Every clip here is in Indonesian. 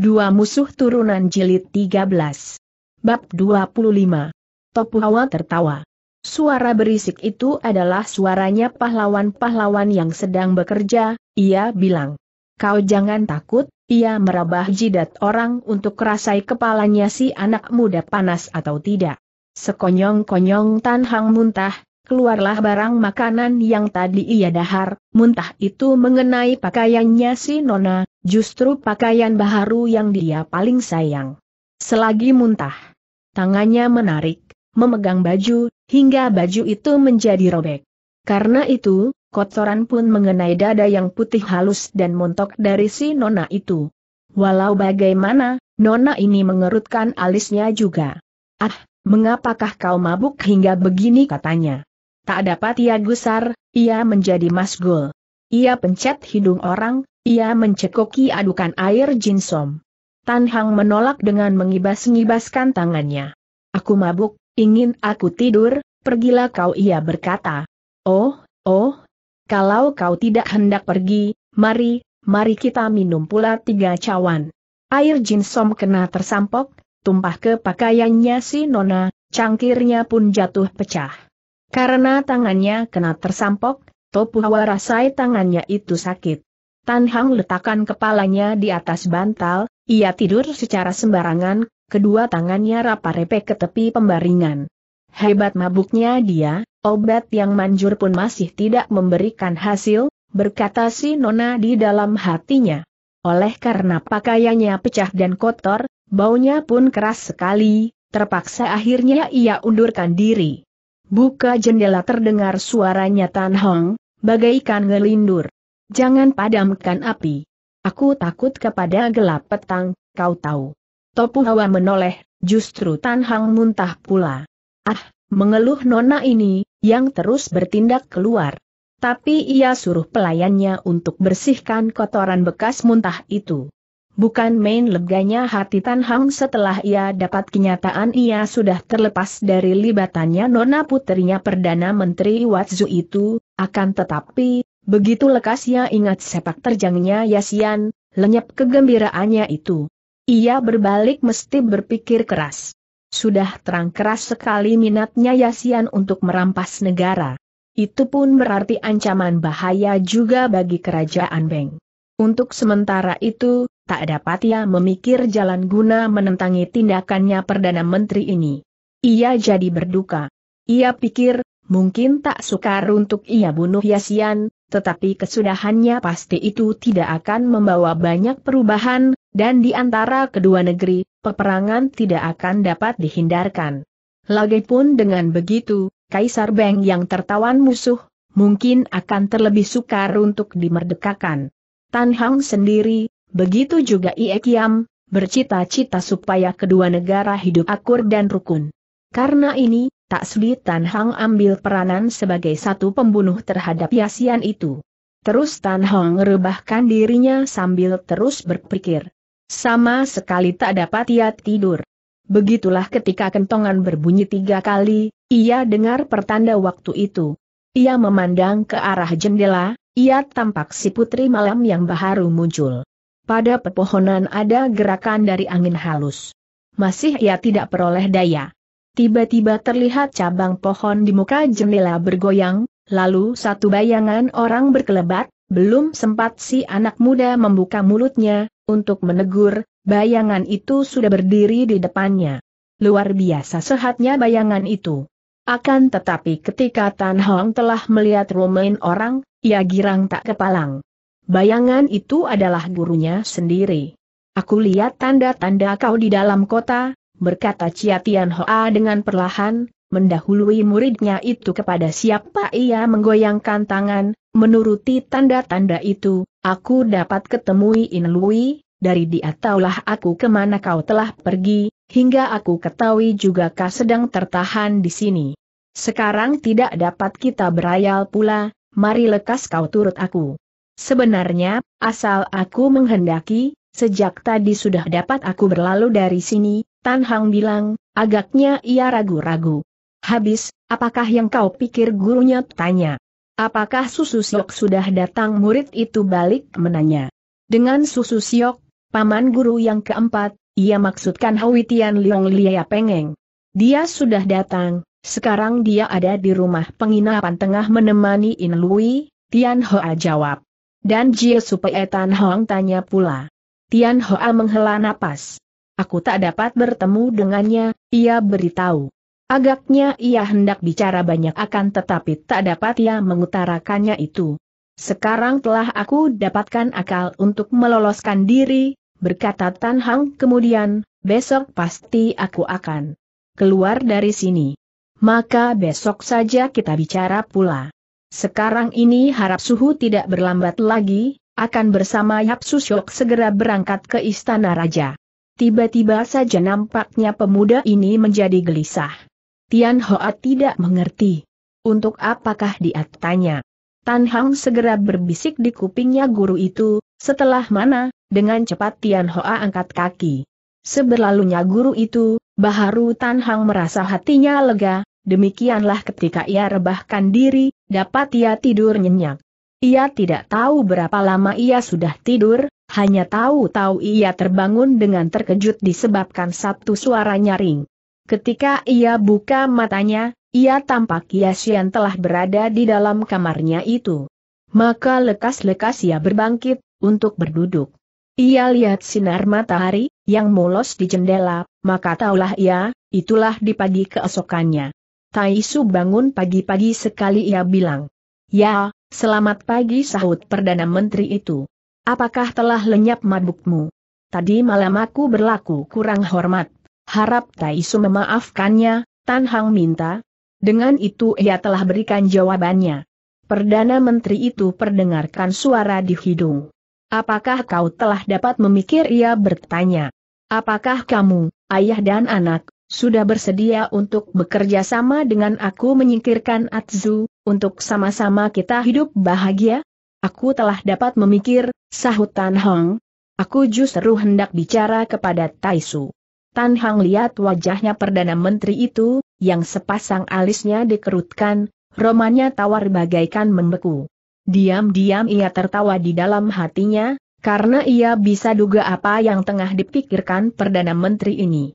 Dua musuh turunan jilid 13. Bab 25. Topuhawa tertawa. Suara berisik itu adalah suaranya pahlawan-pahlawan yang sedang bekerja, ia bilang. Kau jangan takut, ia merabah jidat orang untuk rasai kepalanya si anak muda panas atau tidak. Sekonyong-konyong Tan Hang muntah, keluarlah barang makanan yang tadi ia dahar, muntah itu mengenai pakaiannya si Nona, justru pakaian baharu yang dia paling sayang. Selagi muntah, tangannya menarik, memegang baju, hingga baju itu menjadi robek. Karena itu, kotoran pun mengenai dada yang putih halus dan montok dari si Nona itu. Walau bagaimana, Nona ini mengerutkan alisnya juga. Ah, mengapakah kau mabuk hingga begini katanya tak dapat ia gusar, ia menjadi masgul. Ia pencet hidung orang, ia mencekoki adukan air jinsom. Tan Hang menolak dengan mengibas-ngibaskan tangannya. Aku mabuk, ingin aku tidur, pergilah kau ia berkata. Oh, oh, kalau kau tidak hendak pergi, mari, mari kita minum pula tiga cawan. Air jinsom kena tersampok, tumpah ke pakaiannya si Nona, cangkirnya pun jatuh pecah. Karena tangannya kena tersampok, Topu Hawa rasai tangannya itu sakit. Tan Hang letakkan kepalanya di atas bantal, ia tidur secara sembarangan, kedua tangannya rapa repek ke tepi pembaringan. Hebat mabuknya dia, obat yang manjur pun masih tidak memberikan hasil, berkata si Nona di dalam hatinya. Oleh karena pakaiannya pecah dan kotor, baunya pun keras sekali, terpaksa akhirnya ia undurkan diri. Buka jendela terdengar suaranya Tan Hong, bagaikan ngelindur. Jangan padamkan api. Aku takut kepada gelap petang, kau tahu. Topu Hawa menoleh, justru Tan Hang muntah pula. Ah, mengeluh nona ini, yang terus bertindak keluar. Tapi ia suruh pelayannya untuk bersihkan kotoran bekas muntah itu. Bukan main leganya hati Tan Hang setelah ia dapat kenyataan ia sudah terlepas dari libatannya Nona putrinya Perdana Menteri Watzu itu, akan tetapi, begitu lekasnya ingat sepak terjangnya Yasian, lenyap kegembiraannya itu. Ia berbalik mesti berpikir keras. Sudah terang keras sekali minatnya Yasian untuk merampas negara. Itu pun berarti ancaman bahaya juga bagi kerajaan Beng. Untuk sementara itu, tak dapat ia memikir jalan guna menentangi tindakannya Perdana Menteri ini. Ia jadi berduka. Ia pikir, mungkin tak sukar untuk ia bunuh Yasian, tetapi kesudahannya pasti itu tidak akan membawa banyak perubahan, dan di antara kedua negeri, peperangan tidak akan dapat dihindarkan. Lagipun dengan begitu, Kaisar Beng yang tertawan musuh, mungkin akan terlebih sukar untuk dimerdekakan. Tan Hang sendiri, Begitu juga iekiam bercita-cita supaya kedua negara hidup akur dan rukun. Karena ini, tak sulit Tan Hang ambil peranan sebagai satu pembunuh terhadap Yasian itu. Terus Tan Hong rebahkan dirinya sambil terus berpikir. Sama sekali tak dapat ia tidur. Begitulah ketika kentongan berbunyi tiga kali, ia dengar pertanda waktu itu. Ia memandang ke arah jendela, ia tampak si putri malam yang baharu muncul. Pada pepohonan ada gerakan dari angin halus. Masih ia tidak peroleh daya. Tiba-tiba terlihat cabang pohon di muka jendela bergoyang, lalu satu bayangan orang berkelebat, belum sempat si anak muda membuka mulutnya, untuk menegur, bayangan itu sudah berdiri di depannya. Luar biasa sehatnya bayangan itu. Akan tetapi ketika Tan Hong telah melihat rumen orang, ia girang tak kepalang bayangan itu adalah gurunya sendiri. Aku lihat tanda-tanda kau di dalam kota, berkata Chia Tian Hoa dengan perlahan, mendahului muridnya itu kepada siapa ia menggoyangkan tangan, menuruti tanda-tanda itu, aku dapat ketemui In Lui, dari dia taulah aku kemana kau telah pergi, hingga aku ketahui juga kau sedang tertahan di sini. Sekarang tidak dapat kita berayal pula, mari lekas kau turut aku. Sebenarnya, asal aku menghendaki, sejak tadi sudah dapat aku berlalu dari sini, Tan Hang bilang, agaknya ia ragu-ragu. Habis, apakah yang kau pikir gurunya tanya? Apakah Susu Siok sudah datang murid itu balik menanya? Dengan Susu Siok, paman guru yang keempat, ia maksudkan Hawitian Liong Lia Pengeng. Dia sudah datang, sekarang dia ada di rumah penginapan tengah menemani In Lui, Tian Hoa jawab. Dan Jie Supaya Tan Hong tanya pula. Tian Hoa menghela napas. Aku tak dapat bertemu dengannya, ia beritahu. Agaknya ia hendak bicara banyak akan tetapi tak dapat ia mengutarakannya itu. Sekarang telah aku dapatkan akal untuk meloloskan diri, berkata Tan Hang kemudian, besok pasti aku akan keluar dari sini. Maka besok saja kita bicara pula. Sekarang ini harap suhu tidak berlambat lagi, akan bersama Yap Susyok segera berangkat ke Istana Raja. Tiba-tiba saja nampaknya pemuda ini menjadi gelisah. Tian Hoa tidak mengerti. Untuk apakah dia tanya? Tan Hang segera berbisik di kupingnya guru itu, setelah mana, dengan cepat Tian Hoa angkat kaki. Seberlalunya guru itu, Baharu Tan Hang merasa hatinya lega, demikianlah ketika ia rebahkan diri, dapat ia tidur nyenyak. Ia tidak tahu berapa lama ia sudah tidur, hanya tahu-tahu ia terbangun dengan terkejut disebabkan satu suara nyaring. Ketika ia buka matanya, ia tampak Yasian telah berada di dalam kamarnya itu. Maka lekas-lekas ia berbangkit, untuk berduduk. Ia lihat sinar matahari, yang mulus di jendela, maka taulah ia, itulah di pagi keesokannya. Tai Su bangun pagi-pagi sekali ia bilang. Ya, selamat pagi sahut Perdana Menteri itu. Apakah telah lenyap mabukmu? Tadi malam aku berlaku kurang hormat. Harap Tai Su memaafkannya, Tan Hang minta. Dengan itu ia telah berikan jawabannya. Perdana Menteri itu perdengarkan suara di hidung. Apakah kau telah dapat memikir ia bertanya? Apakah kamu, ayah dan anak, sudah bersedia untuk bekerja sama dengan aku menyingkirkan Atzu, untuk sama-sama kita hidup bahagia? Aku telah dapat memikir, sahut Tan Hong. Aku justru hendak bicara kepada Taisu. Tan Hong lihat wajahnya Perdana Menteri itu, yang sepasang alisnya dikerutkan, romannya tawar bagaikan membeku. Diam-diam ia tertawa di dalam hatinya, karena ia bisa duga apa yang tengah dipikirkan Perdana Menteri ini.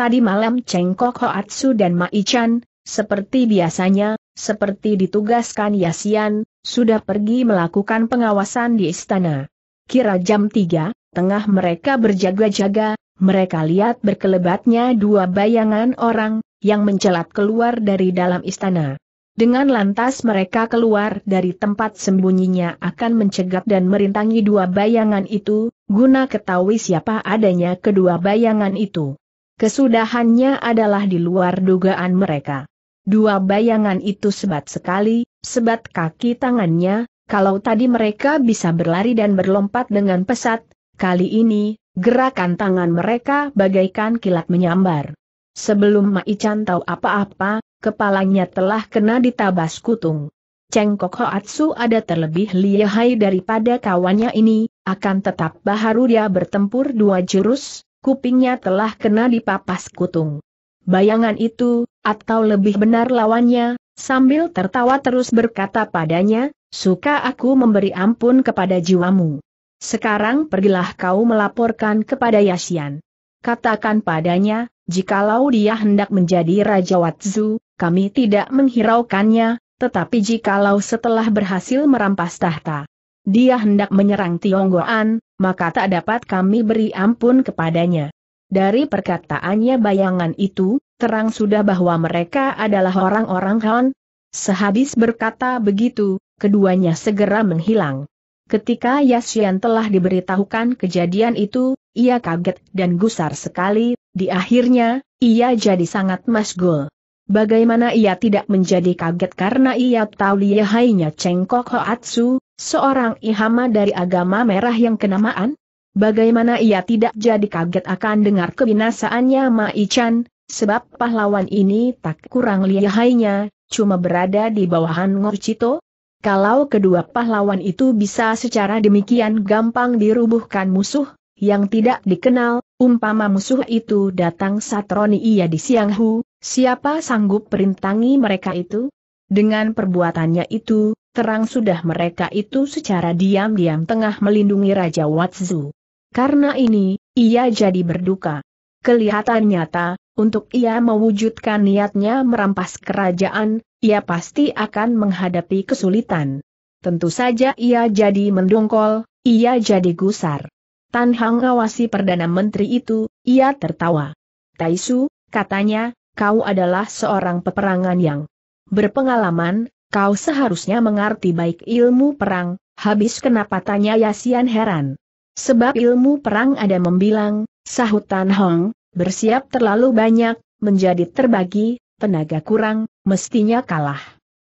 Tadi malam Cheng Kok Hoatsu dan Mai Chan, seperti biasanya, seperti ditugaskan Yasian, sudah pergi melakukan pengawasan di istana. Kira jam 3, tengah mereka berjaga-jaga, mereka lihat berkelebatnya dua bayangan orang, yang mencelat keluar dari dalam istana. Dengan lantas mereka keluar dari tempat sembunyinya akan mencegat dan merintangi dua bayangan itu, guna ketahui siapa adanya kedua bayangan itu. Kesudahannya adalah di luar dugaan mereka. Dua bayangan itu sebat sekali, sebat kaki tangannya, kalau tadi mereka bisa berlari dan berlompat dengan pesat, kali ini, gerakan tangan mereka bagaikan kilat menyambar. Sebelum Chan tahu apa-apa, kepalanya telah kena ditabas kutung. Cengkok Hoatsu ada terlebih lihai daripada kawannya ini, akan tetap baharu dia bertempur dua jurus, kupingnya telah kena dipapas kutung. Bayangan itu, atau lebih benar lawannya, sambil tertawa terus berkata padanya, suka aku memberi ampun kepada jiwamu. Sekarang pergilah kau melaporkan kepada Yasian. Katakan padanya, jikalau dia hendak menjadi Raja Watzu, kami tidak menghiraukannya, tetapi jikalau setelah berhasil merampas tahta, dia hendak menyerang Tionggoan, maka tak dapat kami beri ampun kepadanya. Dari perkataannya bayangan itu, terang sudah bahwa mereka adalah orang-orang Han. Sehabis berkata begitu, keduanya segera menghilang. Ketika Yasian telah diberitahukan kejadian itu, ia kaget dan gusar sekali, di akhirnya, ia jadi sangat masgul. Bagaimana ia tidak menjadi kaget karena ia tahu lihainya Cheng Kok Hoatsu, Seorang ihama dari agama merah yang kenamaan? Bagaimana ia tidak jadi kaget akan dengar kebinasaannya Maichan, sebab pahlawan ini tak kurang lihainya, cuma berada di bawahan Ngorcito? Kalau kedua pahlawan itu bisa secara demikian gampang dirubuhkan musuh, yang tidak dikenal, umpama musuh itu datang satroni ia di Sianghu, siapa sanggup perintangi mereka itu? Dengan perbuatannya itu, terang sudah mereka itu secara diam-diam tengah melindungi Raja Watsu. Karena ini, ia jadi berduka. Kelihatan nyata, untuk ia mewujudkan niatnya merampas kerajaan, ia pasti akan menghadapi kesulitan. Tentu saja ia jadi mendongkol, ia jadi gusar. Tan Hang awasi Perdana Menteri itu, ia tertawa. Taisu, katanya, kau adalah seorang peperangan yang berpengalaman, kau seharusnya mengerti baik ilmu perang, habis kenapa tanya Yasian heran. Sebab ilmu perang ada membilang, sahut Tan Hong, bersiap terlalu banyak, menjadi terbagi, tenaga kurang, mestinya kalah.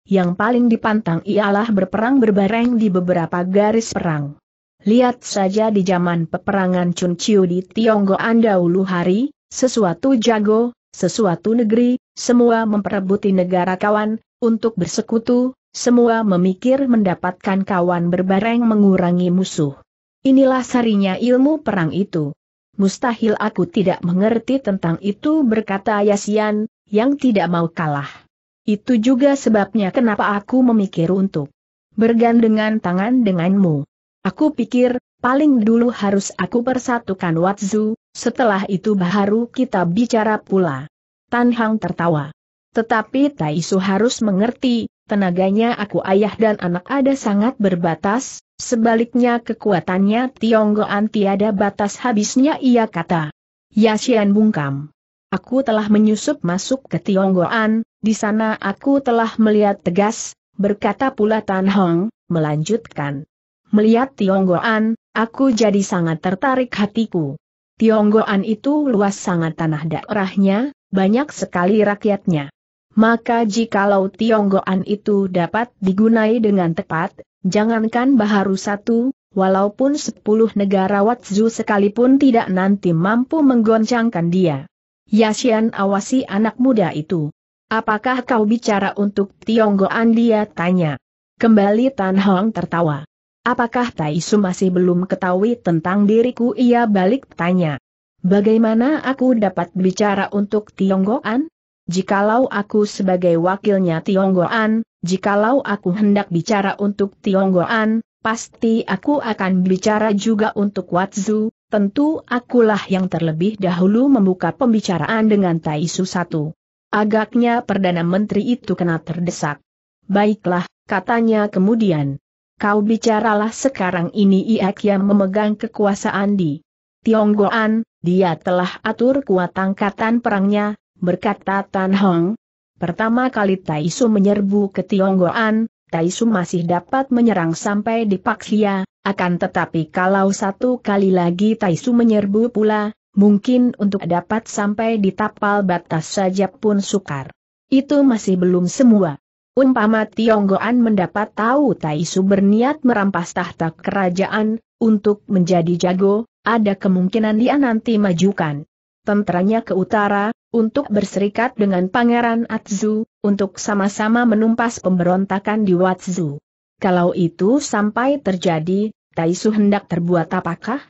Yang paling dipantang ialah berperang berbareng di beberapa garis perang. Lihat saja di zaman peperangan Chun Chiu di Tionggoan dahulu hari, sesuatu jago, sesuatu negeri, semua memperebuti negara kawan, untuk bersekutu, semua memikir mendapatkan kawan berbareng mengurangi musuh. Inilah sarinya ilmu perang itu. Mustahil aku tidak mengerti tentang itu berkata Yasian, yang tidak mau kalah. Itu juga sebabnya kenapa aku memikir untuk bergandengan tangan denganmu. Aku pikir, paling dulu harus aku persatukan Watzu, setelah itu baru kita bicara pula. Tan Hang tertawa. Tetapi Taisu harus mengerti, tenaganya aku ayah dan anak ada sangat berbatas, sebaliknya kekuatannya Tionggoan tiada batas habisnya ia kata. Yasian bungkam. Aku telah menyusup masuk ke Tionggoan, di sana aku telah melihat tegas, berkata pula Tan Hong, melanjutkan. Melihat Tionggoan, aku jadi sangat tertarik hatiku. Tionggoan itu luas sangat tanah daerahnya, banyak sekali rakyatnya. Maka jikalau Tionggoan itu dapat digunai dengan tepat, jangankan baharu satu, walaupun sepuluh negara Watzu sekalipun tidak nanti mampu menggoncangkan dia. Yasian awasi anak muda itu. Apakah kau bicara untuk Tionggoan dia tanya. Kembali Tan Hong tertawa. Apakah Taisu masih belum ketahui tentang diriku ia balik tanya. Bagaimana aku dapat bicara untuk Tionggoan? Jikalau aku sebagai wakilnya Tionggoan, jikalau aku hendak bicara untuk Tionggoan, pasti aku akan bicara juga untuk Watzu, tentu akulah yang terlebih dahulu membuka pembicaraan dengan Taisu Satu. Agaknya Perdana Menteri itu kena terdesak. Baiklah, katanya kemudian. Kau bicaralah sekarang ini Iak yang memegang kekuasaan di Tionggoan, dia telah atur kuat angkatan perangnya, berkata Tan Hong. Pertama kali Taisu menyerbu ke Tionggoan, Taisu masih dapat menyerang sampai di Paksia, akan tetapi kalau satu kali lagi Taisu menyerbu pula, mungkin untuk dapat sampai di tapal batas saja pun sukar. Itu masih belum semua. Umpama Tionggoan mendapat tahu Taisu berniat merampas tahta kerajaan, untuk menjadi jago, ada kemungkinan dia nanti majukan Tentranya ke utara, untuk berserikat dengan Pangeran Atzu, untuk sama-sama menumpas pemberontakan di Watzu. Kalau itu sampai terjadi, Taisu hendak terbuat apakah?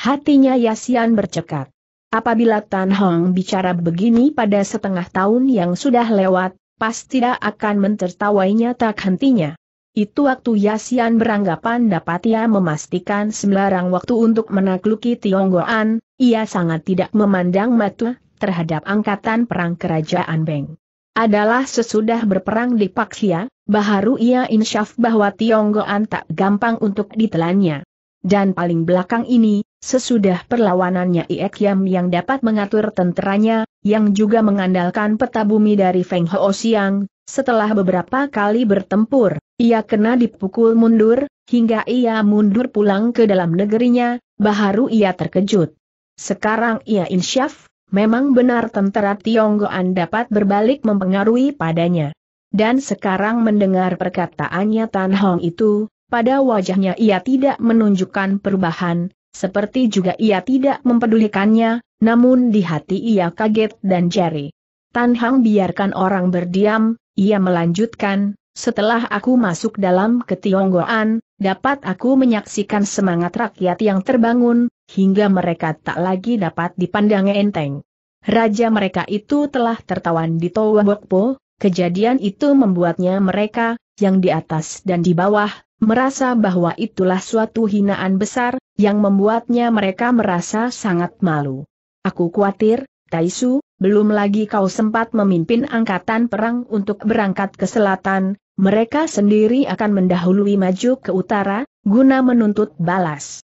Hatinya Yasian bercekat. Apabila Tan Hong bicara begini pada setengah tahun yang sudah lewat, pasti tidak akan mentertawainya tak hentinya. Itu waktu Yasian beranggapan dapat ia memastikan sembarang waktu untuk menakluki Tionggoan, ia sangat tidak memandang mata, terhadap angkatan perang kerajaan Beng. Adalah sesudah berperang di Paksia, baharu ia insyaf bahwa Tionggoan tak gampang untuk ditelannya. Dan paling belakang ini, sesudah perlawanannya Iek Yam yang dapat mengatur tenteranya, yang juga mengandalkan peta bumi dari Feng Ho Siang, setelah beberapa kali bertempur, ia kena dipukul mundur, hingga ia mundur pulang ke dalam negerinya, baharu ia terkejut. Sekarang ia insyaf, memang benar tentara Tionggoan dapat berbalik mempengaruhi padanya. Dan sekarang mendengar perkataannya Tan Hong itu, pada wajahnya ia tidak menunjukkan perubahan, seperti juga ia tidak mempedulikannya, namun di hati ia kaget dan jari. Tan Hong biarkan orang berdiam, ia melanjutkan, setelah aku masuk dalam ketionggoan, dapat aku menyaksikan semangat rakyat yang terbangun, hingga mereka tak lagi dapat dipandang enteng. Raja mereka itu telah tertawan di Towabokpo, kejadian itu membuatnya mereka, yang di atas dan di bawah, merasa bahwa itulah suatu hinaan besar, yang membuatnya mereka merasa sangat malu. Aku khawatir, Taisu, belum lagi kau sempat memimpin angkatan perang untuk berangkat ke selatan, mereka sendiri akan mendahului maju ke utara, guna menuntut balas.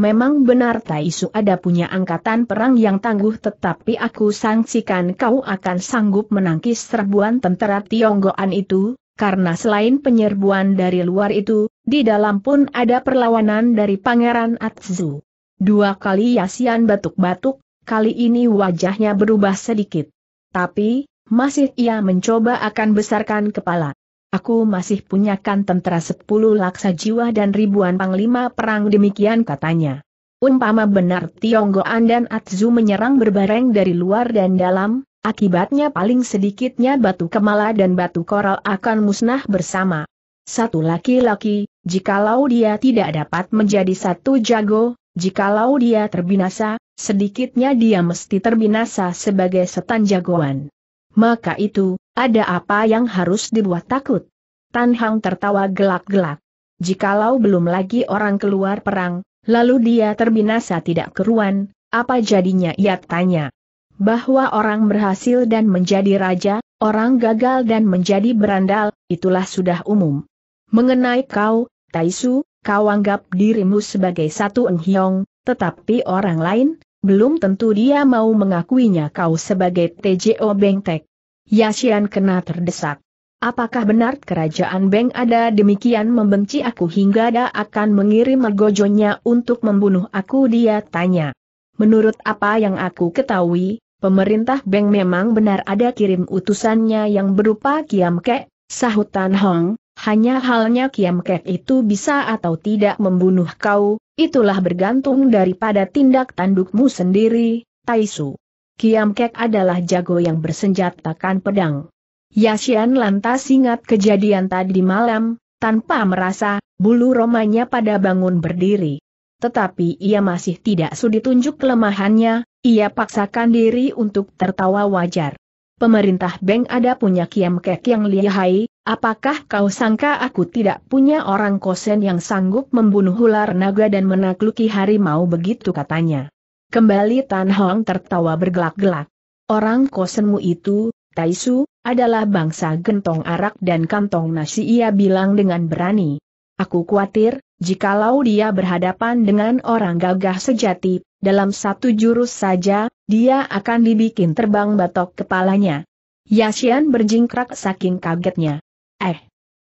Memang benar Taisu ada punya angkatan perang yang tangguh tetapi aku sangsikan kau akan sanggup menangkis serbuan tentara Tionggoan itu, karena selain penyerbuan dari luar itu, di dalam pun ada perlawanan dari Pangeran Atsu. Dua kali Yasian batuk-batuk, kali ini wajahnya berubah sedikit. Tapi, masih ia mencoba akan besarkan kepala. Aku masih punya punyakan tentara sepuluh laksa jiwa dan ribuan panglima perang demikian katanya. Umpama benar Tionggoan dan Atzu menyerang berbareng dari luar dan dalam, akibatnya paling sedikitnya batu kemala dan batu koral akan musnah bersama. Satu laki-laki, jikalau dia tidak dapat menjadi satu jago, jikalau dia terbinasa, sedikitnya dia mesti terbinasa sebagai setan jagoan. Maka itu, ada apa yang harus dibuat takut? Tan Hang tertawa gelak-gelak. Jikalau belum lagi orang keluar perang, lalu dia terbinasa tidak keruan, apa jadinya ia tanya? Bahwa orang berhasil dan menjadi raja, orang gagal dan menjadi berandal, itulah sudah umum. Mengenai kau, Taisu, kau anggap dirimu sebagai satu enghiong, tetapi orang lain, belum tentu dia mau mengakuinya kau sebagai TJO Bengtek. Yasian kena terdesak. Apakah benar kerajaan Beng ada demikian membenci aku hingga ada akan mengirim gojonya untuk membunuh aku dia tanya. Menurut apa yang aku ketahui, pemerintah Beng memang benar ada kirim utusannya yang berupa Kiam Kek, sahutan Hong, hanya halnya Kiam Kek itu bisa atau tidak membunuh kau, itulah bergantung daripada tindak tandukmu sendiri, Taisu. Kiam Kek adalah jago yang bersenjatakan pedang. Yashian lantas ingat kejadian tadi malam, tanpa merasa, bulu romanya pada bangun berdiri. Tetapi ia masih tidak sudi tunjuk kelemahannya, ia paksakan diri untuk tertawa wajar pemerintah Beng ada punya kiam kek yang lihai, apakah kau sangka aku tidak punya orang kosen yang sanggup membunuh ular naga dan menakluki harimau begitu katanya. Kembali Tan Hong tertawa bergelak-gelak. Orang kosenmu itu, Taisu, adalah bangsa gentong arak dan kantong nasi ia bilang dengan berani. Aku khawatir, jikalau dia berhadapan dengan orang gagah sejati, dalam satu jurus saja, dia akan dibikin terbang batok kepalanya. Yasian berjingkrak saking kagetnya. Eh,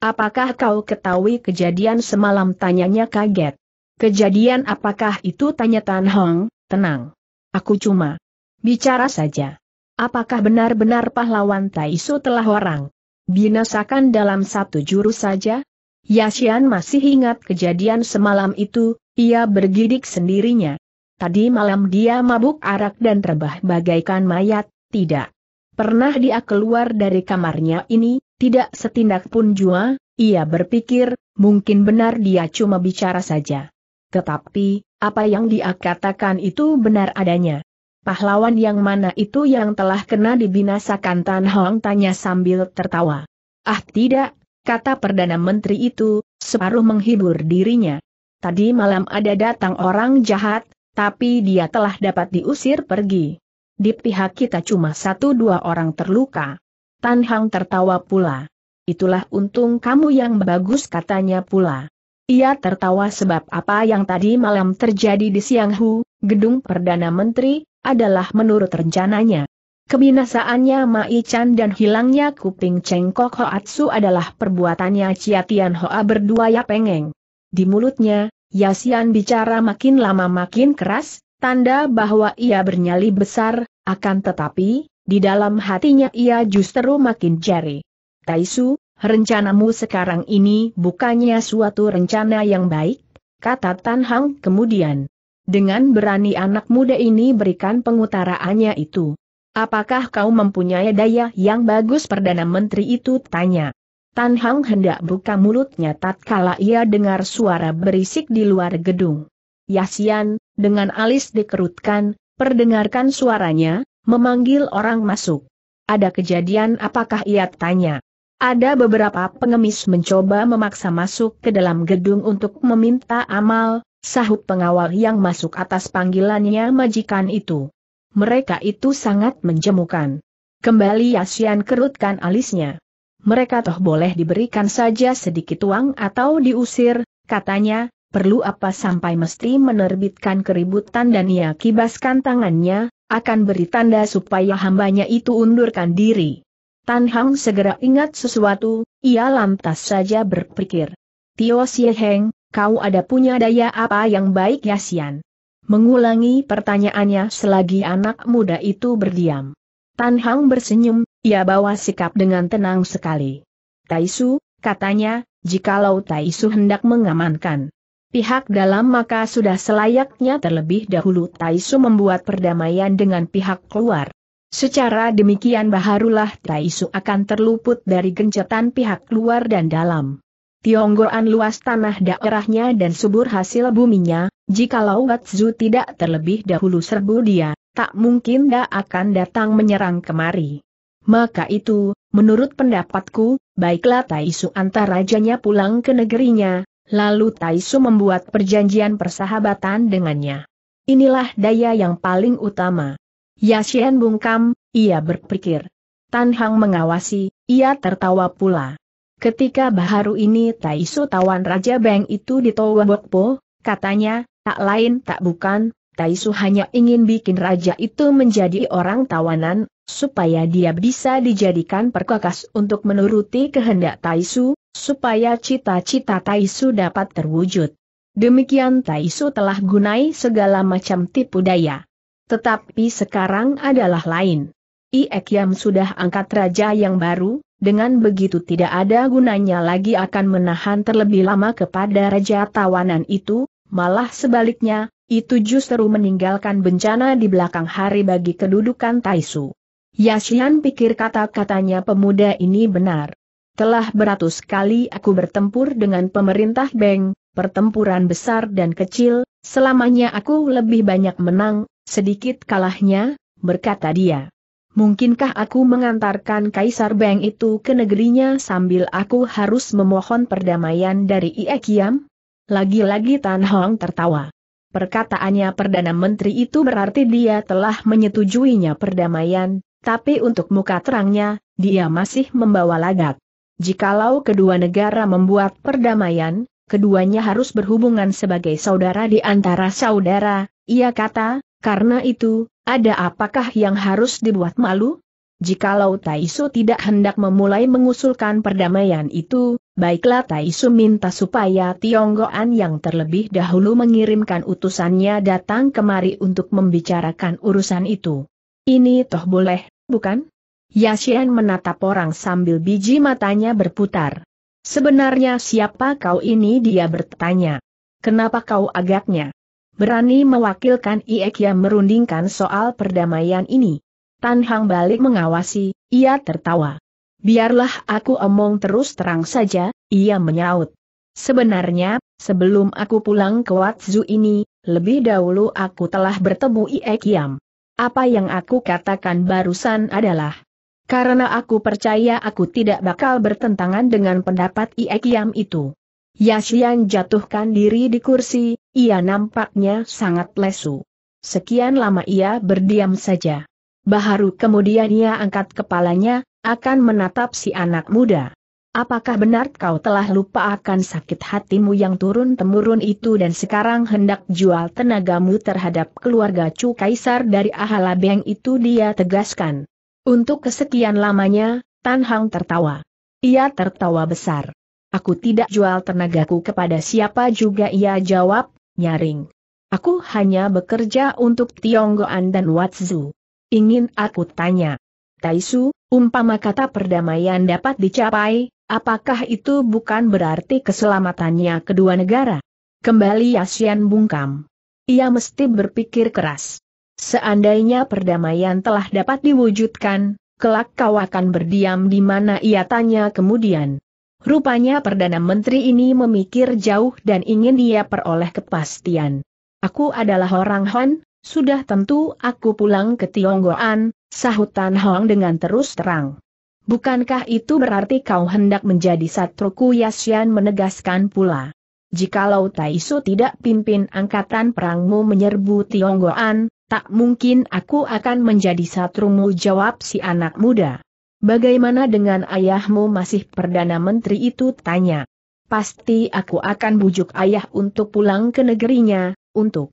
apakah kau ketahui kejadian semalam tanyanya kaget? Kejadian apakah itu tanya Tan Hong, tenang. Aku cuma bicara saja. Apakah benar-benar pahlawan Taisu telah orang? Binasakan dalam satu jurus saja? Yasian masih ingat kejadian semalam itu, ia bergidik sendirinya. Tadi malam dia mabuk arak dan terbah bagaikan mayat, tidak. Pernah dia keluar dari kamarnya ini, tidak setindak pun jua, ia berpikir, mungkin benar dia cuma bicara saja. Tetapi, apa yang dia katakan itu benar adanya. Pahlawan yang mana itu yang telah kena dibinasakan Tan Hong tanya sambil tertawa. Ah tidak, kata Perdana Menteri itu, separuh menghibur dirinya. Tadi malam ada datang orang jahat, tapi dia telah dapat diusir pergi. Di pihak kita cuma satu dua orang terluka. Tan Hang tertawa pula. Itulah untung kamu yang bagus katanya pula. Ia tertawa sebab apa yang tadi malam terjadi di Sianghu, gedung Perdana Menteri, adalah menurut rencananya. Kebinasaannya Mai Chan dan hilangnya kuping cengkok Hoatsu adalah perbuatannya Chia Tian Hoa berdua ya pengeng. Di mulutnya, Yasian bicara makin lama makin keras, tanda bahwa ia bernyali besar, akan tetapi, di dalam hatinya ia justru makin jari. Taisu, rencanamu sekarang ini bukannya suatu rencana yang baik, kata Tan Hang kemudian. Dengan berani anak muda ini berikan pengutaraannya itu. Apakah kau mempunyai daya yang bagus Perdana Menteri itu tanya. Tan Hang hendak buka mulutnya tatkala ia dengar suara berisik di luar gedung. Yasian, dengan alis dikerutkan, perdengarkan suaranya, memanggil orang masuk. Ada kejadian apakah ia tanya? Ada beberapa pengemis mencoba memaksa masuk ke dalam gedung untuk meminta amal, sahut pengawal yang masuk atas panggilannya majikan itu. Mereka itu sangat menjemukan. Kembali Yasian kerutkan alisnya mereka toh boleh diberikan saja sedikit uang atau diusir, katanya, perlu apa sampai mesti menerbitkan keributan dan ia kibaskan tangannya, akan beri tanda supaya hambanya itu undurkan diri. Tan Hang segera ingat sesuatu, ia lantas saja berpikir. Tio Xie Heng, kau ada punya daya apa yang baik ya Sian? Mengulangi pertanyaannya selagi anak muda itu berdiam. Tan Hang bersenyum, ia bawa sikap dengan tenang sekali. Taisu, katanya, jikalau Taisu hendak mengamankan pihak dalam maka sudah selayaknya terlebih dahulu Taisu membuat perdamaian dengan pihak keluar. Secara demikian baharulah Taisu akan terluput dari gencetan pihak luar dan dalam. Tionggoan luas tanah daerahnya dan subur hasil buminya, jikalau Watzu tidak terlebih dahulu serbu dia, tak mungkin dia akan datang menyerang kemari. Maka itu, menurut pendapatku, baiklah Taisu antar rajanya pulang ke negerinya, lalu Taisu membuat perjanjian persahabatan dengannya. Inilah daya yang paling utama. Yasien bungkam, ia berpikir. Tan Hang mengawasi, ia tertawa pula. Ketika baharu ini Taisu tawan Raja Beng itu di Towabokpo, katanya, tak lain tak bukan, Taisu hanya ingin bikin raja itu menjadi orang tawanan, supaya dia bisa dijadikan perkakas untuk menuruti kehendak Taisu, supaya cita-cita Taisu dapat terwujud. Demikian Taisu telah gunai segala macam tipu daya. Tetapi sekarang adalah lain. Iek sudah angkat raja yang baru, dengan begitu tidak ada gunanya lagi akan menahan terlebih lama kepada raja tawanan itu, malah sebaliknya, itu justru meninggalkan bencana di belakang hari bagi kedudukan Taisu. Yashian pikir kata-katanya pemuda ini benar. Telah beratus kali aku bertempur dengan pemerintah Beng, pertempuran besar dan kecil, selamanya aku lebih banyak menang, sedikit kalahnya, berkata dia. Mungkinkah aku mengantarkan Kaisar Beng itu ke negerinya sambil aku harus memohon perdamaian dari Iekiam? Lagi-lagi Tan Hong tertawa. Perkataannya Perdana Menteri itu berarti dia telah menyetujuinya perdamaian, tapi untuk muka terangnya, dia masih membawa lagak. Jikalau kedua negara membuat perdamaian, keduanya harus berhubungan sebagai saudara di antara saudara, ia kata, karena itu, ada apakah yang harus dibuat malu? Jikalau Taisu tidak hendak memulai mengusulkan perdamaian itu, baiklah Taisu minta supaya Tionggoan yang terlebih dahulu mengirimkan utusannya datang kemari untuk membicarakan urusan itu. Ini toh boleh, bukan? Yashian menatap orang sambil biji matanya berputar. Sebenarnya siapa kau ini dia bertanya. Kenapa kau agaknya? Berani mewakilkan Iekia merundingkan soal perdamaian ini. Tan Hang balik mengawasi, ia tertawa. Biarlah aku omong terus terang saja, ia menyaut. Sebenarnya, sebelum aku pulang ke Watzu ini, lebih dahulu aku telah bertemu Ie Kiam. Apa yang aku katakan barusan adalah, karena aku percaya aku tidak bakal bertentangan dengan pendapat Ie Kiam itu. Yashian jatuhkan diri di kursi, ia nampaknya sangat lesu. Sekian lama ia berdiam saja. Baharu kemudian ia angkat kepalanya, akan menatap si anak muda. Apakah benar kau telah lupa akan sakit hatimu yang turun-temurun itu dan sekarang hendak jual tenagamu terhadap keluarga Chu Kaisar dari beng itu dia tegaskan. Untuk kesekian lamanya, Tan Hang tertawa. Ia tertawa besar. Aku tidak jual tenagaku kepada siapa juga ia jawab, nyaring. Aku hanya bekerja untuk Tionggoan dan Watsu ingin aku tanya. Taisu, umpama kata perdamaian dapat dicapai, apakah itu bukan berarti keselamatannya kedua negara? Kembali Yasian bungkam. Ia mesti berpikir keras. Seandainya perdamaian telah dapat diwujudkan, kelak kau akan berdiam di mana ia tanya kemudian. Rupanya Perdana Menteri ini memikir jauh dan ingin dia peroleh kepastian. Aku adalah orang Han, sudah tentu aku pulang ke Tionggoan, sahut Tan Hong dengan terus terang. Bukankah itu berarti kau hendak menjadi satruku Yasyan menegaskan pula. Jikalau Taisu tidak pimpin angkatan perangmu menyerbu Tionggoan, tak mungkin aku akan menjadi satrumu jawab si anak muda. Bagaimana dengan ayahmu masih Perdana Menteri itu tanya. Pasti aku akan bujuk ayah untuk pulang ke negerinya, untuk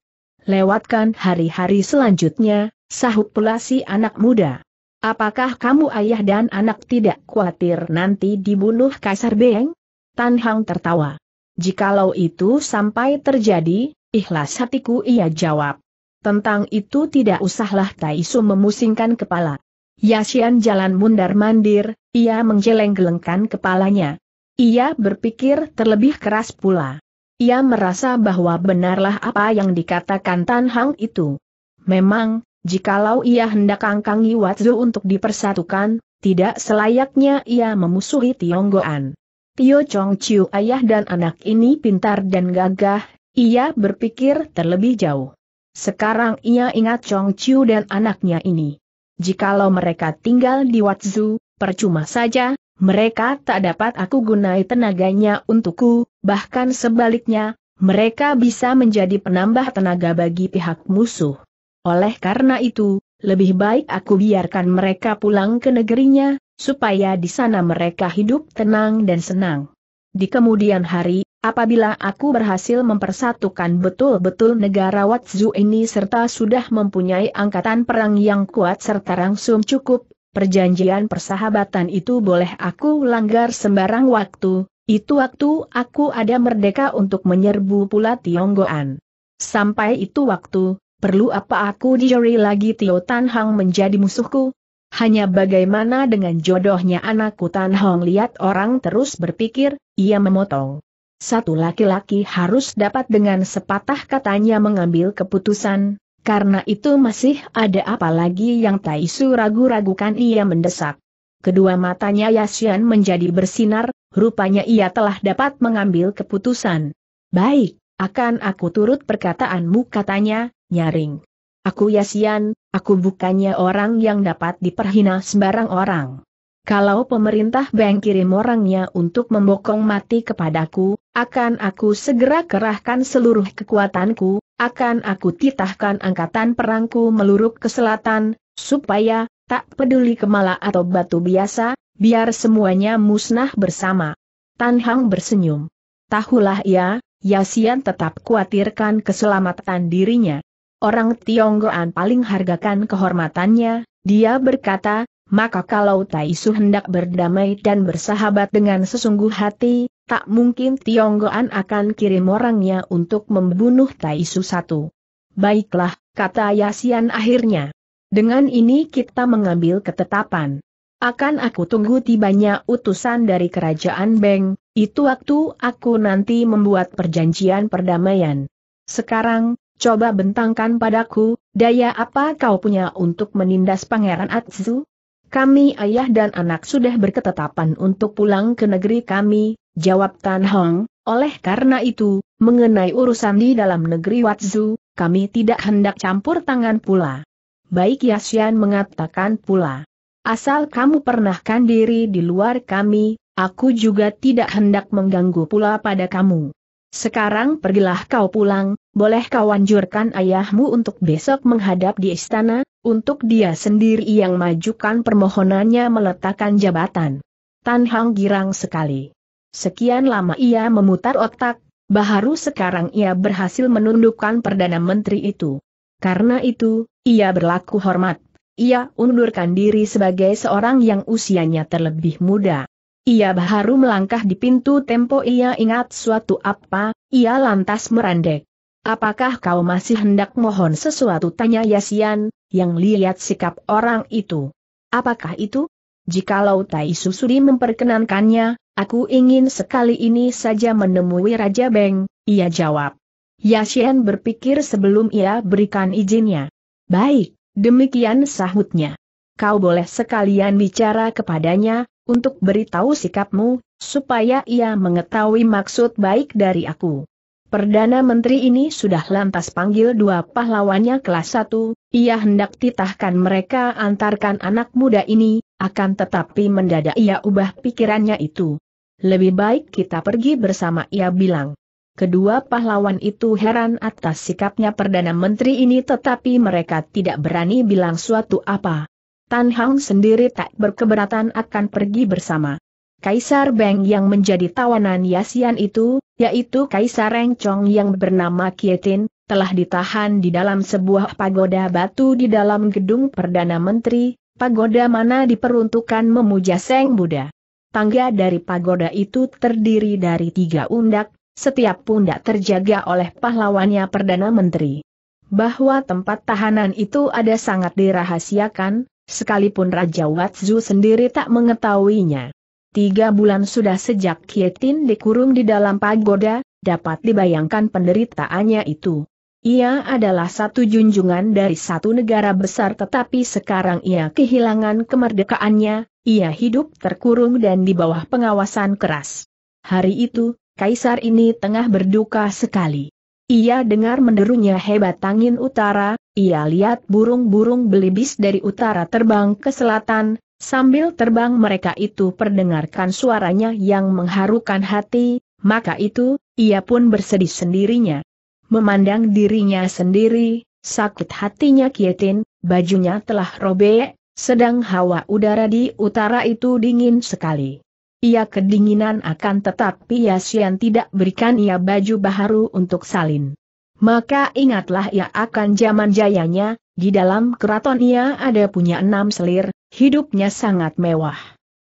Lewatkan hari-hari selanjutnya, sahut pula si anak muda. Apakah kamu ayah dan anak tidak khawatir nanti dibunuh Kaisar Beng? Tan Hang tertawa. Jikalau itu sampai terjadi, ikhlas hatiku ia jawab. Tentang itu tidak usahlah Taisu memusingkan kepala. Yasian jalan mundar-mandir, ia menggeleng-gelengkan kepalanya. Ia berpikir terlebih keras pula. Ia merasa bahwa benarlah apa yang dikatakan Tan Hang itu. Memang, jikalau ia hendak angkangi Watzu untuk dipersatukan, tidak selayaknya ia memusuhi Tionggoan. Tio Chong Chiu ayah dan anak ini pintar dan gagah, ia berpikir terlebih jauh. Sekarang ia ingat Chong Chiu dan anaknya ini. Jikalau mereka tinggal di Watzu, percuma saja, mereka tak dapat aku gunai tenaganya untukku, bahkan sebaliknya, mereka bisa menjadi penambah tenaga bagi pihak musuh. Oleh karena itu, lebih baik aku biarkan mereka pulang ke negerinya, supaya di sana mereka hidup tenang dan senang. Di kemudian hari, apabila aku berhasil mempersatukan betul-betul negara Watsu ini serta sudah mempunyai angkatan perang yang kuat serta langsung cukup, perjanjian persahabatan itu boleh aku langgar sembarang waktu, itu waktu aku ada merdeka untuk menyerbu pula Tionggoan. Sampai itu waktu, perlu apa aku dijeri lagi Tio Tan Hang menjadi musuhku? Hanya bagaimana dengan jodohnya anakku Tan Hong lihat orang terus berpikir, ia memotong. Satu laki-laki harus dapat dengan sepatah katanya mengambil keputusan, karena itu masih ada apa lagi yang Taisu ragu-ragukan ia mendesak. Kedua matanya Yasian menjadi bersinar, rupanya ia telah dapat mengambil keputusan. Baik, akan aku turut perkataanmu katanya, nyaring. Aku Yasian, aku bukannya orang yang dapat diperhina sembarang orang. Kalau pemerintah bank kirim orangnya untuk membokong mati kepadaku, akan aku segera kerahkan seluruh kekuatanku, akan aku titahkan angkatan perangku meluruk ke selatan, supaya, tak peduli kemala atau batu biasa, biar semuanya musnah bersama. Tan Hang bersenyum. Tahulah ya, Yasian tetap kuatirkan keselamatan dirinya. Orang Tionggoan paling hargakan kehormatannya, dia berkata, maka kalau Taisu hendak berdamai dan bersahabat dengan sesungguh hati, tak mungkin Tionggoan akan kirim orangnya untuk membunuh Taisu satu. Baiklah, kata Yasian akhirnya. Dengan ini kita mengambil ketetapan. Akan aku tunggu tibanya utusan dari kerajaan Beng, itu waktu aku nanti membuat perjanjian perdamaian. Sekarang, coba bentangkan padaku, daya apa kau punya untuk menindas Pangeran Atsu? Kami ayah dan anak sudah berketetapan untuk pulang ke negeri kami, jawab Tan Hong, oleh karena itu, mengenai urusan di dalam negeri Watzu, kami tidak hendak campur tangan pula. Baik Yasian mengatakan pula. Asal kamu pernahkan diri di luar kami, aku juga tidak hendak mengganggu pula pada kamu. Sekarang pergilah kau pulang, boleh kau anjurkan ayahmu untuk besok menghadap di istana, untuk dia sendiri yang majukan permohonannya meletakkan jabatan. Tan Hang girang sekali. Sekian lama ia memutar otak, baharu sekarang ia berhasil menundukkan Perdana Menteri itu. Karena itu, ia berlaku hormat. Ia undurkan diri sebagai seorang yang usianya terlebih muda. Ia baharu melangkah di pintu tempo ia ingat suatu apa, ia lantas merandek. Apakah kau masih hendak mohon sesuatu? Tanya Yasian, yang lihat sikap orang itu. Apakah itu? Jikalau Tai Susuri memperkenankannya, aku ingin sekali ini saja menemui Raja Beng, ia jawab. Yasian berpikir sebelum ia berikan izinnya. Baik, demikian sahutnya. Kau boleh sekalian bicara kepadanya, untuk beritahu sikapmu, supaya ia mengetahui maksud baik dari aku. Perdana Menteri ini sudah lantas panggil dua pahlawannya kelas 1, ia hendak titahkan mereka antarkan anak muda ini, akan tetapi mendadak ia ubah pikirannya itu. Lebih baik kita pergi bersama ia bilang. Kedua pahlawan itu heran atas sikapnya Perdana Menteri ini tetapi mereka tidak berani bilang suatu apa. Tan Hang sendiri tak berkeberatan akan pergi bersama. Kaisar Beng yang menjadi tawanan Yasian itu, yaitu Kaisar Rengcong yang bernama Kietin, telah ditahan di dalam sebuah pagoda batu di dalam gedung Perdana Menteri, pagoda mana diperuntukkan memuja Seng Buddha. Tangga dari pagoda itu terdiri dari tiga undak, setiap pundak terjaga oleh pahlawannya Perdana Menteri. Bahwa tempat tahanan itu ada sangat dirahasiakan, sekalipun Raja Watsu sendiri tak mengetahuinya. Tiga bulan sudah sejak Kietin dikurung di dalam pagoda, dapat dibayangkan penderitaannya itu. Ia adalah satu junjungan dari satu negara besar tetapi sekarang ia kehilangan kemerdekaannya, ia hidup terkurung dan di bawah pengawasan keras. Hari itu, Kaisar ini tengah berduka sekali. Ia dengar menderunya hebat angin utara, ia lihat burung-burung belibis dari utara terbang ke selatan, Sambil terbang mereka itu perdengarkan suaranya yang mengharukan hati, maka itu, ia pun bersedih sendirinya. Memandang dirinya sendiri, sakit hatinya Kietin, bajunya telah robek, sedang hawa udara di utara itu dingin sekali. Ia kedinginan akan tetapi Yasian tidak berikan ia baju baharu untuk salin. Maka ingatlah ia akan zaman jayanya, di dalam keraton ia ada punya enam selir, Hidupnya sangat mewah.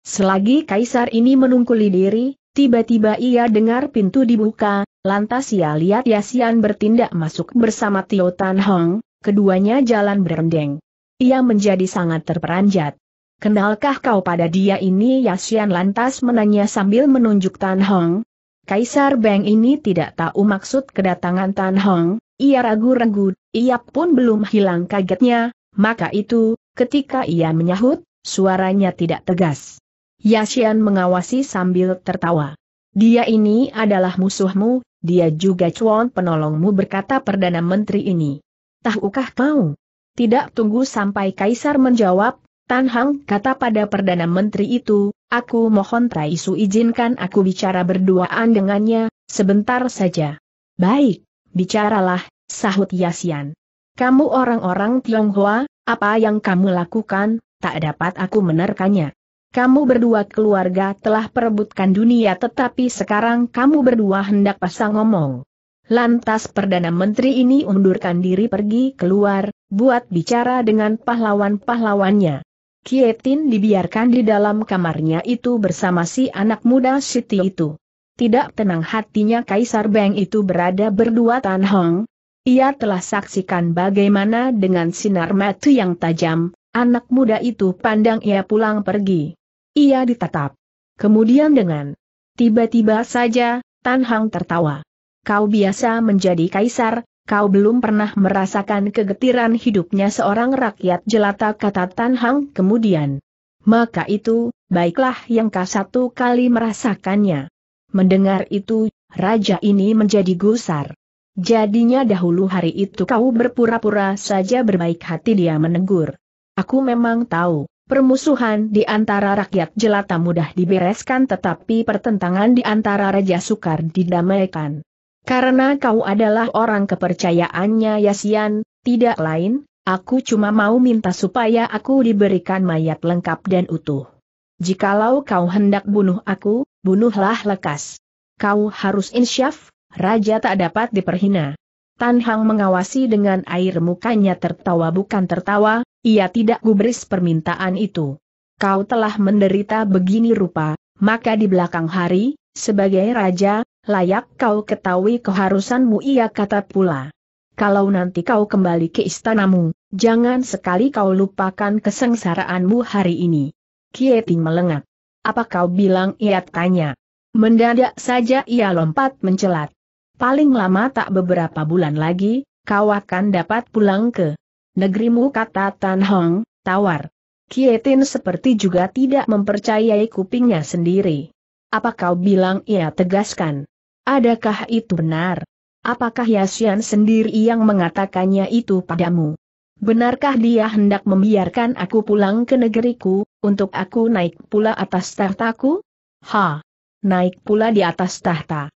Selagi kaisar ini menungkuli diri, tiba-tiba ia dengar pintu dibuka, lantas ia lihat Yasian bertindak masuk bersama Tio Tan Hong, keduanya jalan berendeng. Ia menjadi sangat terperanjat. Kenalkah kau pada dia ini Yasian lantas menanya sambil menunjuk Tan Hong? Kaisar Beng ini tidak tahu maksud kedatangan Tan Hong, ia ragu-ragu, ia pun belum hilang kagetnya, maka itu, Ketika ia menyahut, suaranya tidak tegas. Yashian mengawasi sambil tertawa. Dia ini adalah musuhmu, dia juga cuan penolongmu berkata Perdana Menteri ini. Tahukah kau? Tidak tunggu sampai Kaisar menjawab, Tan Hang kata pada Perdana Menteri itu, aku mohon Traisu izinkan aku bicara berduaan dengannya, sebentar saja. Baik, bicaralah, sahut Yasian. Kamu orang-orang Tionghoa, apa yang kamu lakukan, tak dapat aku menerkannya. Kamu berdua keluarga telah perebutkan dunia tetapi sekarang kamu berdua hendak pasang ngomong. Lantas Perdana Menteri ini undurkan diri pergi keluar, buat bicara dengan pahlawan-pahlawannya. Kietin dibiarkan di dalam kamarnya itu bersama si anak muda Siti itu. Tidak tenang hatinya Kaisar Beng itu berada berdua Tan Hong, ia telah saksikan bagaimana dengan sinar mata yang tajam, anak muda itu pandang ia pulang pergi. Ia ditatap. Kemudian dengan tiba-tiba saja, Tan Hang tertawa. Kau biasa menjadi kaisar, kau belum pernah merasakan kegetiran hidupnya seorang rakyat jelata kata Tan Hang kemudian. Maka itu, baiklah yang kau satu kali merasakannya. Mendengar itu, raja ini menjadi gusar. Jadinya dahulu hari itu kau berpura-pura saja berbaik hati dia menegur. Aku memang tahu, permusuhan di antara rakyat jelata mudah dibereskan tetapi pertentangan di antara Raja Sukar didamaikan. Karena kau adalah orang kepercayaannya Yasian, tidak lain, aku cuma mau minta supaya aku diberikan mayat lengkap dan utuh. Jikalau kau hendak bunuh aku, bunuhlah lekas. Kau harus insyaf, raja tak dapat diperhina. Tan Hang mengawasi dengan air mukanya tertawa bukan tertawa, ia tidak gubris permintaan itu. Kau telah menderita begini rupa, maka di belakang hari, sebagai raja, layak kau ketahui keharusanmu ia kata pula. Kalau nanti kau kembali ke istanamu, jangan sekali kau lupakan kesengsaraanmu hari ini. Kieti melengak. Apa kau bilang ia tanya? Mendadak saja ia lompat mencelat paling lama tak beberapa bulan lagi, kau akan dapat pulang ke negerimu kata Tan Hong, tawar. Kietin seperti juga tidak mempercayai kupingnya sendiri. Apa kau bilang ia tegaskan? Adakah itu benar? Apakah Yasian sendiri yang mengatakannya itu padamu? Benarkah dia hendak membiarkan aku pulang ke negeriku, untuk aku naik pula atas tahtaku? Ha! Naik pula di atas tahta.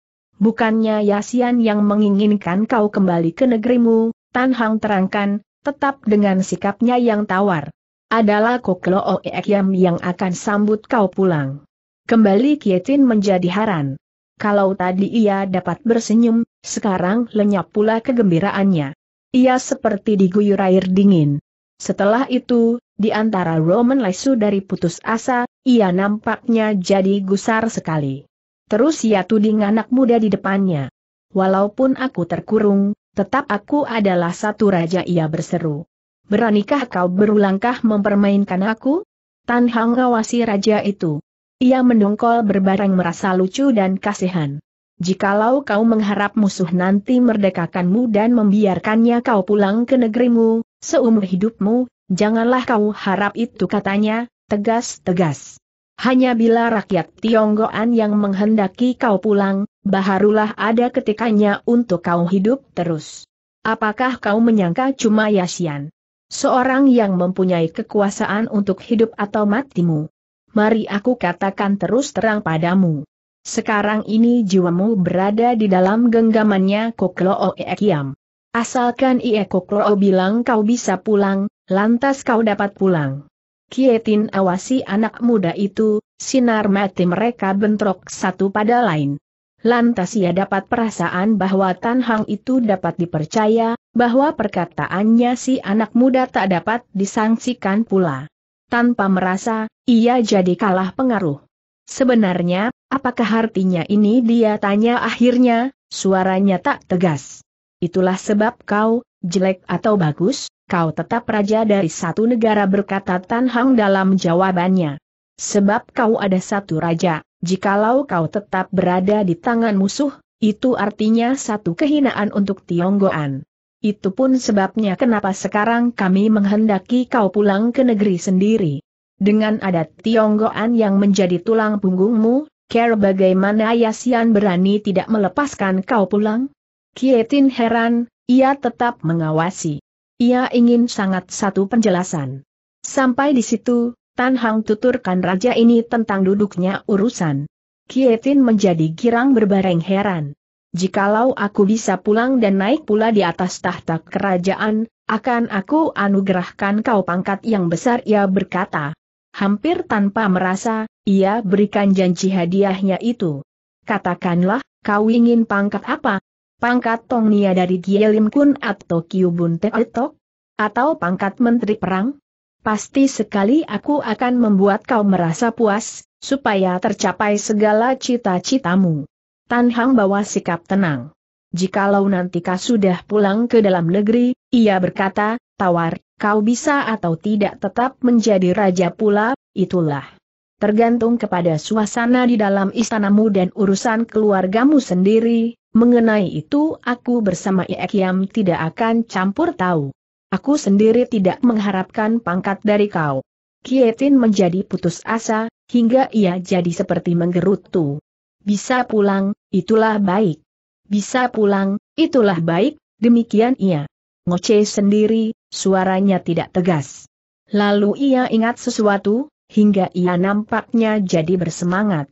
Bukannya Yasian yang menginginkan kau kembali ke negerimu, Tan Hang terangkan, tetap dengan sikapnya yang tawar. Adalah Koklo Oekyam oh yang akan sambut kau pulang. Kembali Kietin menjadi haran. Kalau tadi ia dapat bersenyum, sekarang lenyap pula kegembiraannya. Ia seperti diguyur air dingin. Setelah itu, di antara Roman Lesu dari putus asa, ia nampaknya jadi gusar sekali. Terus ia ya tuding anak muda di depannya. Walaupun aku terkurung, tetap aku adalah satu raja ia berseru. Beranikah kau berulangkah mempermainkan aku? Tan Hang ngawasi raja itu. Ia mendongkol berbareng merasa lucu dan kasihan. Jikalau kau mengharap musuh nanti merdekakanmu dan membiarkannya kau pulang ke negerimu, seumur hidupmu, janganlah kau harap itu katanya, tegas-tegas. Hanya bila rakyat Tionggoan yang menghendaki kau pulang, baharulah ada ketikanya untuk kau hidup terus. Apakah kau menyangka cuma Yasian? Seorang yang mempunyai kekuasaan untuk hidup atau matimu. Mari aku katakan terus terang padamu. Sekarang ini jiwamu berada di dalam genggamannya Koklo Ekiam. Asalkan Ie Koklo bilang kau bisa pulang, lantas kau dapat pulang. Kietin awasi anak muda itu, sinar mati mereka bentrok satu pada lain. Lantas ia dapat perasaan bahwa Tan Hang itu dapat dipercaya, bahwa perkataannya si anak muda tak dapat disangsikan pula. Tanpa merasa, ia jadi kalah pengaruh. Sebenarnya, apakah artinya ini dia tanya akhirnya, suaranya tak tegas. Itulah sebab kau, jelek atau bagus, kau tetap raja dari satu negara berkata Tan Hang dalam jawabannya. Sebab kau ada satu raja, jikalau kau tetap berada di tangan musuh, itu artinya satu kehinaan untuk Tionggoan. Itu pun sebabnya kenapa sekarang kami menghendaki kau pulang ke negeri sendiri. Dengan adat Tionggoan yang menjadi tulang punggungmu, Care bagaimana Yasian berani tidak melepaskan kau pulang? Kietin heran, ia tetap mengawasi. Ia ingin sangat satu penjelasan. Sampai di situ, Tan Hang tuturkan raja ini tentang duduknya urusan. Kietin menjadi girang berbareng heran. Jikalau aku bisa pulang dan naik pula di atas tahta kerajaan, akan aku anugerahkan kau pangkat yang besar ia berkata. Hampir tanpa merasa, ia berikan janji hadiahnya itu. Katakanlah, kau ingin pangkat apa, pangkat Tong Nia dari Gielim Kun atau Kyubun Teotok? Atau pangkat Menteri Perang? Pasti sekali aku akan membuat kau merasa puas, supaya tercapai segala cita-citamu. Tan Hang bawa sikap tenang. Jikalau nanti kau sudah pulang ke dalam negeri, ia berkata, tawar, kau bisa atau tidak tetap menjadi raja pula, itulah tergantung kepada suasana di dalam istanamu dan urusan keluargamu sendiri, Mengenai itu aku bersama Iekiam tidak akan campur tahu. Aku sendiri tidak mengharapkan pangkat dari kau. Kietin menjadi putus asa, hingga ia jadi seperti menggerutu. Bisa pulang, itulah baik. Bisa pulang, itulah baik, demikian ia. Ngoce sendiri, suaranya tidak tegas. Lalu ia ingat sesuatu, hingga ia nampaknya jadi bersemangat.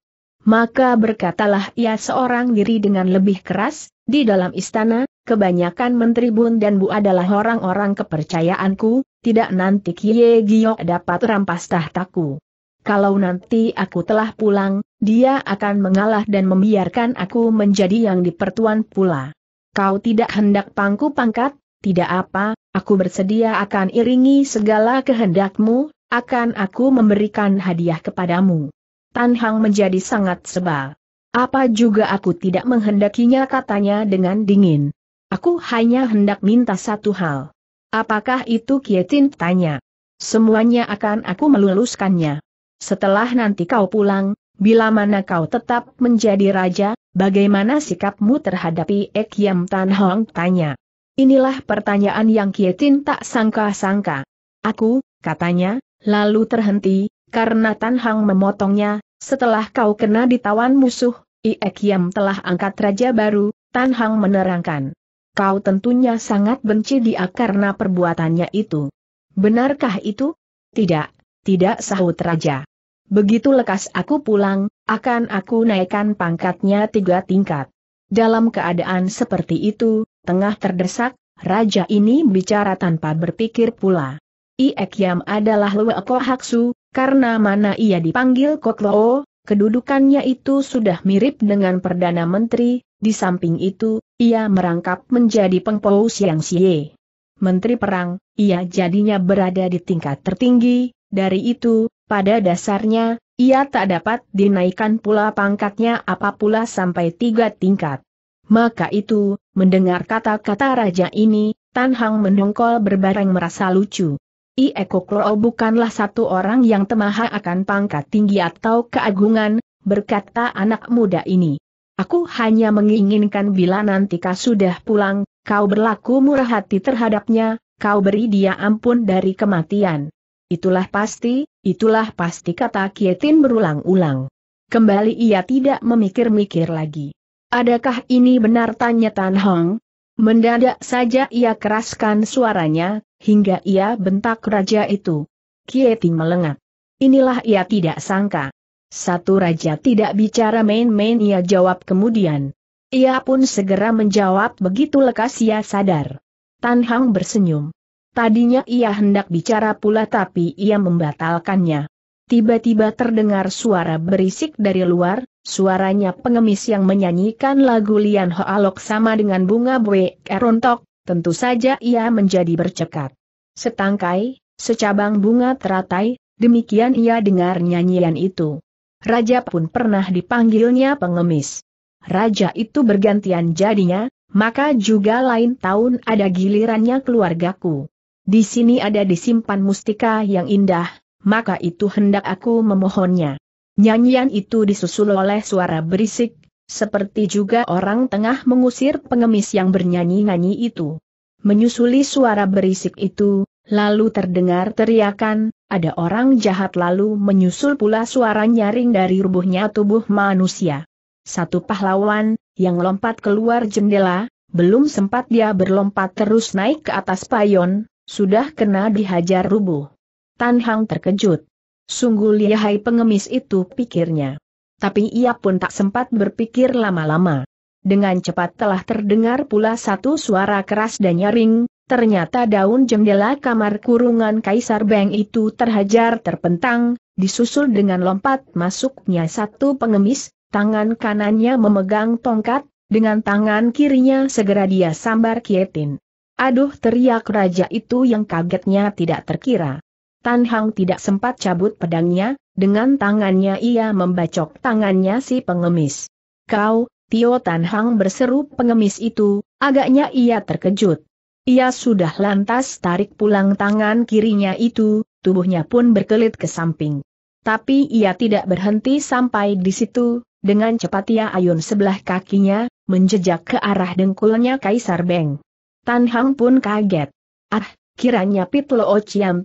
Maka berkatalah ia seorang diri dengan lebih keras, di dalam istana, kebanyakan menteri bun dan bu adalah orang-orang kepercayaanku, tidak nanti Kie Giok dapat rampas tahtaku. Kalau nanti aku telah pulang, dia akan mengalah dan membiarkan aku menjadi yang dipertuan pula. Kau tidak hendak pangku pangkat, tidak apa, aku bersedia akan iringi segala kehendakmu, akan aku memberikan hadiah kepadamu. Tan Hang menjadi sangat sebal. Apa juga aku tidak menghendakinya katanya dengan dingin. Aku hanya hendak minta satu hal. Apakah itu Kietin tanya? Semuanya akan aku meluluskannya. Setelah nanti kau pulang, bila mana kau tetap menjadi raja, bagaimana sikapmu terhadapi Ek Yam Tan Hong tanya? Inilah pertanyaan yang Kietin tak sangka-sangka. Aku, katanya, lalu terhenti, karena Tan Hang memotongnya, setelah kau kena ditawan musuh, Iek Yam telah angkat raja baru, Tan Hang menerangkan. Kau tentunya sangat benci dia karena perbuatannya itu. Benarkah itu? Tidak, tidak sahut raja. Begitu lekas aku pulang, akan aku naikkan pangkatnya tiga tingkat. Dalam keadaan seperti itu, tengah terdesak, raja ini bicara tanpa berpikir pula. Iek Yam adalah Lue Ko Haksu, karena mana ia dipanggil Koklo, kedudukannya itu sudah mirip dengan Perdana Menteri, di samping itu, ia merangkap menjadi Pengpou Siang Siye. Menteri Perang, ia jadinya berada di tingkat tertinggi, dari itu, pada dasarnya, ia tak dapat dinaikkan pula pangkatnya apapula sampai tiga tingkat. Maka itu, mendengar kata-kata raja ini, Tan Hang mendongkol berbareng merasa lucu. I Eko Klo bukanlah satu orang yang temaha akan pangkat tinggi atau keagungan, berkata anak muda ini. Aku hanya menginginkan bila nanti kau sudah pulang, kau berlaku murah hati terhadapnya, kau beri dia ampun dari kematian. Itulah pasti, itulah pasti kata Kietin berulang-ulang. Kembali ia tidak memikir-mikir lagi. Adakah ini benar tanya Tan Hong? Mendadak saja ia keraskan suaranya, hingga ia bentak raja itu. Kieti melengat. Inilah ia tidak sangka. Satu raja tidak bicara main-main ia jawab kemudian. Ia pun segera menjawab begitu lekas ia sadar. Tan Hang bersenyum. Tadinya ia hendak bicara pula tapi ia membatalkannya. Tiba-tiba terdengar suara berisik dari luar, suaranya pengemis yang menyanyikan lagu Lian Hoalok sama dengan bunga Bue Kerontok, tentu saja ia menjadi bercekat. Setangkai, secabang bunga teratai, demikian ia dengar nyanyian itu. Raja pun pernah dipanggilnya pengemis. Raja itu bergantian jadinya, maka juga lain tahun ada gilirannya keluargaku. Di sini ada disimpan mustika yang indah, maka itu hendak aku memohonnya. Nyanyian itu disusul oleh suara berisik, seperti juga orang tengah mengusir pengemis yang bernyanyi-nyanyi itu. Menyusuli suara berisik itu, lalu terdengar teriakan, ada orang jahat lalu menyusul pula suara nyaring dari rubuhnya tubuh manusia. Satu pahlawan, yang lompat keluar jendela, belum sempat dia berlompat terus naik ke atas payon, sudah kena dihajar rubuh. Tan Hang terkejut. Sungguh lihai pengemis itu pikirnya tapi ia pun tak sempat berpikir lama-lama. Dengan cepat telah terdengar pula satu suara keras dan nyaring, ternyata daun jendela kamar kurungan Kaisar Beng itu terhajar terpentang, disusul dengan lompat masuknya satu pengemis, tangan kanannya memegang tongkat, dengan tangan kirinya segera dia sambar Kietin. Aduh teriak raja itu yang kagetnya tidak terkira. Tan Hang tidak sempat cabut pedangnya, dengan tangannya ia membacok tangannya si pengemis. Kau, Tio Tan Hang berseru pengemis itu, agaknya ia terkejut. Ia sudah lantas tarik pulang tangan kirinya itu, tubuhnya pun berkelit ke samping. Tapi ia tidak berhenti sampai di situ, dengan cepat ia ayun sebelah kakinya, menjejak ke arah dengkulnya Kaisar Beng. Tan Hang pun kaget. Ah, kiranya Pitlo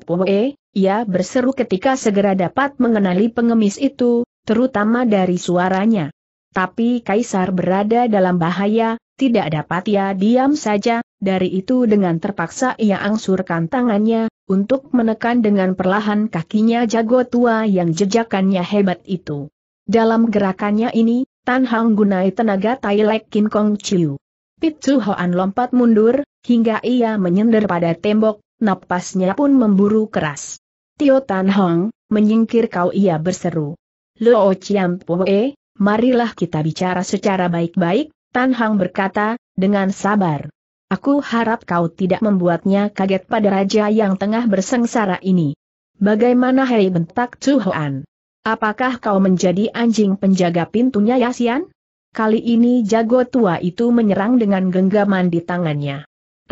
Poe, ia berseru ketika segera dapat mengenali pengemis itu, terutama dari suaranya. Tapi Kaisar berada dalam bahaya, tidak dapat ia diam saja, dari itu dengan terpaksa ia angsurkan tangannya, untuk menekan dengan perlahan kakinya jago tua yang jejakannya hebat itu. Dalam gerakannya ini, Tan Hang gunai tenaga Tai Lek Kin Kong Chiu. Pit Chu Hoan lompat mundur, Hingga ia menyender pada tembok, napasnya pun memburu keras. Tio Tan Hong, menyingkir kau ia berseru. Lo Chiam Poe, marilah kita bicara secara baik-baik, Tan Hong berkata, dengan sabar. Aku harap kau tidak membuatnya kaget pada raja yang tengah bersengsara ini. Bagaimana hei bentak Chu Hoan? Apakah kau menjadi anjing penjaga pintunya Yasian? Kali ini jago tua itu menyerang dengan genggaman di tangannya.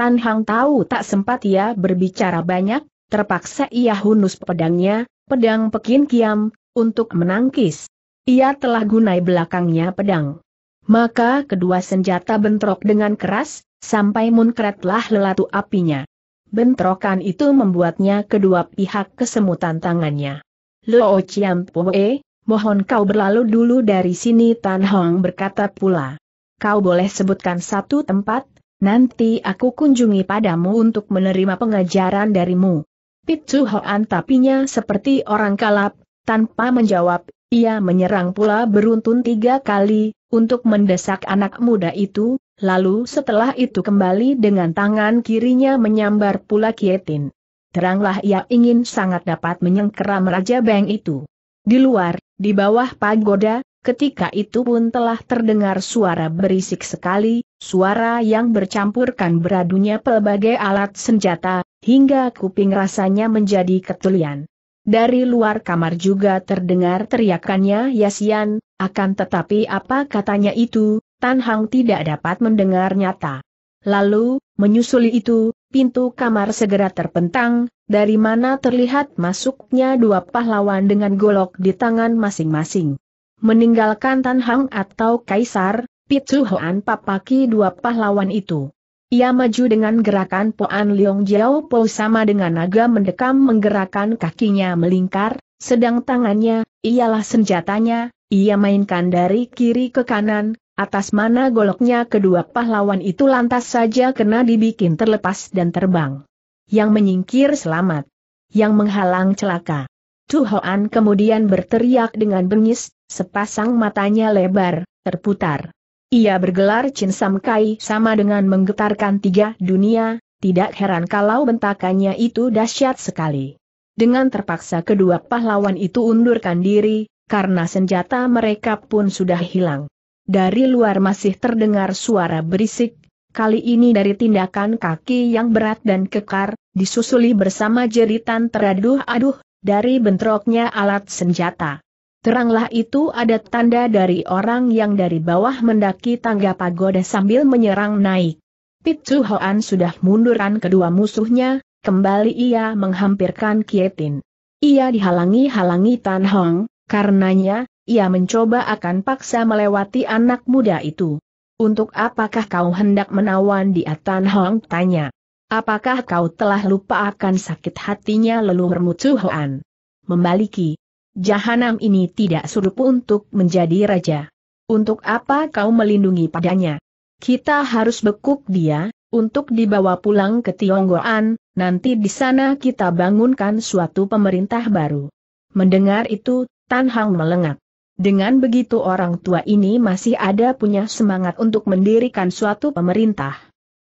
Tan Hang tahu tak sempat ia berbicara banyak, terpaksa ia hunus pedangnya, pedang Pekin Kiam, untuk menangkis. Ia telah gunai belakangnya pedang. Maka kedua senjata bentrok dengan keras, sampai munkretlah lelatu apinya. Bentrokan itu membuatnya kedua pihak kesemutan tangannya. Lo Chiam Poe, mohon kau berlalu dulu dari sini Tan Hong berkata pula. Kau boleh sebutkan satu tempat, Nanti aku kunjungi padamu untuk menerima pengajaran darimu. Pitsu Hoan tapinya seperti orang kalap, tanpa menjawab, ia menyerang pula beruntun tiga kali, untuk mendesak anak muda itu, lalu setelah itu kembali dengan tangan kirinya menyambar pula Kietin. Teranglah ia ingin sangat dapat menyengkeram Raja Beng itu. Di luar, di bawah pagoda, ketika itu pun telah terdengar suara berisik sekali, Suara yang bercampurkan beradunya pelbagai alat senjata, hingga kuping rasanya menjadi ketulian. Dari luar kamar juga terdengar teriakannya Yasian, akan tetapi apa katanya itu, Tan Hang tidak dapat mendengar nyata. Lalu, menyusuli itu, pintu kamar segera terpentang, dari mana terlihat masuknya dua pahlawan dengan golok di tangan masing-masing. Meninggalkan Tan Hang atau Kaisar, Pitu Hoan papaki dua pahlawan itu. Ia maju dengan gerakan Poan Leong Jiao Po sama dengan naga mendekam menggerakkan kakinya melingkar, sedang tangannya, ialah senjatanya, ia mainkan dari kiri ke kanan, atas mana goloknya kedua pahlawan itu lantas saja kena dibikin terlepas dan terbang. Yang menyingkir selamat. Yang menghalang celaka. Hoan kemudian berteriak dengan bengis, sepasang matanya lebar, terputar. Ia bergelar Chin Sam Kai sama dengan menggetarkan tiga dunia, tidak heran kalau bentakannya itu dahsyat sekali. Dengan terpaksa kedua pahlawan itu undurkan diri, karena senjata mereka pun sudah hilang. Dari luar masih terdengar suara berisik, kali ini dari tindakan kaki yang berat dan kekar, disusuli bersama jeritan teraduh-aduh, dari bentroknya alat senjata. Teranglah itu ada tanda dari orang yang dari bawah mendaki tangga pagoda sambil menyerang naik. Pitu Hoan sudah munduran kedua musuhnya, kembali ia menghampirkan Kietin. Ia dihalangi-halangi Tan Hong, karenanya, ia mencoba akan paksa melewati anak muda itu. Untuk apakah kau hendak menawan dia Tan Hong tanya. Apakah kau telah lupa akan sakit hatinya leluhur leluhurmu Hoan? Membaliki, Jahanam ini tidak suruh untuk menjadi raja. Untuk apa kau melindungi padanya? Kita harus bekuk dia, untuk dibawa pulang ke Tionggoan, nanti di sana kita bangunkan suatu pemerintah baru. Mendengar itu, Tan Hang melengak. Dengan begitu orang tua ini masih ada punya semangat untuk mendirikan suatu pemerintah.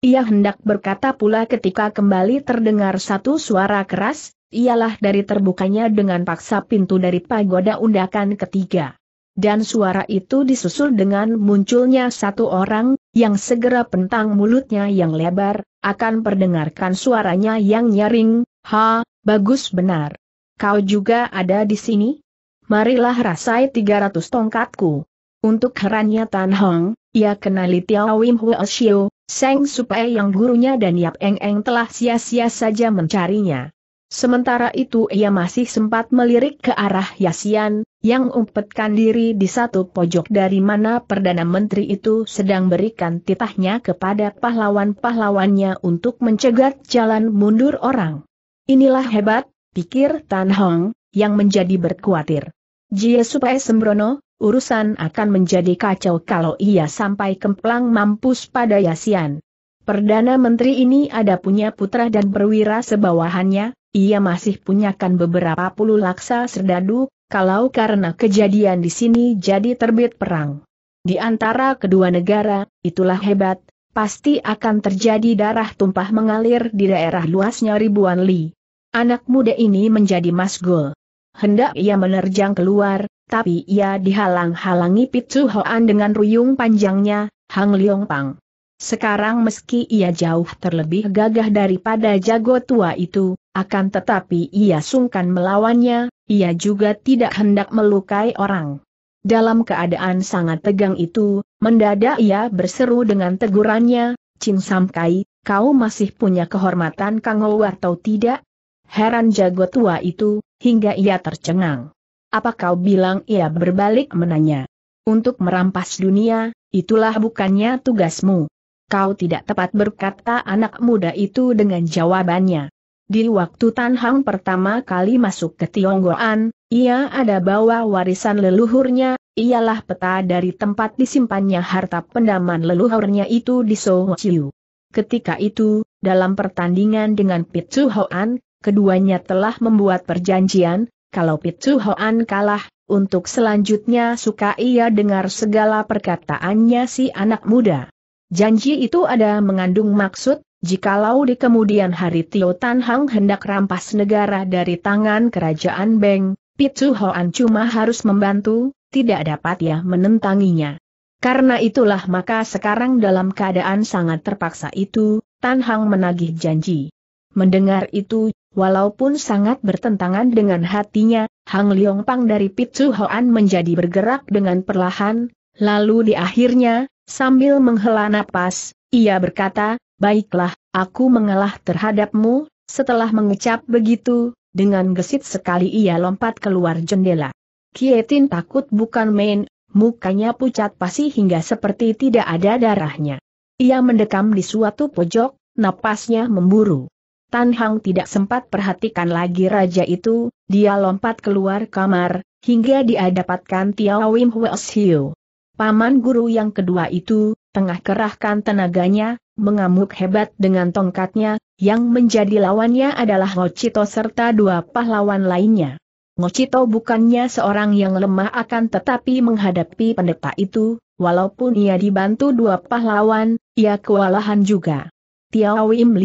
Ia hendak berkata pula ketika kembali terdengar satu suara keras, ialah dari terbukanya dengan paksa pintu dari pagoda undakan ketiga. Dan suara itu disusul dengan munculnya satu orang, yang segera pentang mulutnya yang lebar, akan perdengarkan suaranya yang nyaring, ha, bagus benar. Kau juga ada di sini? Marilah rasai 300 tongkatku. Untuk herannya Tan Hong, ia kenali Tiao Wim Hua Xiu, Seng Supai yang gurunya dan Yap Eng Eng telah sia-sia saja mencarinya. Sementara itu ia masih sempat melirik ke arah Yasian, yang umpetkan diri di satu pojok dari mana Perdana Menteri itu sedang berikan titahnya kepada pahlawan-pahlawannya untuk mencegat jalan mundur orang. Inilah hebat, pikir Tan Hong, yang menjadi berkuatir. Jie Supai Sembrono, urusan akan menjadi kacau kalau ia sampai kemplang mampus pada Yasian. Perdana Menteri ini ada punya putra dan perwira sebawahannya, ia masih punyakan beberapa puluh laksa serdadu, kalau karena kejadian di sini jadi terbit perang. Di antara kedua negara, itulah hebat, pasti akan terjadi darah tumpah mengalir di daerah luasnya ribuan li. Anak muda ini menjadi masgul. Hendak ia menerjang keluar, tapi ia dihalang-halangi Pitu Hoan dengan ruyung panjangnya, Hang Leong Pang. Sekarang meski ia jauh terlebih gagah daripada jago tua itu, akan tetapi ia sungkan melawannya, ia juga tidak hendak melukai orang. Dalam keadaan sangat tegang itu, mendadak ia berseru dengan tegurannya, Chin Samkai, kau masih punya kehormatan Kang Ou atau tidak? Heran jago tua itu, hingga ia tercengang. Apa kau bilang ia berbalik menanya? Untuk merampas dunia, itulah bukannya tugasmu. Kau tidak tepat berkata anak muda itu dengan jawabannya. Di waktu Tan Hang pertama kali masuk ke Tionggoan, ia ada bawa warisan leluhurnya, ialah peta dari tempat disimpannya harta pendaman leluhurnya itu di Soho Chiu. Ketika itu, dalam pertandingan dengan Pitsu Hoan, keduanya telah membuat perjanjian, kalau Pitsu Hoan kalah, untuk selanjutnya suka ia dengar segala perkataannya si anak muda. Janji itu ada mengandung maksud, Jikalau di kemudian hari Tio Tan Hang hendak rampas negara dari tangan kerajaan Beng, Pitsu Hoan cuma harus membantu, tidak dapat ya menentanginya. Karena itulah maka sekarang dalam keadaan sangat terpaksa itu, Tan Hang menagih janji. Mendengar itu, walaupun sangat bertentangan dengan hatinya, Hang Leong Pang dari Pitsu Hoan menjadi bergerak dengan perlahan, lalu di akhirnya, sambil menghela napas, ia berkata, baiklah, aku mengalah terhadapmu, setelah mengecap begitu, dengan gesit sekali ia lompat keluar jendela. Kietin takut bukan main, mukanya pucat pasi hingga seperti tidak ada darahnya. Ia mendekam di suatu pojok, napasnya memburu. Tan Hang tidak sempat perhatikan lagi raja itu, dia lompat keluar kamar, hingga dia dapatkan Tiao Wim Hiu. Paman guru yang kedua itu, tengah kerahkan tenaganya, mengamuk hebat dengan tongkatnya, yang menjadi lawannya adalah Ngocito serta dua pahlawan lainnya. Ngocito bukannya seorang yang lemah akan tetapi menghadapi pendeta itu, walaupun ia dibantu dua pahlawan, ia kewalahan juga. Tiao Im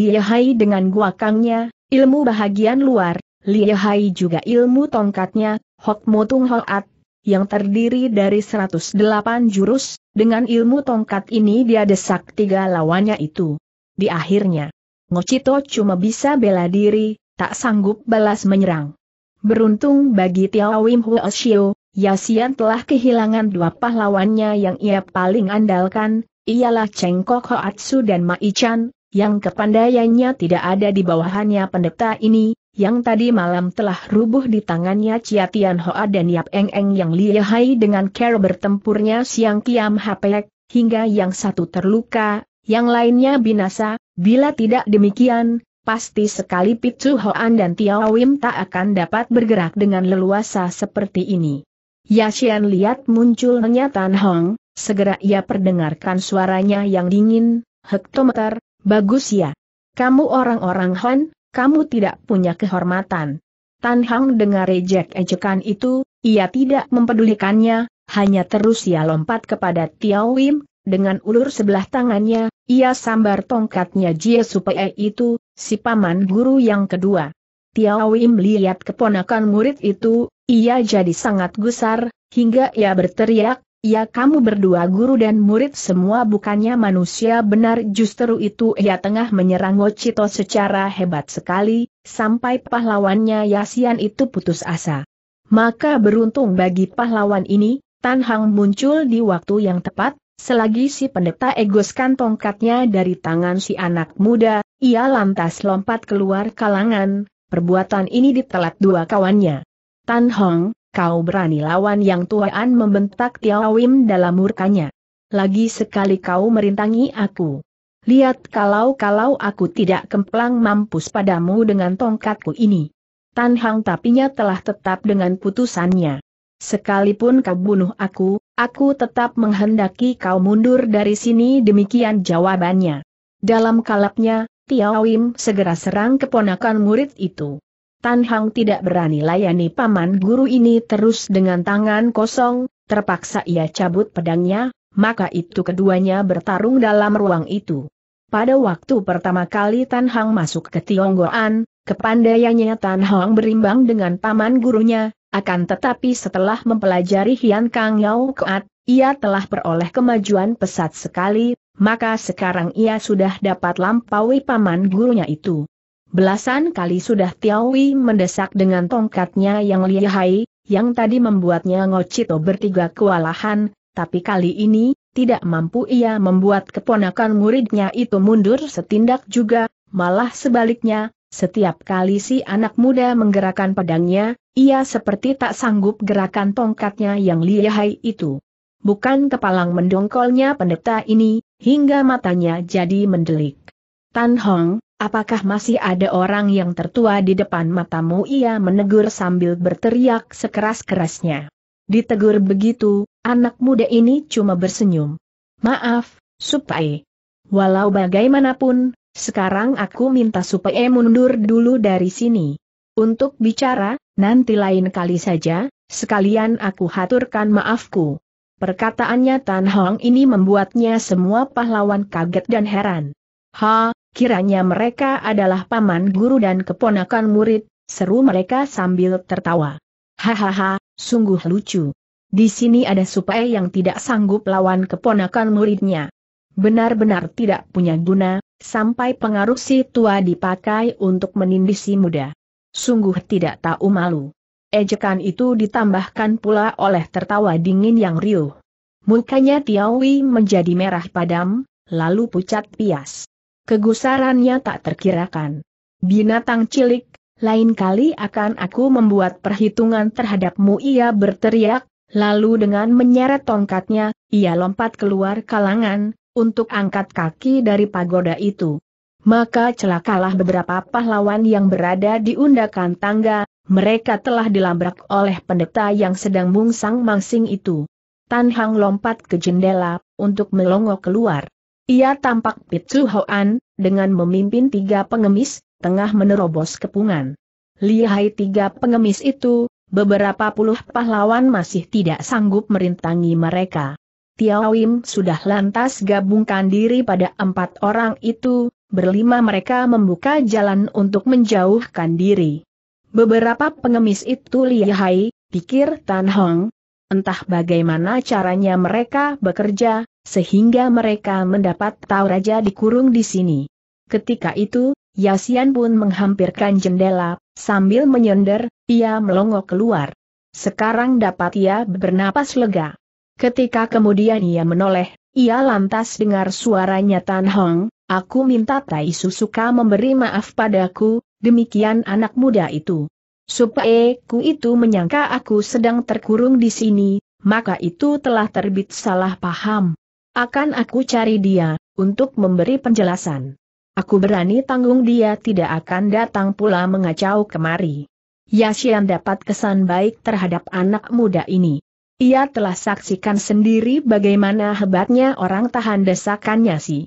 dengan guakangnya, ilmu bahagian luar, Liyahai juga ilmu tongkatnya, Hok Motung Hoat, yang terdiri dari 108 jurus, dengan ilmu tongkat ini dia desak tiga lawannya itu. Di akhirnya, Ngocito cuma bisa bela diri, tak sanggup balas menyerang. Beruntung bagi Tiao Wim Huoshio, Yasian telah kehilangan dua pahlawannya yang ia paling andalkan, ialah Cheng Kok Hoatsu dan Maichan, yang kepandaiannya tidak ada di bawahannya pendeta ini, yang tadi malam telah rubuh di tangannya Chia Tian Hoa dan Yap Eng Eng yang lihai dengan cara bertempurnya siang kiam hapek, hingga yang satu terluka, yang lainnya binasa, bila tidak demikian, pasti sekali Pitu Hoan dan Tiao Wim tak akan dapat bergerak dengan leluasa seperti ini. Yashian lihat muncul Tan Hong, segera ia perdengarkan suaranya yang dingin, hektometer, bagus ya. Kamu orang-orang Hon, kamu tidak punya kehormatan. Tan Hang dengar ejek-ejekan itu, ia tidak mempedulikannya, hanya terus ia lompat kepada Tiao Wim, dengan ulur sebelah tangannya, ia sambar tongkatnya Jie supaya itu, si paman guru yang kedua. Tiao Wim lihat keponakan murid itu, ia jadi sangat gusar, hingga ia berteriak, Ya kamu berdua guru dan murid semua bukannya manusia benar justru itu ia tengah menyerang Wocito secara hebat sekali, sampai pahlawannya Yasian itu putus asa. Maka beruntung bagi pahlawan ini, Tan Hang muncul di waktu yang tepat, selagi si pendeta egoskan tongkatnya dari tangan si anak muda, ia lantas lompat keluar kalangan, perbuatan ini ditelat dua kawannya. Tan Hong, kau berani lawan yang tuaan membentak Tiao dalam murkanya. Lagi sekali kau merintangi aku. Lihat kalau-kalau aku tidak kemplang mampus padamu dengan tongkatku ini. Tan Hang tapinya telah tetap dengan putusannya. Sekalipun kau bunuh aku, aku tetap menghendaki kau mundur dari sini demikian jawabannya. Dalam kalapnya, Tiao segera serang keponakan murid itu. Tan Hang tidak berani layani paman guru ini terus dengan tangan kosong, terpaksa ia cabut pedangnya, maka itu keduanya bertarung dalam ruang itu. Pada waktu pertama kali Tan Hang masuk ke Tionggoan, kepandaiannya Tan Hang berimbang dengan paman gurunya, akan tetapi setelah mempelajari Hian Kang Yao Keat, ia telah peroleh kemajuan pesat sekali, maka sekarang ia sudah dapat lampaui paman gurunya itu. Belasan kali sudah Tiawi mendesak dengan tongkatnya yang lihai, yang tadi membuatnya Ngocito bertiga kewalahan, tapi kali ini, tidak mampu ia membuat keponakan muridnya itu mundur setindak juga, malah sebaliknya, setiap kali si anak muda menggerakkan pedangnya, ia seperti tak sanggup gerakan tongkatnya yang lihai itu. Bukan kepalang mendongkolnya pendeta ini, hingga matanya jadi mendelik. Tan Hong, Apakah masih ada orang yang tertua di depan matamu? Ia menegur sambil berteriak sekeras-kerasnya. Ditegur begitu, anak muda ini cuma bersenyum. Maaf, Supai. Walau bagaimanapun, sekarang aku minta Supai mundur dulu dari sini. Untuk bicara, nanti lain kali saja, sekalian aku haturkan maafku. Perkataannya Tan Hong ini membuatnya semua pahlawan kaget dan heran. Ha, kiranya mereka adalah paman guru dan keponakan murid, seru mereka sambil tertawa. Hahaha, sungguh lucu. Di sini ada supaya yang tidak sanggup lawan keponakan muridnya. Benar-benar tidak punya guna, sampai pengaruh si tua dipakai untuk menindih si muda. Sungguh tidak tahu malu. Ejekan itu ditambahkan pula oleh tertawa dingin yang riuh. Mukanya Tiawi menjadi merah padam, lalu pucat pias kegusarannya tak terkirakan. Binatang cilik, lain kali akan aku membuat perhitungan terhadapmu ia berteriak, lalu dengan menyeret tongkatnya, ia lompat keluar kalangan, untuk angkat kaki dari pagoda itu. Maka celakalah beberapa pahlawan yang berada di undakan tangga, mereka telah dilabrak oleh pendeta yang sedang mungsang-mangsing itu. Tan Hang lompat ke jendela, untuk melongo keluar. Ia tampak Pitsu Hoan, dengan memimpin tiga pengemis, tengah menerobos kepungan. Lihai tiga pengemis itu, beberapa puluh pahlawan masih tidak sanggup merintangi mereka. Tiawim sudah lantas gabungkan diri pada empat orang itu, berlima mereka membuka jalan untuk menjauhkan diri. Beberapa pengemis itu lihai, pikir Tan Hong. Entah bagaimana caranya mereka bekerja, sehingga mereka mendapat tahu raja dikurung di sini. Ketika itu, Yasian pun menghampirkan jendela, sambil menyender, ia melongo keluar. Sekarang dapat ia bernapas lega. Ketika kemudian ia menoleh, ia lantas dengar suaranya Tan Hong, aku minta Tai Susuka memberi maaf padaku, demikian anak muda itu. Supaya ku itu menyangka aku sedang terkurung di sini, maka itu telah terbit salah paham. Akan aku cari dia, untuk memberi penjelasan. Aku berani tanggung dia tidak akan datang pula mengacau kemari. Yashian dapat kesan baik terhadap anak muda ini. Ia telah saksikan sendiri bagaimana hebatnya orang tahan desakannya si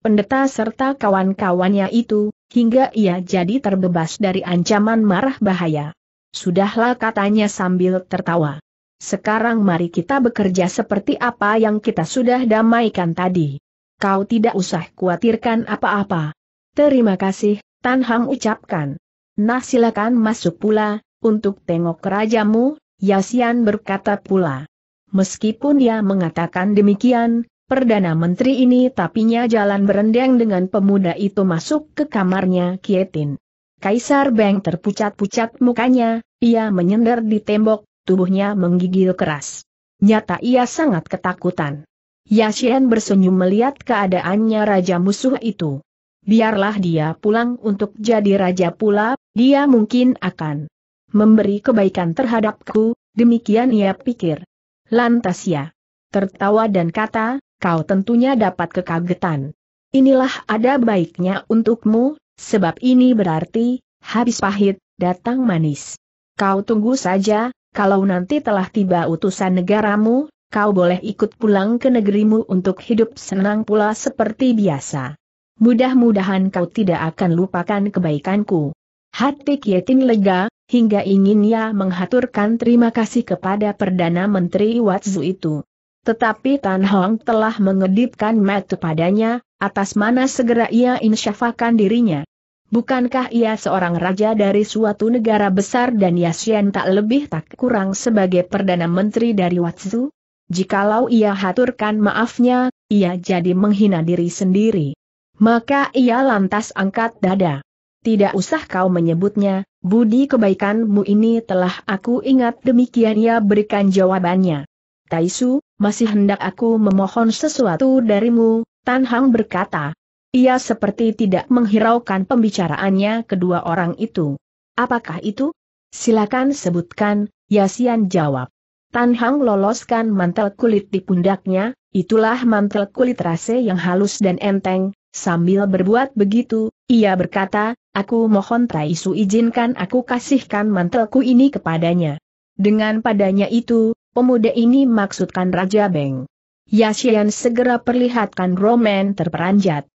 pendeta serta kawan-kawannya itu, hingga ia jadi terbebas dari ancaman marah bahaya. Sudahlah katanya sambil tertawa. Sekarang mari kita bekerja seperti apa yang kita sudah damaikan tadi. Kau tidak usah khawatirkan apa-apa. Terima kasih, Tan Hang ucapkan. Nah silakan masuk pula, untuk tengok rajamu, Yasian berkata pula. Meskipun dia mengatakan demikian, Perdana Menteri ini tapinya jalan berendeng dengan pemuda itu masuk ke kamarnya Kietin. Kaisar Beng terpucat-pucat mukanya, ia menyender di tembok, tubuhnya menggigil keras. Nyata ia sangat ketakutan. Yasien bersenyum melihat keadaannya raja musuh itu. Biarlah dia pulang untuk jadi raja pula, dia mungkin akan memberi kebaikan terhadapku, demikian ia pikir. Lantas ya, tertawa dan kata, kau tentunya dapat kekagetan. Inilah ada baiknya untukmu, sebab ini berarti, habis pahit, datang manis. Kau tunggu saja, kalau nanti telah tiba utusan negaramu, kau boleh ikut pulang ke negerimu untuk hidup senang pula seperti biasa. Mudah-mudahan kau tidak akan lupakan kebaikanku. Hati Kietin lega, hingga ingin ia menghaturkan terima kasih kepada Perdana Menteri Watsu itu. Tetapi Tan Hong telah mengedipkan mata padanya, atas mana segera ia insyafakan dirinya. Bukankah ia seorang raja dari suatu negara besar dan Yasien tak lebih tak kurang sebagai Perdana Menteri dari Watsu? Jikalau ia haturkan maafnya, ia jadi menghina diri sendiri. Maka ia lantas angkat dada. Tidak usah kau menyebutnya, budi kebaikanmu ini telah aku ingat demikian ia berikan jawabannya. Taisu, masih hendak aku memohon sesuatu darimu, Tan Hang berkata, ia seperti tidak menghiraukan pembicaraannya kedua orang itu. Apakah itu? Silakan sebutkan, Yasian jawab. Tan Hang loloskan mantel kulit di pundaknya, itulah mantel kulit rase yang halus dan enteng, sambil berbuat begitu, ia berkata, aku mohon Traisu izinkan aku kasihkan mantelku ini kepadanya. Dengan padanya itu, pemuda ini maksudkan Raja Beng. Yasian segera perlihatkan roman terperanjat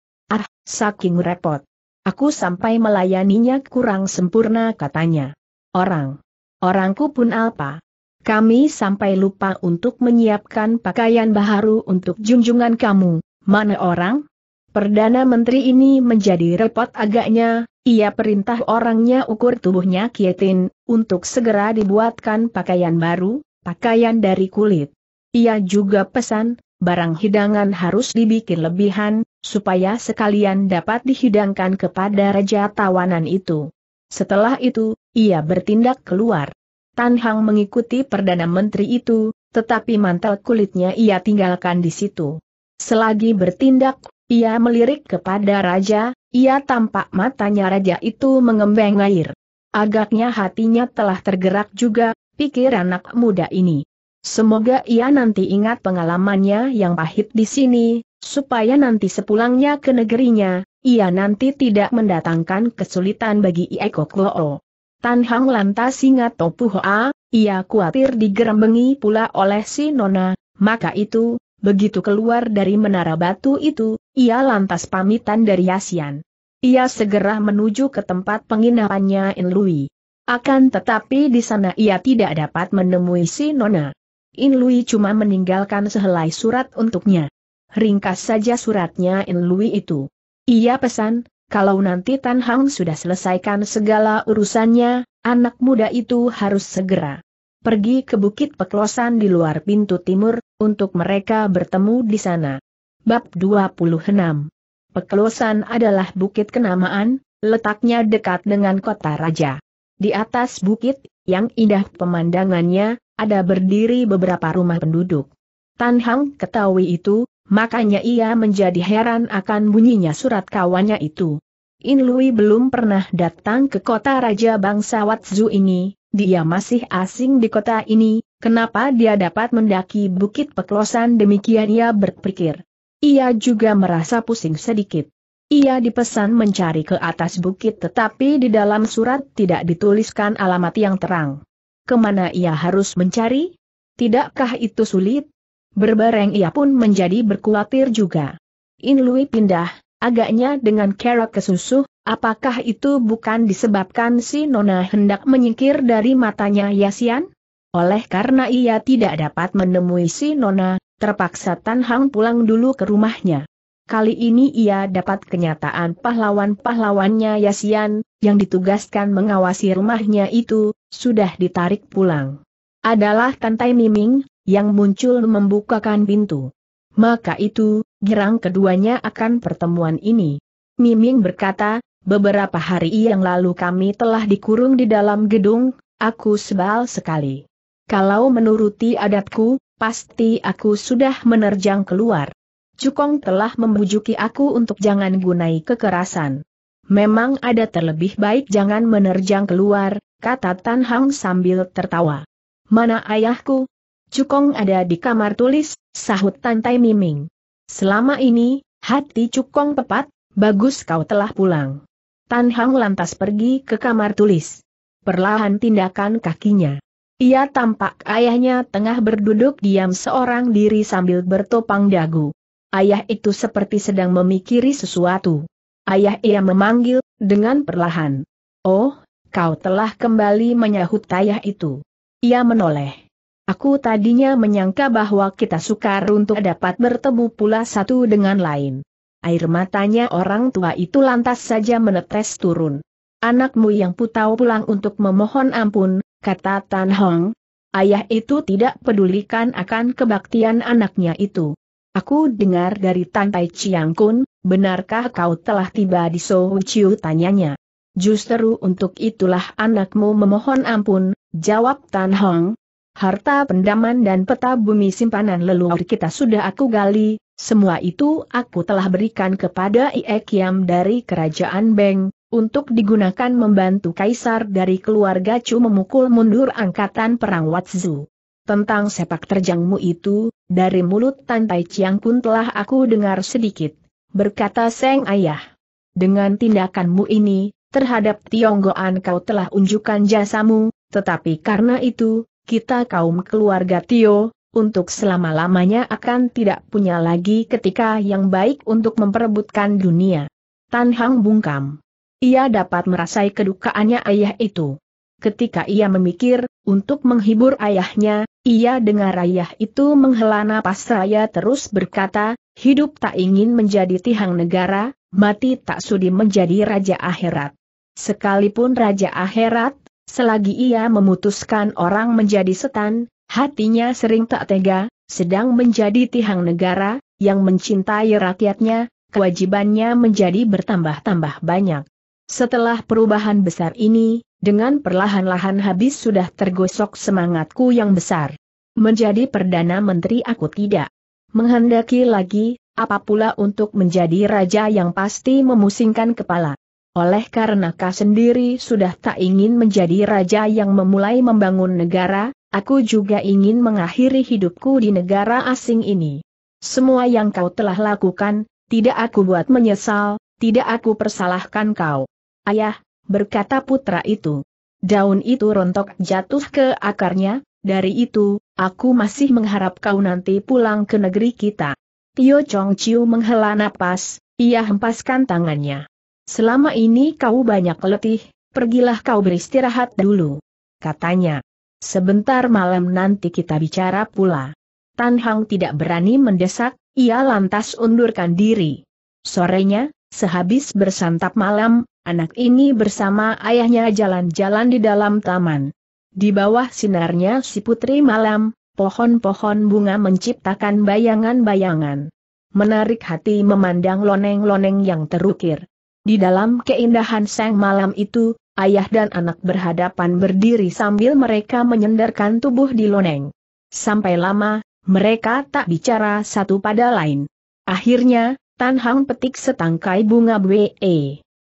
saking repot. Aku sampai melayaninya kurang sempurna katanya. Orang. Orangku pun alpa. Kami sampai lupa untuk menyiapkan pakaian baharu untuk junjungan kamu. Mana orang? Perdana Menteri ini menjadi repot agaknya, ia perintah orangnya ukur tubuhnya kietin, untuk segera dibuatkan pakaian baru, pakaian dari kulit. Ia juga pesan, barang hidangan harus dibikin lebihan, supaya sekalian dapat dihidangkan kepada Raja Tawanan itu. Setelah itu, ia bertindak keluar. Tan Hang mengikuti Perdana Menteri itu, tetapi mantel kulitnya ia tinggalkan di situ. Selagi bertindak, ia melirik kepada Raja, ia tampak matanya Raja itu mengembang air. Agaknya hatinya telah tergerak juga, pikir anak muda ini. Semoga ia nanti ingat pengalamannya yang pahit di sini, supaya nanti sepulangnya ke negerinya, ia nanti tidak mendatangkan kesulitan bagi Ieko Kuo. Tan Hang lantas ingat Topu Hoa, ia khawatir digerembengi pula oleh si Nona, maka itu, begitu keluar dari menara batu itu, ia lantas pamitan dari Yasian. Ia segera menuju ke tempat penginapannya In Lui. Akan tetapi di sana ia tidak dapat menemui si Nona. In Lui cuma meninggalkan sehelai surat untuknya. Ringkas saja suratnya In Lui itu. Ia pesan, kalau nanti Tan Hang sudah selesaikan segala urusannya, anak muda itu harus segera pergi ke Bukit Peklosan di luar pintu timur, untuk mereka bertemu di sana. Bab 26 Peklosan adalah bukit kenamaan, letaknya dekat dengan kota raja. Di atas bukit, yang indah pemandangannya, ada berdiri beberapa rumah penduduk. Tan Hang ketahui itu, makanya ia menjadi heran akan bunyinya surat kawannya itu. In Lui belum pernah datang ke kota Raja Bangsa Watzu ini, dia masih asing di kota ini, kenapa dia dapat mendaki bukit peklosan demikian ia berpikir. Ia juga merasa pusing sedikit. Ia dipesan mencari ke atas bukit tetapi di dalam surat tidak dituliskan alamat yang terang. Kemana ia harus mencari? Tidakkah itu sulit? Berbareng ia pun menjadi berkulatir juga. In Lui pindah, agaknya dengan kerok kesusuh, apakah itu bukan disebabkan si Nona hendak menyingkir dari matanya Yasian? Oleh karena ia tidak dapat menemui si Nona, terpaksa Tan Hang pulang dulu ke rumahnya. Kali ini ia dapat kenyataan pahlawan-pahlawannya Yasian, yang ditugaskan mengawasi rumahnya itu, sudah ditarik pulang. Adalah Tantai Miming, yang muncul membukakan pintu. Maka itu, girang keduanya akan pertemuan ini. Miming berkata, beberapa hari yang lalu kami telah dikurung di dalam gedung, aku sebal sekali. Kalau menuruti adatku, pasti aku sudah menerjang keluar. Cukong telah membujuki aku untuk jangan gunai kekerasan. Memang ada terlebih baik jangan menerjang keluar, kata Tan Hang sambil tertawa. Mana ayahku, Cukong ada di kamar tulis, sahut Tantai Miming. Selama ini, hati Cukong tepat, bagus kau telah pulang. Tan Hang lantas pergi ke kamar tulis. Perlahan tindakan kakinya. Ia tampak ayahnya tengah berduduk diam seorang diri sambil bertopang dagu. Ayah itu seperti sedang memikiri sesuatu. Ayah ia memanggil, dengan perlahan. Oh, kau telah kembali menyahut ayah itu. Ia menoleh. Aku tadinya menyangka bahwa kita sukar untuk dapat bertemu pula satu dengan lain. Air matanya orang tua itu lantas saja menetes turun. Anakmu yang putau pulang untuk memohon ampun, kata Tan Hong. Ayah itu tidak pedulikan akan kebaktian anaknya itu. Aku dengar dari Tan Tai Chiang Kun, benarkah kau telah tiba di Sohu Chiu tanyanya. Justru untuk itulah anakmu memohon ampun, jawab Tan Hong, Harta pendaman dan peta bumi simpanan leluhur kita sudah aku gali, semua itu aku telah berikan kepada Iekiam dari kerajaan Beng, untuk digunakan membantu kaisar dari keluarga Chu memukul mundur angkatan perang Watsu. Tentang sepak terjangmu itu, dari mulut Tantai Chiang pun telah aku dengar sedikit, berkata Seng Ayah. Dengan tindakanmu ini, terhadap Tionggoan kau telah unjukkan jasamu, tetapi karena itu, kita kaum keluarga Tio, untuk selama-lamanya akan tidak punya lagi ketika yang baik untuk memperebutkan dunia. Tan Hang bungkam. Ia dapat merasai kedukaannya ayah itu. Ketika ia memikir, untuk menghibur ayahnya, ia dengar ayah itu menghela napas raya terus berkata, hidup tak ingin menjadi tihang negara, mati tak sudi menjadi raja akhirat. Sekalipun raja akhirat, Selagi ia memutuskan orang menjadi setan, hatinya sering tak tega, sedang menjadi tihang negara, yang mencintai rakyatnya, kewajibannya menjadi bertambah-tambah banyak. Setelah perubahan besar ini, dengan perlahan-lahan habis sudah tergosok semangatku yang besar. Menjadi Perdana Menteri aku tidak menghendaki lagi, apapula untuk menjadi raja yang pasti memusingkan kepala. Oleh karena kau sendiri sudah tak ingin menjadi raja yang memulai membangun negara, aku juga ingin mengakhiri hidupku di negara asing ini. Semua yang kau telah lakukan, tidak aku buat menyesal, tidak aku persalahkan kau. Ayah, berkata putra itu. Daun itu rontok jatuh ke akarnya, dari itu, aku masih mengharap kau nanti pulang ke negeri kita. Tio Chong Chiu menghela napas, ia hempaskan tangannya. Selama ini kau banyak letih, pergilah kau beristirahat dulu. Katanya. Sebentar malam nanti kita bicara pula. Tan Hang tidak berani mendesak, ia lantas undurkan diri. Sorenya, sehabis bersantap malam, anak ini bersama ayahnya jalan-jalan di dalam taman. Di bawah sinarnya si putri malam, pohon-pohon bunga menciptakan bayangan-bayangan. Menarik hati memandang loneng-loneng yang terukir. Di dalam keindahan sang malam itu, ayah dan anak berhadapan berdiri sambil mereka menyendarkan tubuh di loneng. Sampai lama, mereka tak bicara satu pada lain. Akhirnya, Tan Hang petik setangkai bunga bwe.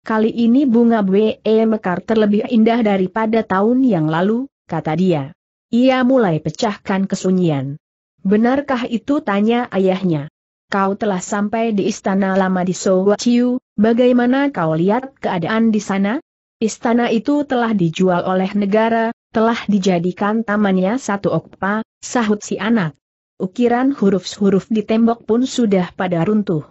Kali ini bunga bwe mekar terlebih indah daripada tahun yang lalu, kata dia. Ia mulai pecahkan kesunyian. Benarkah itu tanya ayahnya? kau telah sampai di istana lama di Sowachiu, bagaimana kau lihat keadaan di sana? Istana itu telah dijual oleh negara, telah dijadikan tamannya satu okpa, sahut si anak. Ukiran huruf-huruf di tembok pun sudah pada runtuh.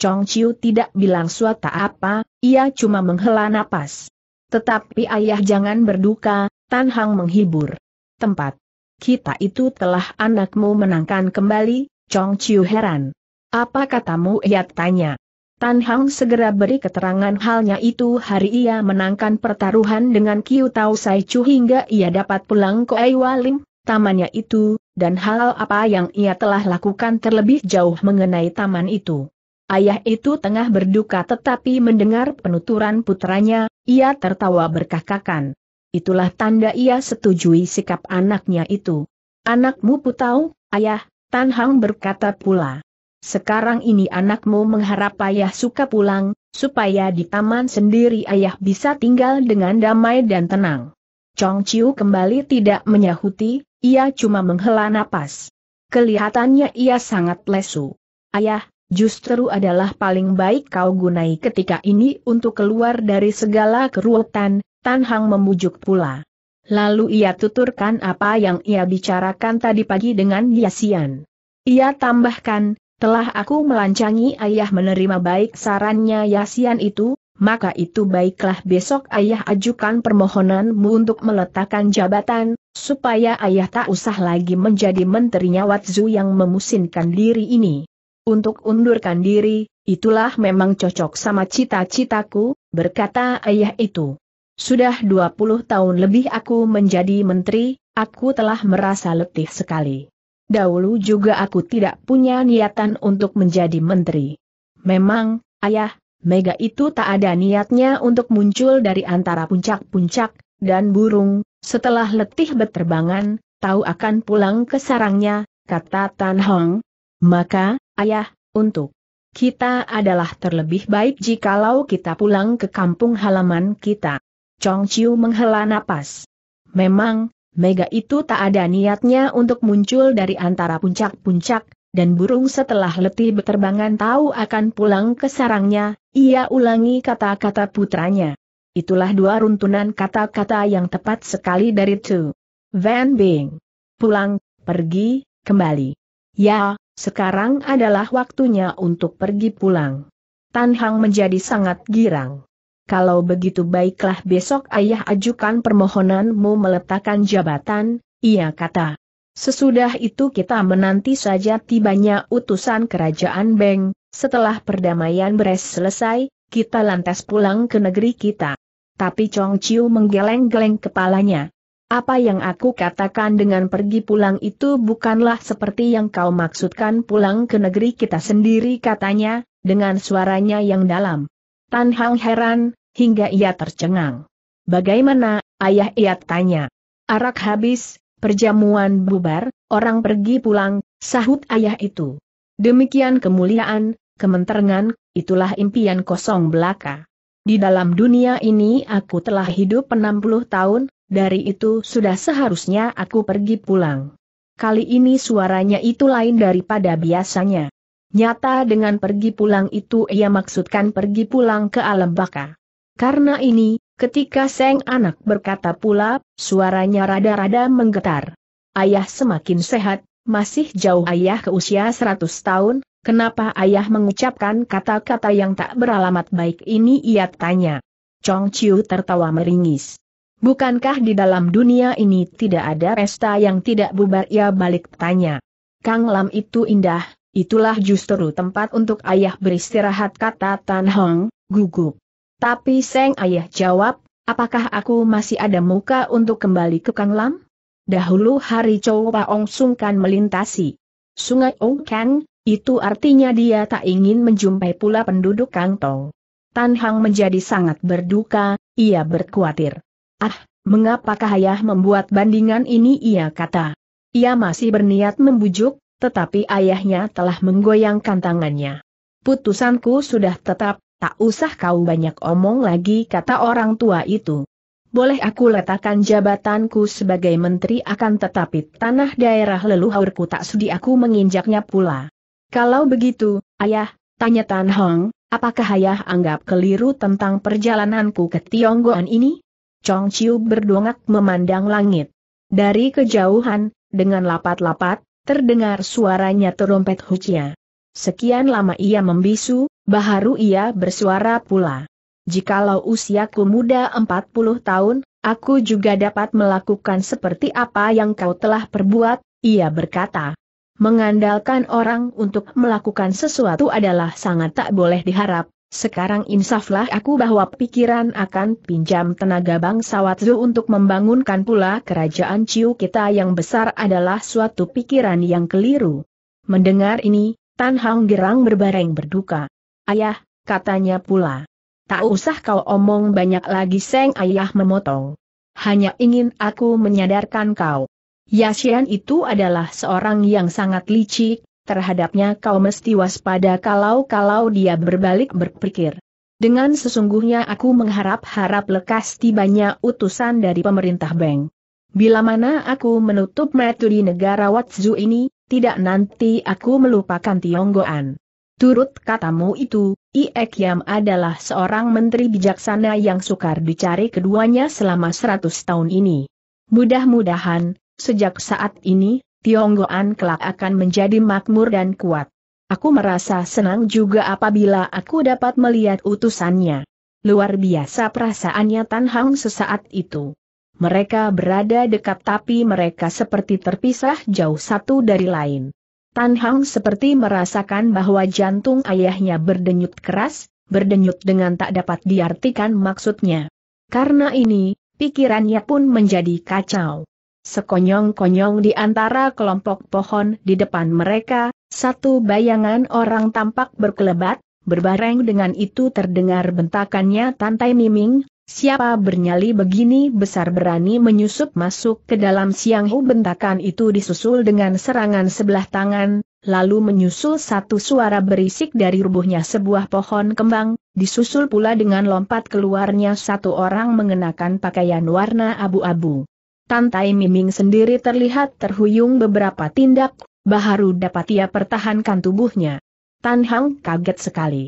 Chong Chiu tidak bilang suatu apa, ia cuma menghela napas. Tetapi ayah jangan berduka, Tan Hang menghibur. Tempat kita itu telah anakmu menangkan kembali, Chong Chiu heran. Apa katamu ia tanya. Tan Hang segera beri keterangan halnya itu hari ia menangkan pertaruhan dengan Kiu Tau Sai Chu hingga ia dapat pulang ke Aiwalim, tamannya itu, dan hal apa yang ia telah lakukan terlebih jauh mengenai taman itu. Ayah itu tengah berduka tetapi mendengar penuturan putranya, ia tertawa berkakakan. Itulah tanda ia setujui sikap anaknya itu. Anakmu putau, ayah, Tan Hang berkata pula. Sekarang ini anakmu mengharap ayah suka pulang, supaya di taman sendiri ayah bisa tinggal dengan damai dan tenang. Chong Chiu kembali tidak menyahuti, ia cuma menghela nafas. Kelihatannya ia sangat lesu. Ayah, justru adalah paling baik kau gunai ketika ini untuk keluar dari segala keruwetan, Tan Hang memujuk pula. Lalu ia tuturkan apa yang ia bicarakan tadi pagi dengan Yasian. Ia tambahkan, telah aku melancangi ayah menerima baik sarannya Yasian itu, maka itu baiklah besok ayah ajukan permohonanmu untuk meletakkan jabatan, supaya ayah tak usah lagi menjadi menterinya Watzu yang memusinkan diri ini. Untuk undurkan diri, itulah memang cocok sama cita-citaku, berkata ayah itu. Sudah 20 tahun lebih aku menjadi menteri, aku telah merasa letih sekali. Dahulu juga aku tidak punya niatan untuk menjadi menteri. Memang, ayah, Mega itu tak ada niatnya untuk muncul dari antara puncak-puncak, dan burung, setelah letih berterbangan, tahu akan pulang ke sarangnya, kata Tan Hong. Maka, ayah, untuk kita adalah terlebih baik jikalau kita pulang ke kampung halaman kita. Chong Chiu menghela napas. Memang, Mega itu tak ada niatnya untuk muncul dari antara puncak-puncak, dan burung setelah letih berterbangan tahu akan pulang ke sarangnya, ia ulangi kata-kata putranya. Itulah dua runtunan kata-kata yang tepat sekali dari Tu. Van Bing. Pulang, pergi, kembali. Ya, sekarang adalah waktunya untuk pergi pulang. Tan Hang menjadi sangat girang kalau begitu baiklah besok ayah ajukan permohonanmu meletakkan jabatan, ia kata. Sesudah itu kita menanti saja tibanya utusan kerajaan Beng, setelah perdamaian beres selesai, kita lantas pulang ke negeri kita. Tapi Chong Chiu menggeleng-geleng kepalanya. Apa yang aku katakan dengan pergi pulang itu bukanlah seperti yang kau maksudkan pulang ke negeri kita sendiri katanya, dengan suaranya yang dalam. Tan Hang heran, hingga ia tercengang. Bagaimana, ayah ia tanya. Arak habis, perjamuan bubar, orang pergi pulang, sahut ayah itu. Demikian kemuliaan, kementerangan, itulah impian kosong belaka. Di dalam dunia ini aku telah hidup 60 tahun, dari itu sudah seharusnya aku pergi pulang. Kali ini suaranya itu lain daripada biasanya. Nyata dengan pergi pulang itu ia maksudkan pergi pulang ke alam baka. Karena ini, ketika Seng anak berkata pula, suaranya rada-rada menggetar. Ayah semakin sehat, masih jauh ayah ke usia 100 tahun, kenapa ayah mengucapkan kata-kata yang tak beralamat baik ini ia tanya. Chong Chiu tertawa meringis. Bukankah di dalam dunia ini tidak ada pesta yang tidak bubar ia balik tanya. Kang Lam itu indah, Itulah justru tempat untuk ayah beristirahat kata Tan Hong, gugup. Tapi Seng Ayah jawab, apakah aku masih ada muka untuk kembali ke Kang Lam? Dahulu hari Chow Ong Sungkan melintasi Sungai Ong Kang, itu artinya dia tak ingin menjumpai pula penduduk Kang Tong. Tan Hang menjadi sangat berduka, ia berkuatir. Ah, mengapakah ayah membuat bandingan ini ia kata. Ia masih berniat membujuk, tetapi ayahnya telah menggoyangkan tangannya. Putusanku sudah tetap, tak usah kau banyak omong lagi kata orang tua itu. Boleh aku letakkan jabatanku sebagai menteri akan tetapi tanah daerah leluhurku tak sudi aku menginjaknya pula. Kalau begitu, ayah, tanya Tan Hong, apakah ayah anggap keliru tentang perjalananku ke Tionggoan ini? Chong Chiu berdongak memandang langit. Dari kejauhan, dengan lapat-lapat, Terdengar suaranya terompet Hukia. Sekian lama ia membisu, baharu ia bersuara pula. Jikalau usiaku muda 40 tahun, aku juga dapat melakukan seperti apa yang kau telah perbuat, ia berkata. Mengandalkan orang untuk melakukan sesuatu adalah sangat tak boleh diharap, sekarang insaflah aku bahwa pikiran akan pinjam tenaga bangsawan untuk membangunkan pula kerajaan Ciu kita yang besar adalah suatu pikiran yang keliru. Mendengar ini, Tan Hang Gerang berbareng berduka. Ayah, katanya pula. Tak usah kau omong banyak lagi seng ayah memotong. Hanya ingin aku menyadarkan kau. Yasian itu adalah seorang yang sangat licik, terhadapnya kau mesti waspada kalau-kalau dia berbalik berpikir. Dengan sesungguhnya aku mengharap-harap lekas tibanya utusan dari pemerintah Beng. Bila mana aku menutup mata di negara Watsu ini, tidak nanti aku melupakan Tionggoan. Turut katamu itu, Iek Yam adalah seorang menteri bijaksana yang sukar dicari keduanya selama seratus tahun ini. Mudah-mudahan, sejak saat ini, Tionggoan kelak akan menjadi makmur dan kuat. Aku merasa senang juga apabila aku dapat melihat utusannya. Luar biasa perasaannya Tan Hang sesaat itu. Mereka berada dekat tapi mereka seperti terpisah jauh satu dari lain. Tan Hang seperti merasakan bahwa jantung ayahnya berdenyut keras, berdenyut dengan tak dapat diartikan maksudnya. Karena ini, pikirannya pun menjadi kacau. Sekonyong-konyong di antara kelompok pohon di depan mereka, satu bayangan orang tampak berkelebat, berbareng dengan itu terdengar bentakannya Tantai Miming, siapa bernyali begini besar berani menyusup masuk ke dalam siang hu bentakan itu disusul dengan serangan sebelah tangan, lalu menyusul satu suara berisik dari rubuhnya sebuah pohon kembang, disusul pula dengan lompat keluarnya satu orang mengenakan pakaian warna abu-abu. Tantai Miming sendiri terlihat terhuyung beberapa tindak, Baharu dapat ia pertahankan tubuhnya. Tan Hang kaget sekali.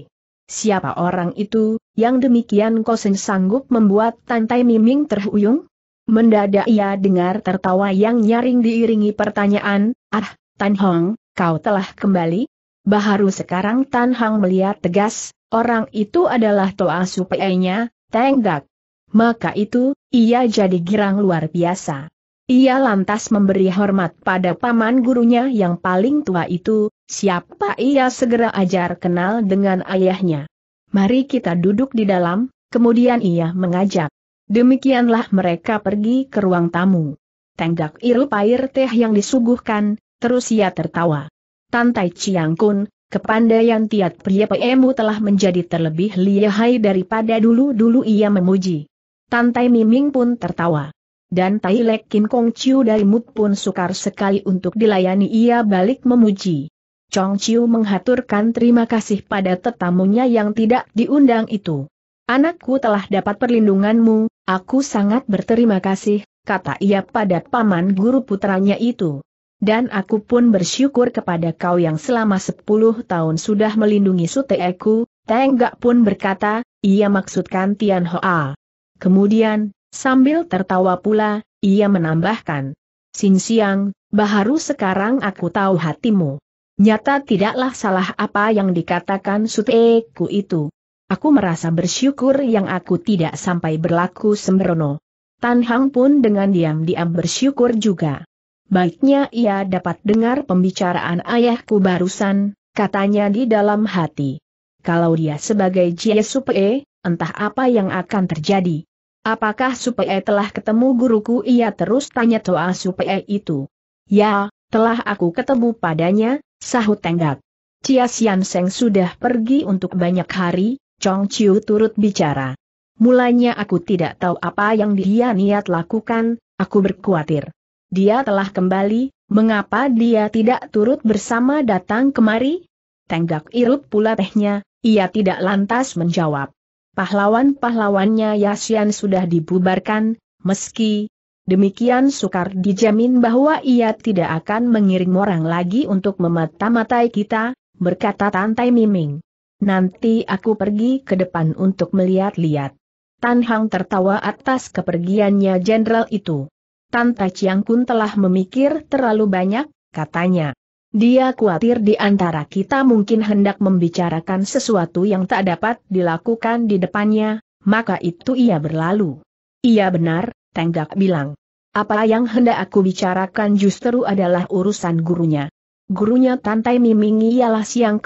Siapa orang itu, yang demikian Kosen sanggup membuat Tantai Miming terhuyung? Mendadak ia dengar tertawa yang nyaring diiringi pertanyaan, ah, Tan Hong, kau telah kembali? Baharu sekarang Tan Hong melihat tegas, orang itu adalah Toa nya, Tenggak maka itu, ia jadi girang luar biasa. Ia lantas memberi hormat pada paman gurunya yang paling tua itu, siapa ia segera ajar kenal dengan ayahnya. Mari kita duduk di dalam, kemudian ia mengajak. Demikianlah mereka pergi ke ruang tamu. Tenggak irup air teh yang disuguhkan, terus ia tertawa. Tantai Chiang Kun, kepandaian Tiat pria Pemu telah menjadi terlebih lihai daripada dulu-dulu ia memuji. Tantai Miming pun tertawa. Dan Tai Lek Kin Kong Chiu dari Mut pun sukar sekali untuk dilayani ia balik memuji. Chong Chiu menghaturkan terima kasih pada tetamunya yang tidak diundang itu. Anakku telah dapat perlindunganmu, aku sangat berterima kasih, kata ia pada paman guru putranya itu. Dan aku pun bersyukur kepada kau yang selama sepuluh tahun sudah melindungi suteku, Tenggak pun berkata, ia maksudkan Tian Hoa. Kemudian, sambil tertawa pula, ia menambahkan. Sin Siang, baharu sekarang aku tahu hatimu. Nyata tidaklah salah apa yang dikatakan Suteku itu. Aku merasa bersyukur yang aku tidak sampai berlaku sembrono. Tan Hang pun dengan diam-diam bersyukur juga. Baiknya ia dapat dengar pembicaraan ayahku barusan, katanya di dalam hati. Kalau dia sebagai Jie Supe, entah apa yang akan terjadi. Apakah Supee telah ketemu guruku? Ia terus tanya Toa Supee itu. Ya, telah aku ketemu padanya, sahut tenggak. Cia Sian Seng sudah pergi untuk banyak hari, Chong Chiu turut bicara. Mulanya aku tidak tahu apa yang dia niat lakukan, aku berkhawatir. Dia telah kembali, mengapa dia tidak turut bersama datang kemari? Tenggak irup pula tehnya, ia tidak lantas menjawab pahlawan-pahlawannya Yasian sudah dibubarkan, meski demikian sukar dijamin bahwa ia tidak akan mengirim orang lagi untuk memata-matai kita, berkata Tantai Miming. Nanti aku pergi ke depan untuk melihat-lihat. Tan Hang tertawa atas kepergiannya jenderal itu. Tantai Chiang Kun telah memikir terlalu banyak, katanya. Dia khawatir di antara kita mungkin hendak membicarakan sesuatu yang tak dapat dilakukan di depannya, maka itu ia berlalu. Ia benar, Tenggak bilang. Apa yang hendak aku bicarakan justru adalah urusan gurunya. Gurunya Tantai Miming ialah Siang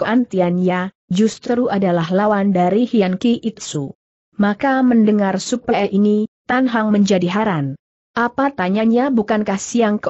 ya, justru adalah lawan dari Hian Ki Itsu. Maka mendengar supaya ini, Tan Hang menjadi haran. Apa tanyanya bukankah siang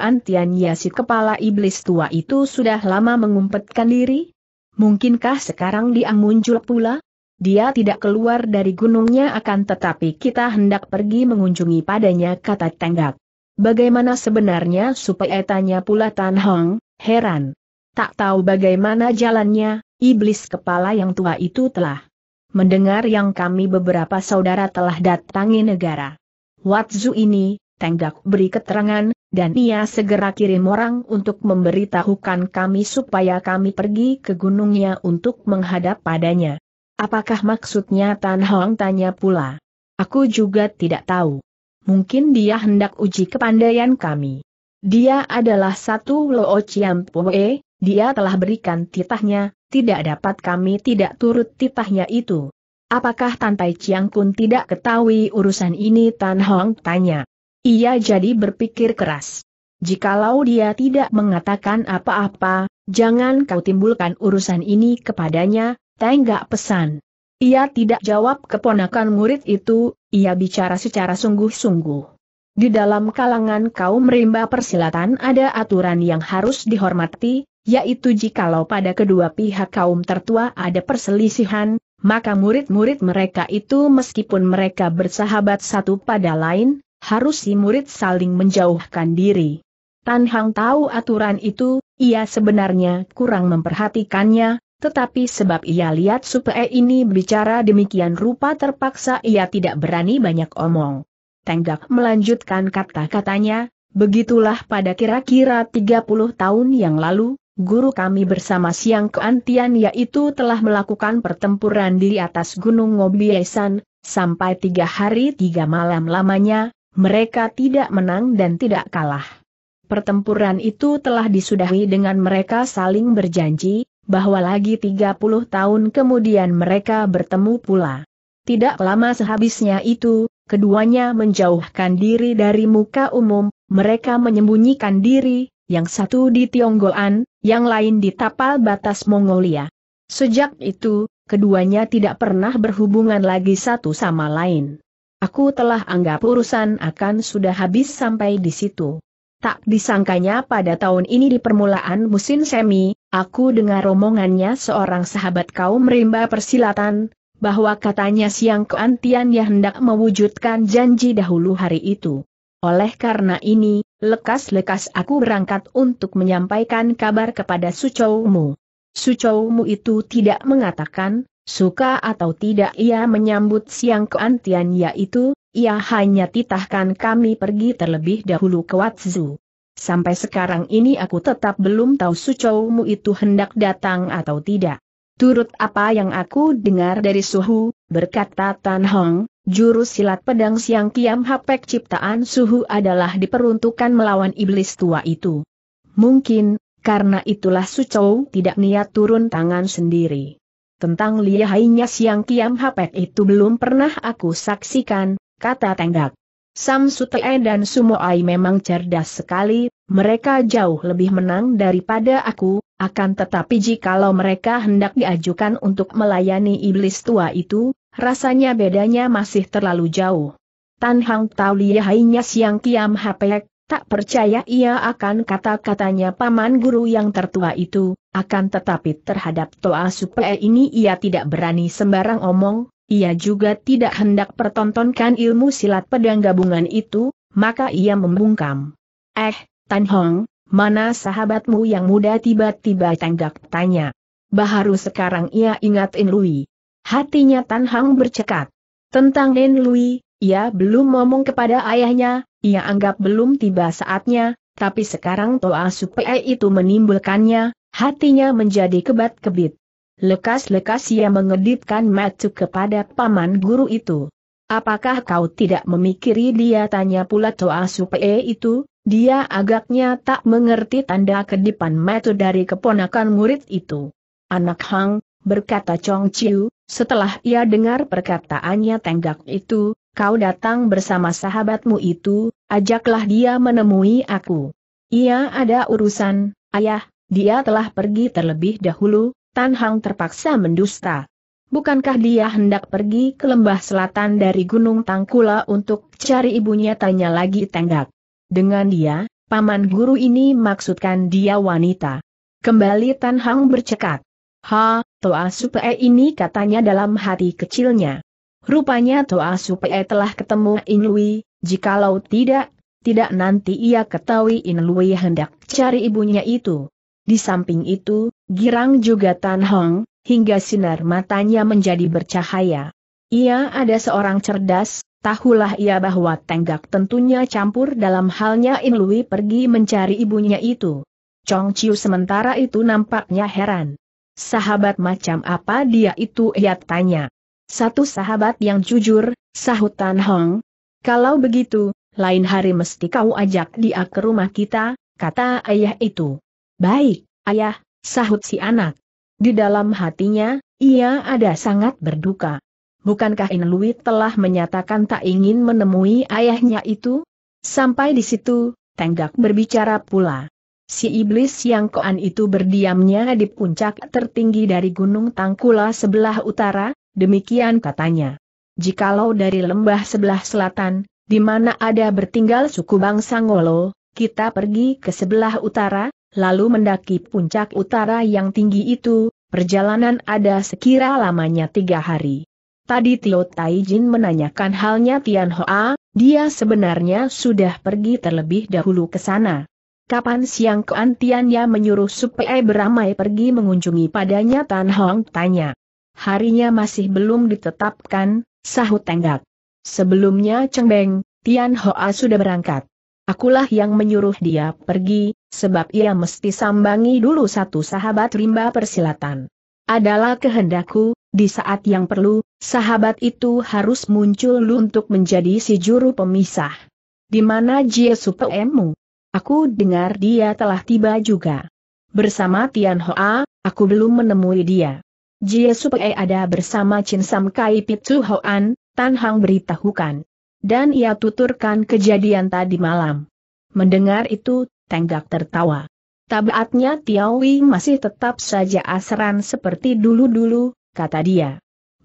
ya si kepala iblis tua itu sudah lama mengumpetkan diri? Mungkinkah sekarang dia muncul pula? Dia tidak keluar dari gunungnya akan tetapi kita hendak pergi mengunjungi padanya kata tenggak. Bagaimana sebenarnya supaya tanya pula Tan Hong, heran. Tak tahu bagaimana jalannya, iblis kepala yang tua itu telah mendengar yang kami beberapa saudara telah datangi negara. Watzu ini, Tenggak beri keterangan, dan ia segera kirim orang untuk memberitahukan kami supaya kami pergi ke gunungnya untuk menghadap padanya. Apakah maksudnya Tan Hong tanya pula? Aku juga tidak tahu. Mungkin dia hendak uji kepandaian kami. Dia adalah satu Loo Chiam Pue, dia telah berikan titahnya, tidak dapat kami tidak turut titahnya itu. Apakah Tantai Chiang Kun tidak ketahui urusan ini Tan Hong tanya. Ia jadi berpikir keras. Jikalau dia tidak mengatakan apa-apa, jangan kau timbulkan urusan ini kepadanya, tenggak pesan. Ia tidak jawab keponakan murid itu, ia bicara secara sungguh-sungguh. Di dalam kalangan kaum rimba persilatan ada aturan yang harus dihormati, yaitu jikalau pada kedua pihak kaum tertua ada perselisihan, maka murid-murid mereka itu meskipun mereka bersahabat satu pada lain, harus si murid saling menjauhkan diri. Tan Hang tahu aturan itu, ia sebenarnya kurang memperhatikannya, tetapi sebab ia lihat supaya ini bicara demikian rupa terpaksa ia tidak berani banyak omong. Tenggak melanjutkan kata-katanya, begitulah pada kira-kira 30 tahun yang lalu, guru kami bersama Siang Keantian yaitu telah melakukan pertempuran di atas Gunung Ngobiesan, sampai tiga hari tiga malam lamanya, mereka tidak menang dan tidak kalah. Pertempuran itu telah disudahi dengan mereka saling berjanji, bahwa lagi 30 tahun kemudian mereka bertemu pula. Tidak lama sehabisnya itu, keduanya menjauhkan diri dari muka umum, mereka menyembunyikan diri, yang satu di Tionggoan, yang lain di tapal batas Mongolia. Sejak itu, keduanya tidak pernah berhubungan lagi satu sama lain. Aku telah anggap urusan akan sudah habis sampai di situ. Tak disangkanya pada tahun ini di permulaan musim semi, aku dengar romongannya seorang sahabat kaum rimba persilatan, bahwa katanya siang keantian ya hendak mewujudkan janji dahulu hari itu. Oleh karena ini, lekas-lekas aku berangkat untuk menyampaikan kabar kepada Sucoumu. Sucoumu itu tidak mengatakan, Suka atau tidak ia menyambut siang keantian yaitu ia hanya titahkan kami pergi terlebih dahulu ke Watsu. Sampai sekarang ini aku tetap belum tahu sucoumu itu hendak datang atau tidak. Turut apa yang aku dengar dari Suhu, berkata Tan Hong, jurus silat pedang siang kiam hapek ciptaan Suhu adalah diperuntukkan melawan iblis tua itu. Mungkin, karena itulah Sucow tidak niat turun tangan sendiri. Tentang lihainya siang kiam hapet itu belum pernah aku saksikan, kata tenggak. Sam Samsute dan Sumo Sumoai memang cerdas sekali, mereka jauh lebih menang daripada aku, akan tetapi jikalau mereka hendak diajukan untuk melayani iblis tua itu, rasanya bedanya masih terlalu jauh. Tan Hang Tau lihainya siang kiam hapek, tak percaya ia akan kata-katanya paman guru yang tertua itu, akan tetapi terhadap Toa Supee ini ia tidak berani sembarang omong, ia juga tidak hendak pertontonkan ilmu silat pedang gabungan itu, maka ia membungkam. Eh, Tan Hong, mana sahabatmu yang muda tiba-tiba tanggap tanya. Baharu sekarang ia ingat In Lui. Hatinya Tan Hong bercekat. Tentang In Lui, ia belum ngomong kepada ayahnya, ia anggap belum tiba saatnya, tapi sekarang Toa Supee itu menimbulkannya, hatinya menjadi kebat-kebit. Lekas-lekas ia mengedipkan mata kepada paman guru itu. Apakah kau tidak memikiri dia tanya pula Toa Supe itu, dia agaknya tak mengerti tanda kedipan mata dari keponakan murid itu. Anak Hang, berkata Chong Chiu, setelah ia dengar perkataannya tenggak itu, kau datang bersama sahabatmu itu, ajaklah dia menemui aku. Ia ada urusan, ayah, dia telah pergi terlebih dahulu, Tan Hang terpaksa mendusta. Bukankah dia hendak pergi ke lembah selatan dari Gunung Tangkula untuk cari ibunya tanya lagi Tenggak. Dengan dia, paman guru ini maksudkan dia wanita. Kembali Tan Hang bercekat. Ha, Toa Supee ini katanya dalam hati kecilnya. Rupanya Toa Supee telah ketemu Inlui, jikalau tidak, tidak nanti ia ketahui Inlui hendak cari ibunya itu. Di samping itu, girang juga Tan Hong, hingga sinar matanya menjadi bercahaya. Ia ada seorang cerdas, tahulah ia bahwa Tenggak tentunya campur dalam halnya In Lui pergi mencari ibunya itu. Chong Chiu sementara itu nampaknya heran. Sahabat macam apa dia itu ia tanya. Satu sahabat yang jujur, sahut Tan Hong. Kalau begitu, lain hari mesti kau ajak dia ke rumah kita, kata ayah itu. Baik, ayah, sahut si anak. Di dalam hatinya, ia ada sangat berduka. Bukankah Inlui telah menyatakan tak ingin menemui ayahnya itu? Sampai di situ, Tenggak berbicara pula. Si iblis yang koan itu berdiamnya di puncak tertinggi dari Gunung Tangkula sebelah utara, demikian katanya. Jikalau dari lembah sebelah selatan, di mana ada bertinggal suku bangsa Ngolo, kita pergi ke sebelah utara, lalu mendaki puncak utara yang tinggi itu, perjalanan ada sekira lamanya tiga hari. Tadi Tio Taijin menanyakan halnya Tian Hoa, dia sebenarnya sudah pergi terlebih dahulu ke sana. Kapan siang Kuan keantiannya menyuruh supaya beramai pergi mengunjungi padanya Tan Hong tanya. Harinya masih belum ditetapkan, sahut tenggak. Sebelumnya Cheng Beng, Tian Hoa sudah berangkat. Akulah yang menyuruh dia pergi, sebab ia mesti sambangi dulu satu sahabat rimba persilatan. Adalah kehendakku, di saat yang perlu, sahabat itu harus muncul untuk menjadi si juru pemisah. Di mana Jie Supemu? Aku dengar dia telah tiba juga. Bersama Tian Hoa, aku belum menemui dia. Jie Supee ada bersama Chin Sam Kai Pitu Hoan, Tan Hang beritahukan. Dan ia tuturkan kejadian tadi malam. Mendengar itu, Tenggak tertawa. Tabaatnya Tiawi masih tetap saja asran seperti dulu-dulu, kata dia.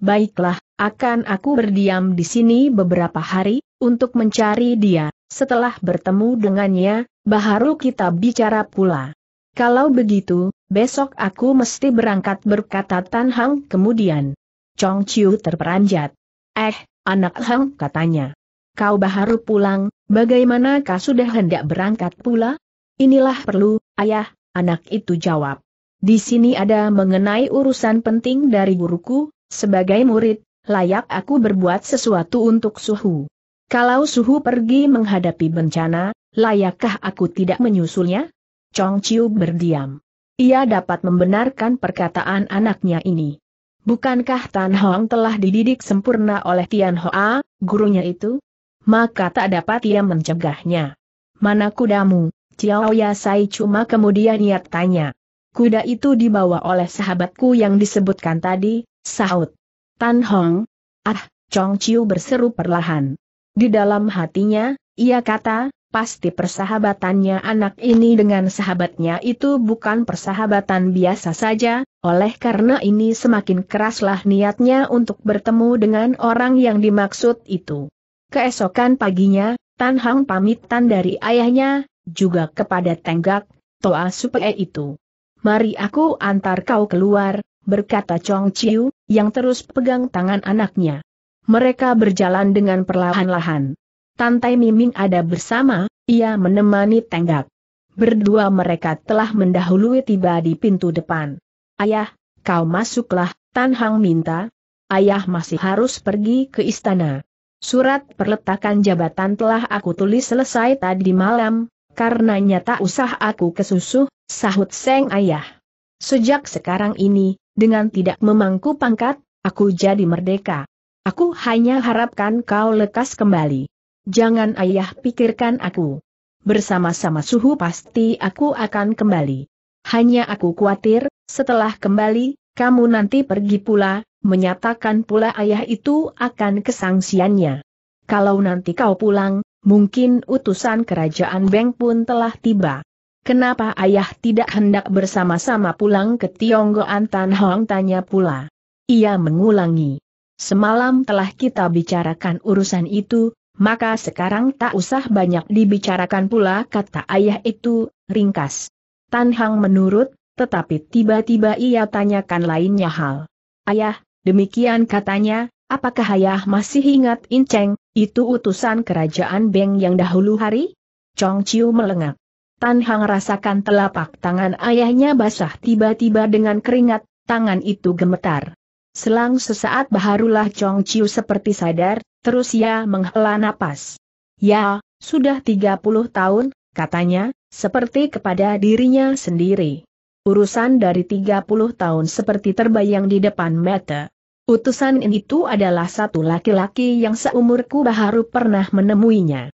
Baiklah, akan aku berdiam di sini beberapa hari, untuk mencari dia, setelah bertemu dengannya, baharu kita bicara pula. Kalau begitu, besok aku mesti berangkat berkata Tan Hang kemudian. Chong Chiu terperanjat. Eh, anak Hang katanya kau baharu pulang, bagaimana kau sudah hendak berangkat pula? Inilah perlu, ayah, anak itu jawab. Di sini ada mengenai urusan penting dari guruku, sebagai murid, layak aku berbuat sesuatu untuk suhu. Kalau suhu pergi menghadapi bencana, layakkah aku tidak menyusulnya? Chong Chiu berdiam. Ia dapat membenarkan perkataan anaknya ini. Bukankah Tan Hong telah dididik sempurna oleh Tian Hoa, gurunya itu? maka tak dapat ia mencegahnya. Mana kudamu, Ciao Yasai cuma kemudian ia tanya. Kuda itu dibawa oleh sahabatku yang disebutkan tadi, sahut. Tan Hong. Ah, Chong Chiu berseru perlahan. Di dalam hatinya, ia kata, pasti persahabatannya anak ini dengan sahabatnya itu bukan persahabatan biasa saja, oleh karena ini semakin keraslah niatnya untuk bertemu dengan orang yang dimaksud itu. Keesokan paginya, Tan Hang pamitan dari ayahnya, juga kepada Tenggak, Toa Supaya itu. Mari aku antar kau keluar, berkata Chong Chiu, yang terus pegang tangan anaknya. Mereka berjalan dengan perlahan-lahan. Tantai Miming ada bersama, ia menemani Tenggak. Berdua mereka telah mendahului tiba di pintu depan. Ayah, kau masuklah, Tan Hang minta. Ayah masih harus pergi ke istana. Surat perletakan jabatan telah aku tulis selesai tadi malam, karenanya tak usah aku kesusuh, sahut Seng Ayah. Sejak sekarang ini, dengan tidak memangku pangkat, aku jadi merdeka. Aku hanya harapkan kau lekas kembali. Jangan ayah pikirkan aku. Bersama-sama suhu pasti aku akan kembali. Hanya aku khawatir, setelah kembali, kamu nanti pergi pula, menyatakan pula ayah itu akan kesangsiannya. Kalau nanti kau pulang, mungkin utusan kerajaan Beng pun telah tiba. Kenapa ayah tidak hendak bersama-sama pulang ke Tionggoan Tan Hong tanya pula. Ia mengulangi. Semalam telah kita bicarakan urusan itu, maka sekarang tak usah banyak dibicarakan pula kata ayah itu, ringkas. Tan Hong menurut, tetapi tiba-tiba ia tanyakan lainnya hal. Ayah, Demikian katanya, apakah ayah masih ingat Inceng, itu utusan kerajaan Beng yang dahulu hari? Chong Chiu melengak. Tan Hang rasakan telapak tangan ayahnya basah tiba-tiba dengan keringat, tangan itu gemetar. Selang sesaat baharulah Chong Chiu seperti sadar, terus ia menghela napas. Ya, sudah 30 tahun, katanya, seperti kepada dirinya sendiri urusan dari 30 tahun seperti terbayang di depan mata. Utusan itu adalah satu laki-laki yang seumurku baru pernah menemuinya.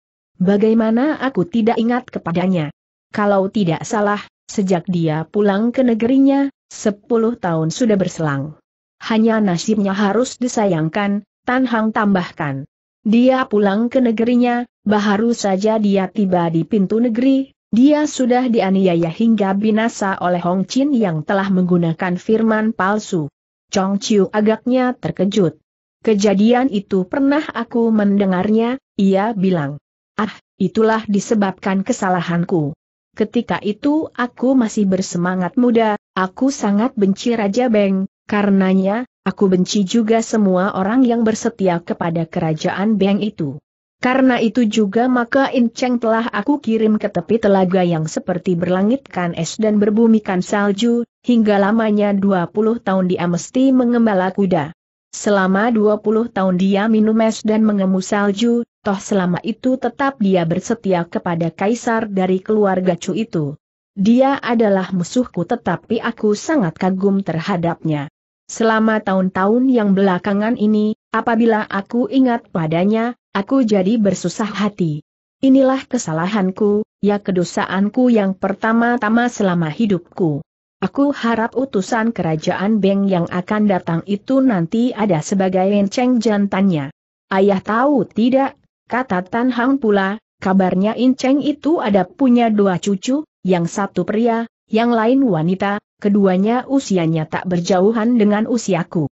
Bagaimana aku tidak ingat kepadanya? Kalau tidak salah, sejak dia pulang ke negerinya, 10 tahun sudah berselang. Hanya nasibnya harus disayangkan, Tan Hang tambahkan. Dia pulang ke negerinya, baru saja dia tiba di pintu negeri, dia sudah dianiaya hingga binasa oleh Hong Chin yang telah menggunakan firman palsu. Chong Chiu agaknya terkejut. Kejadian itu pernah aku mendengarnya, ia bilang. Ah, itulah disebabkan kesalahanku. Ketika itu aku masih bersemangat muda, aku sangat benci Raja Beng, karenanya, aku benci juga semua orang yang bersetia kepada kerajaan Beng itu. Karena itu juga maka Enceng telah aku kirim ke tepi telaga yang seperti berlangitkan es dan berbumikan salju, hingga lamanya 20 tahun dia mesti mengembala kuda. Selama 20 tahun dia minum es dan mengemu salju, toh selama itu tetap dia bersetia kepada kaisar dari keluarga Chu itu. Dia adalah musuhku tetapi aku sangat kagum terhadapnya. Selama tahun-tahun yang belakangan ini, Apabila aku ingat padanya, aku jadi bersusah hati. Inilah kesalahanku, ya kedosaanku yang pertama-tama selama hidupku. Aku harap utusan kerajaan Beng yang akan datang itu nanti ada sebagai enceng jantannya. Ayah tahu tidak, kata Tan Hang pula, kabarnya Inceng itu ada punya dua cucu, yang satu pria, yang lain wanita, keduanya usianya tak berjauhan dengan usiaku.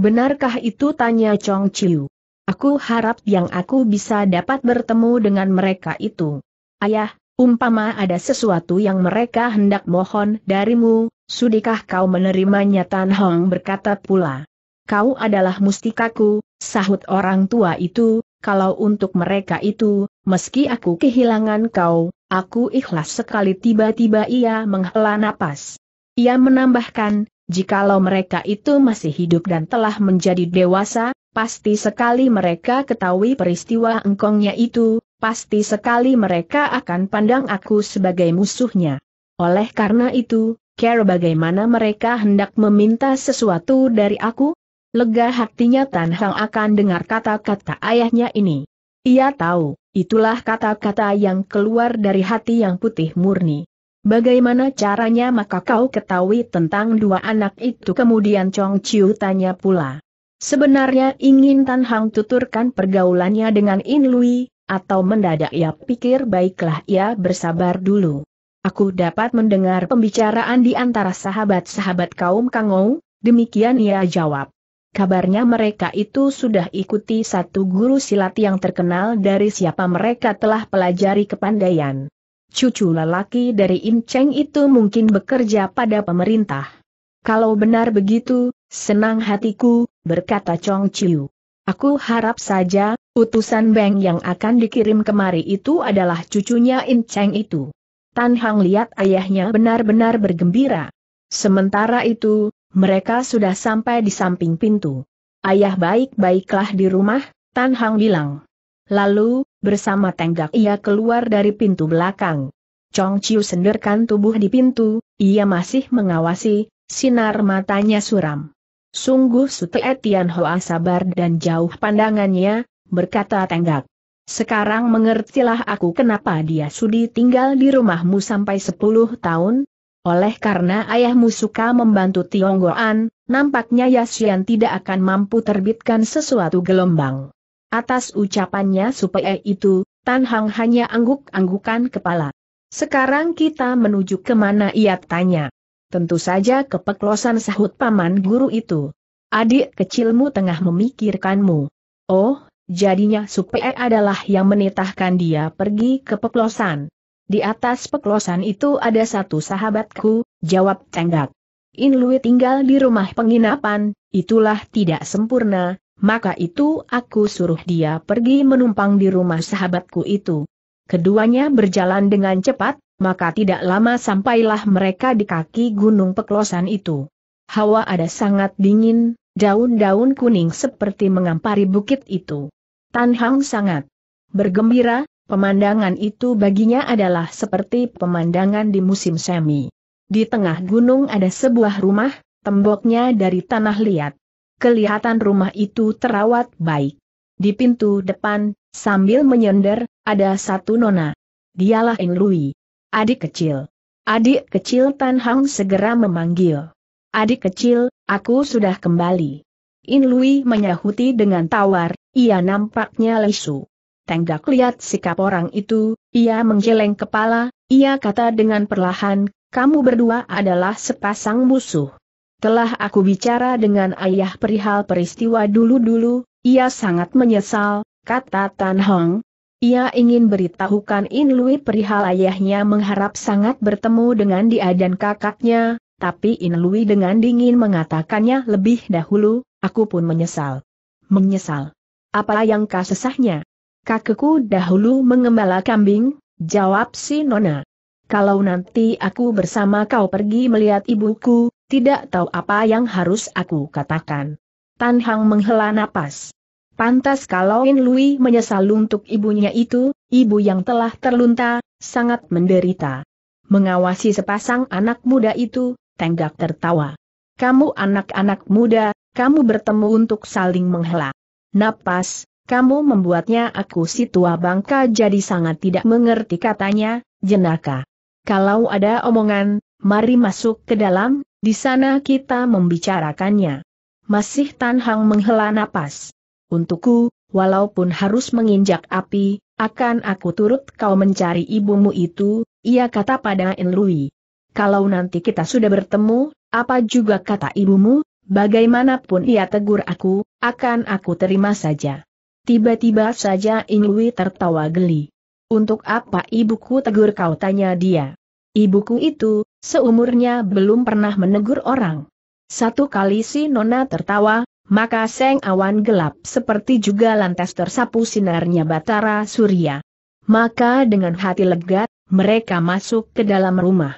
Benarkah itu tanya Chong Chiu? Aku harap yang aku bisa dapat bertemu dengan mereka itu. Ayah, umpama ada sesuatu yang mereka hendak mohon darimu, sudikah kau menerimanya Tan Hong berkata pula. Kau adalah mustikaku, sahut orang tua itu, kalau untuk mereka itu, meski aku kehilangan kau, aku ikhlas sekali tiba-tiba ia menghela napas. Ia menambahkan, Jikalau mereka itu masih hidup dan telah menjadi dewasa, pasti sekali mereka ketahui peristiwa engkongnya itu, pasti sekali mereka akan pandang aku sebagai musuhnya. Oleh karena itu, care bagaimana mereka hendak meminta sesuatu dari aku? Lega hatinya Tan Hang akan dengar kata-kata ayahnya ini. Ia tahu, itulah kata-kata yang keluar dari hati yang putih murni. Bagaimana caranya maka kau ketahui tentang dua anak itu kemudian Chong Chiu tanya pula. Sebenarnya ingin Tan Hang tuturkan pergaulannya dengan In Lui, atau mendadak ia ya, pikir baiklah ia bersabar dulu. Aku dapat mendengar pembicaraan di antara sahabat-sahabat kaum Kangou, demikian ia jawab. Kabarnya mereka itu sudah ikuti satu guru silat yang terkenal dari siapa mereka telah pelajari kepandaian cucu lelaki dari Im Cheng itu mungkin bekerja pada pemerintah. Kalau benar begitu, senang hatiku, berkata Chong Chiu. Aku harap saja, utusan Beng yang akan dikirim kemari itu adalah cucunya Im Cheng itu. Tan Hang lihat ayahnya benar-benar bergembira. Sementara itu, mereka sudah sampai di samping pintu. Ayah baik-baiklah di rumah, Tan Hang bilang. Lalu, bersama tenggak ia keluar dari pintu belakang. Chong Chiu senderkan tubuh di pintu, ia masih mengawasi, sinar matanya suram. Sungguh Sute Etian Hoa sabar dan jauh pandangannya, berkata tenggak. Sekarang mengertilah aku kenapa dia sudi tinggal di rumahmu sampai 10 tahun, oleh karena ayahmu suka membantu Tionggoan, nampaknya Yasian tidak akan mampu terbitkan sesuatu gelombang. Atas ucapannya supaya itu, Tan Hang hanya angguk-anggukan kepala. Sekarang kita menuju ke mana? ia tanya. Tentu saja ke sahut paman guru itu. Adik kecilmu tengah memikirkanmu. Oh, jadinya supaya adalah yang menitahkan dia pergi ke peklosan. Di atas peklosan itu ada satu sahabatku, jawab Tenggak. Inlui tinggal di rumah penginapan, itulah tidak sempurna, maka itu aku suruh dia pergi menumpang di rumah sahabatku itu. Keduanya berjalan dengan cepat, maka tidak lama sampailah mereka di kaki gunung peklosan itu. Hawa ada sangat dingin, daun-daun kuning seperti mengampari bukit itu. Tan Hang sangat bergembira, pemandangan itu baginya adalah seperti pemandangan di musim semi. Di tengah gunung ada sebuah rumah, temboknya dari tanah liat kelihatan rumah itu terawat baik. Di pintu depan, sambil menyender, ada satu nona. Dialah In Lui. Adik kecil. Adik kecil Tan Hang segera memanggil. Adik kecil, aku sudah kembali. In Lui menyahuti dengan tawar, ia nampaknya lesu. Tenggak lihat sikap orang itu, ia menggeleng kepala, ia kata dengan perlahan, kamu berdua adalah sepasang musuh. Telah aku bicara dengan ayah perihal peristiwa dulu-dulu, ia sangat menyesal, kata Tan Hong. Ia ingin beritahukan In Lui perihal ayahnya mengharap sangat bertemu dengan dia dan kakaknya, tapi In Lui dengan dingin mengatakannya lebih dahulu, aku pun menyesal. Menyesal. Apa yang kasesahnya? Kakekku dahulu mengembala kambing, jawab si Nona. Kalau nanti aku bersama kau pergi melihat ibuku, tidak tahu apa yang harus aku katakan. Tan Hang menghela napas. Pantas kalau In Lui menyesal untuk ibunya itu, ibu yang telah terlunta, sangat menderita. Mengawasi sepasang anak muda itu, Tenggak tertawa. Kamu anak-anak muda, kamu bertemu untuk saling menghela. Napas, kamu membuatnya aku si tua bangka jadi sangat tidak mengerti katanya, jenaka. Kalau ada omongan, Mari masuk ke dalam, di sana kita membicarakannya. Masih Tan Hang menghela napas. Untukku, walaupun harus menginjak api, akan aku turut kau mencari ibumu itu, ia kata pada Enlui. Kalau nanti kita sudah bertemu, apa juga kata ibumu, bagaimanapun ia tegur aku, akan aku terima saja. Tiba-tiba saja Lui tertawa geli. Untuk apa ibuku tegur kau tanya dia. Ibuku itu, Seumurnya belum pernah menegur orang. Satu kali si Nona tertawa, maka seng awan gelap seperti juga lantas tersapu sinarnya Batara Surya. Maka dengan hati lega, mereka masuk ke dalam rumah.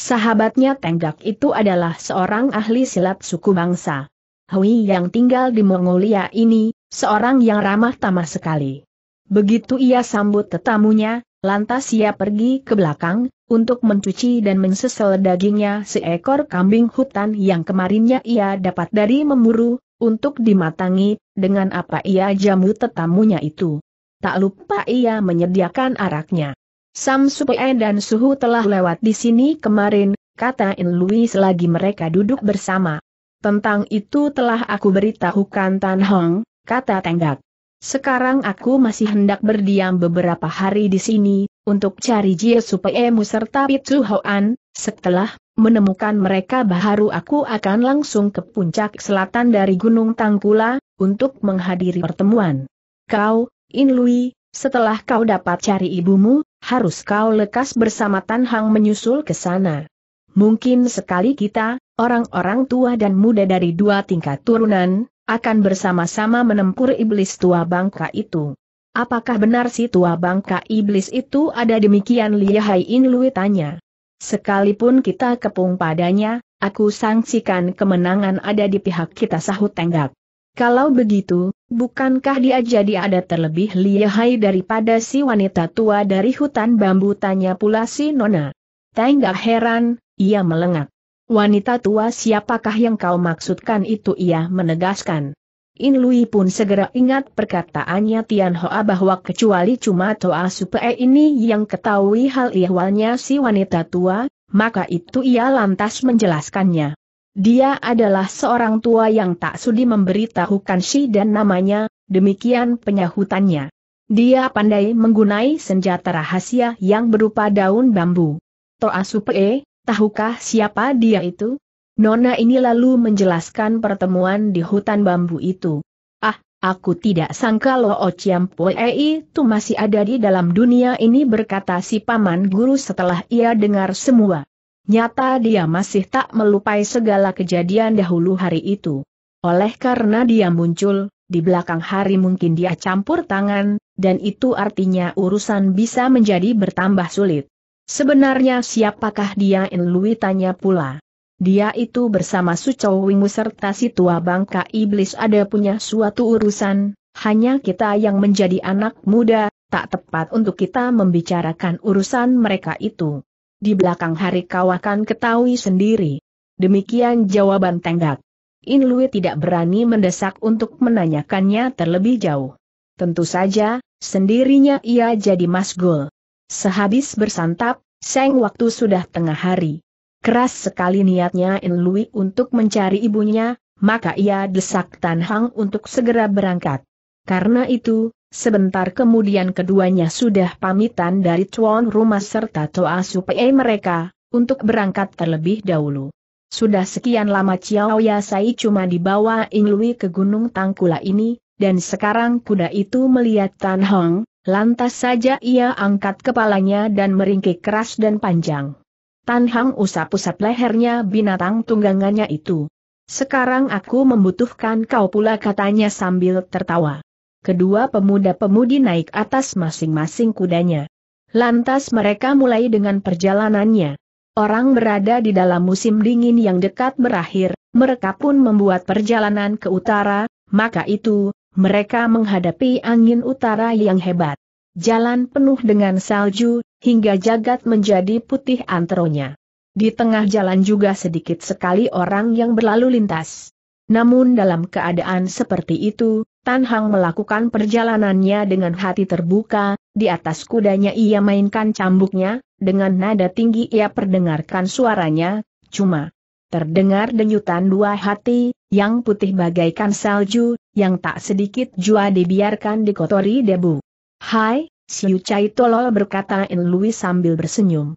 Sahabatnya Tenggak itu adalah seorang ahli silat suku bangsa. Hui yang tinggal di Mongolia ini, seorang yang ramah tamah sekali. Begitu ia sambut tetamunya, Lantas ia pergi ke belakang, untuk mencuci dan mensesel dagingnya seekor kambing hutan yang kemarinnya ia dapat dari memburu, untuk dimatangi, dengan apa ia jamu tetamunya itu. Tak lupa ia menyediakan araknya. Sam Supee dan Suhu telah lewat di sini kemarin, kata In Louis lagi mereka duduk bersama. Tentang itu telah aku beritahukan Tan Hong, kata Tenggak. Sekarang aku masih hendak berdiam beberapa hari di sini, untuk cari Jie Supeyemu serta Pitsu Hoan, setelah menemukan mereka baru aku akan langsung ke puncak selatan dari Gunung Tangkula, untuk menghadiri pertemuan. Kau, In Lui, setelah kau dapat cari ibumu, harus kau lekas bersama Tan Hang menyusul ke sana. Mungkin sekali kita, orang-orang tua dan muda dari dua tingkat turunan, akan bersama-sama menempur iblis tua bangka itu. Apakah benar si tua bangka iblis itu ada demikian lihai In Lui tanya. Sekalipun kita kepung padanya, aku sangsikan kemenangan ada di pihak kita sahut tenggak. Kalau begitu, bukankah dia jadi ada terlebih lihai daripada si wanita tua dari hutan bambu tanya pula si Nona. Tenggak heran, ia melengak. Wanita tua siapakah yang kau maksudkan itu ia menegaskan. In Lui pun segera ingat perkataannya Tian Hoa bahwa kecuali cuma Toa Supee ini yang ketahui hal ihwalnya si wanita tua, maka itu ia lantas menjelaskannya. Dia adalah seorang tua yang tak sudi memberitahukan si dan namanya, demikian penyahutannya. Dia pandai menggunai senjata rahasia yang berupa daun bambu. Toa Supee, Tahukah siapa dia itu? Nona ini lalu menjelaskan pertemuan di hutan bambu itu. Ah, aku tidak sangka Lo oh Chiampoe itu masih ada di dalam dunia ini berkata si paman guru setelah ia dengar semua. Nyata dia masih tak melupai segala kejadian dahulu hari itu. Oleh karena dia muncul, di belakang hari mungkin dia campur tangan, dan itu artinya urusan bisa menjadi bertambah sulit. Sebenarnya siapakah dia In Lui tanya pula. Dia itu bersama Su Chow Wingu serta si tua bangka iblis ada punya suatu urusan, hanya kita yang menjadi anak muda, tak tepat untuk kita membicarakan urusan mereka itu. Di belakang hari kau akan ketahui sendiri. Demikian jawaban tenggak. In Lui tidak berani mendesak untuk menanyakannya terlebih jauh. Tentu saja, sendirinya ia jadi masgul. Sehabis bersantap, seng waktu sudah tengah hari. Keras sekali niatnya In Lui untuk mencari ibunya, maka ia desak Tan Hang untuk segera berangkat. Karena itu, sebentar kemudian keduanya sudah pamitan dari tuan rumah serta Toa Supaya mereka, untuk berangkat terlebih dahulu. Sudah sekian lama Chiao Yasai cuma dibawa In Lui ke Gunung Tangkula ini, dan sekarang kuda itu melihat Tan Hong, Lantas saja ia angkat kepalanya dan meringkik keras dan panjang. Tan Hang usap-usap lehernya binatang tunggangannya itu. Sekarang aku membutuhkan kau pula katanya sambil tertawa. Kedua pemuda-pemudi naik atas masing-masing kudanya. Lantas mereka mulai dengan perjalanannya. Orang berada di dalam musim dingin yang dekat berakhir, mereka pun membuat perjalanan ke utara, maka itu, mereka menghadapi angin utara yang hebat. Jalan penuh dengan salju, hingga jagat menjadi putih antronya. Di tengah jalan juga sedikit sekali orang yang berlalu lintas. Namun dalam keadaan seperti itu, Tan Hang melakukan perjalanannya dengan hati terbuka, di atas kudanya ia mainkan cambuknya, dengan nada tinggi ia perdengarkan suaranya, cuma Terdengar denyutan dua hati, yang putih bagaikan salju, yang tak sedikit jua dibiarkan dikotori debu. Hai, Siu Chai Tolol berkata In Lui sambil bersenyum.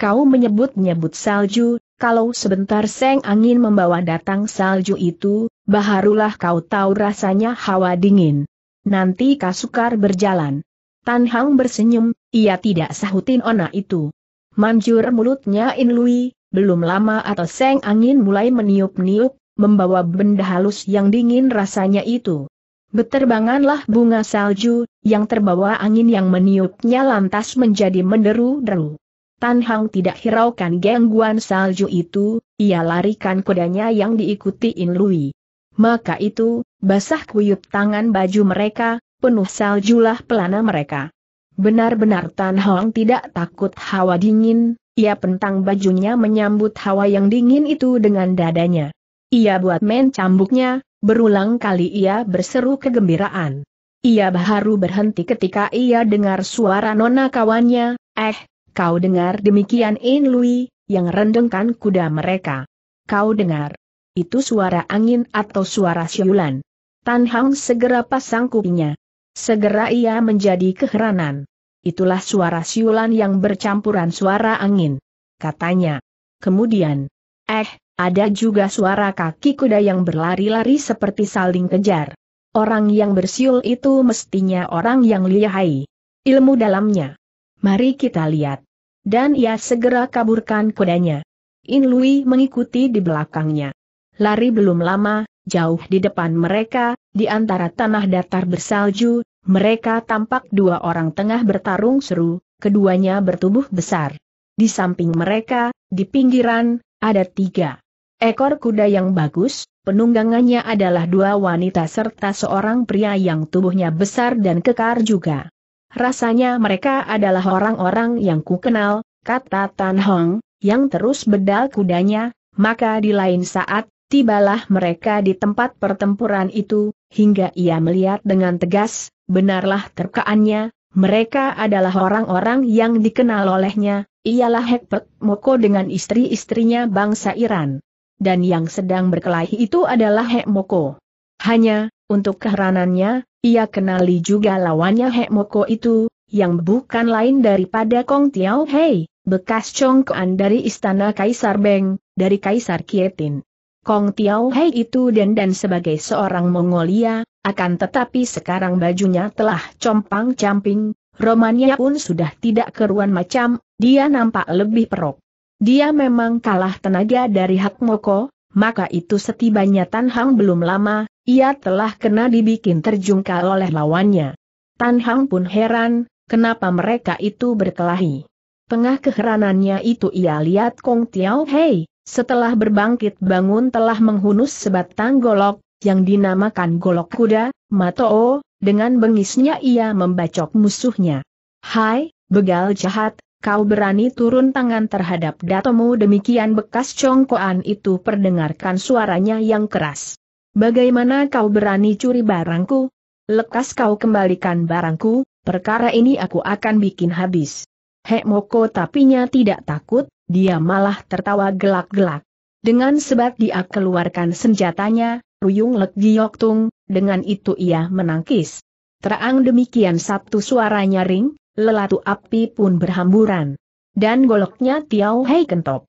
Kau menyebut-nyebut salju, kalau sebentar seng angin membawa datang salju itu, baharulah kau tahu rasanya hawa dingin. Nanti kasukar berjalan. Tan Hang bersenyum, ia tidak sahutin ona itu. Manjur mulutnya In Lui, belum lama atau seng angin mulai meniup-niup, membawa benda halus yang dingin rasanya itu. Beterbanganlah bunga salju, yang terbawa angin yang meniupnya lantas menjadi menderu-deru. Tan Hang tidak hiraukan gangguan salju itu, ia larikan kudanya yang diikuti In Lui. Maka itu, basah kuyup tangan baju mereka, penuh saljulah pelana mereka. Benar-benar Tan Hong tidak takut hawa dingin, ia pentang bajunya menyambut hawa yang dingin itu dengan dadanya. Ia buat main cambuknya, berulang kali ia berseru kegembiraan. Ia baru berhenti ketika ia dengar suara nona kawannya, eh, kau dengar demikian In Lui, yang rendengkan kuda mereka. Kau dengar. Itu suara angin atau suara siulan. Tan Hang segera pasang kupingnya. Segera ia menjadi keheranan. Itulah suara siulan yang bercampuran suara angin. Katanya. Kemudian. Eh, ada juga suara kaki kuda yang berlari-lari seperti saling kejar. Orang yang bersiul itu mestinya orang yang lihai. Ilmu dalamnya. Mari kita lihat. Dan ia segera kaburkan kudanya. In Lui mengikuti di belakangnya. Lari belum lama, jauh di depan mereka, di antara tanah datar bersalju, mereka tampak dua orang tengah bertarung seru, keduanya bertubuh besar. Di samping mereka, di pinggiran, ada tiga ekor kuda yang bagus, penunggangannya adalah dua wanita serta seorang pria yang tubuhnya besar dan kekar juga. Rasanya mereka adalah orang-orang yang kukenal, kata Tan Hong, yang terus bedal kudanya, maka di lain saat, tibalah mereka di tempat pertempuran itu, hingga ia melihat dengan tegas, benarlah terkaannya, mereka adalah orang-orang yang dikenal olehnya, ialah Hekpet Moko dengan istri-istrinya bangsa Iran. Dan yang sedang berkelahi itu adalah Hek Moko. Hanya, untuk keheranannya, ia kenali juga lawannya Hek Moko itu, yang bukan lain daripada Kong Tiao Hei, bekas congkoan dari istana Kaisar Beng, dari Kaisar Kietin. Kong Tiao Hei itu dan dan sebagai seorang Mongolia, akan tetapi sekarang bajunya telah compang-camping, romannya pun sudah tidak keruan macam, dia nampak lebih perok. Dia memang kalah tenaga dari Hak Moko, maka itu setibanya Tan Hang belum lama, ia telah kena dibikin terjungkal oleh lawannya. Tan Hang pun heran, kenapa mereka itu berkelahi. Tengah keheranannya itu ia lihat Kong Tiao Hei, setelah berbangkit bangun telah menghunus sebatang golok, yang dinamakan golok kuda, Matoo, dengan bengisnya ia membacok musuhnya. Hai, begal jahat, kau berani turun tangan terhadap datomu demikian bekas congkoan itu perdengarkan suaranya yang keras. Bagaimana kau berani curi barangku? Lekas kau kembalikan barangku, perkara ini aku akan bikin habis. Hek Moko tapinya tidak takut, dia malah tertawa gelak-gelak. Dengan sebab dia keluarkan senjatanya, Ruyung Lek Giok Tung, dengan itu ia menangkis. Terang demikian Sabtu suaranya ring, lelatu api pun berhamburan. Dan goloknya Tiau Hei kentop.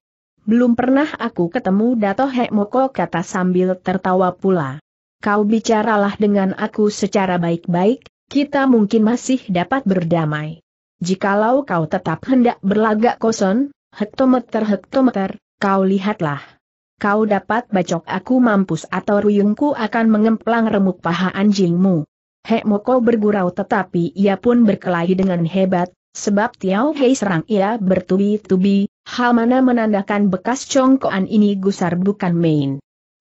Belum pernah aku ketemu Dato Hei Moko kata sambil tertawa pula. Kau bicaralah dengan aku secara baik-baik, kita mungkin masih dapat berdamai. Jikalau kau tetap hendak berlagak kosong, hektometer-hektometer, kau lihatlah. Kau dapat bacok aku mampus atau ruyungku akan mengemplang remuk paha anjingmu. Hek Moko bergurau tetapi ia pun berkelahi dengan hebat, sebab Tiao Hei serang ia bertubi-tubi, hal mana menandakan bekas congkoan ini gusar bukan main.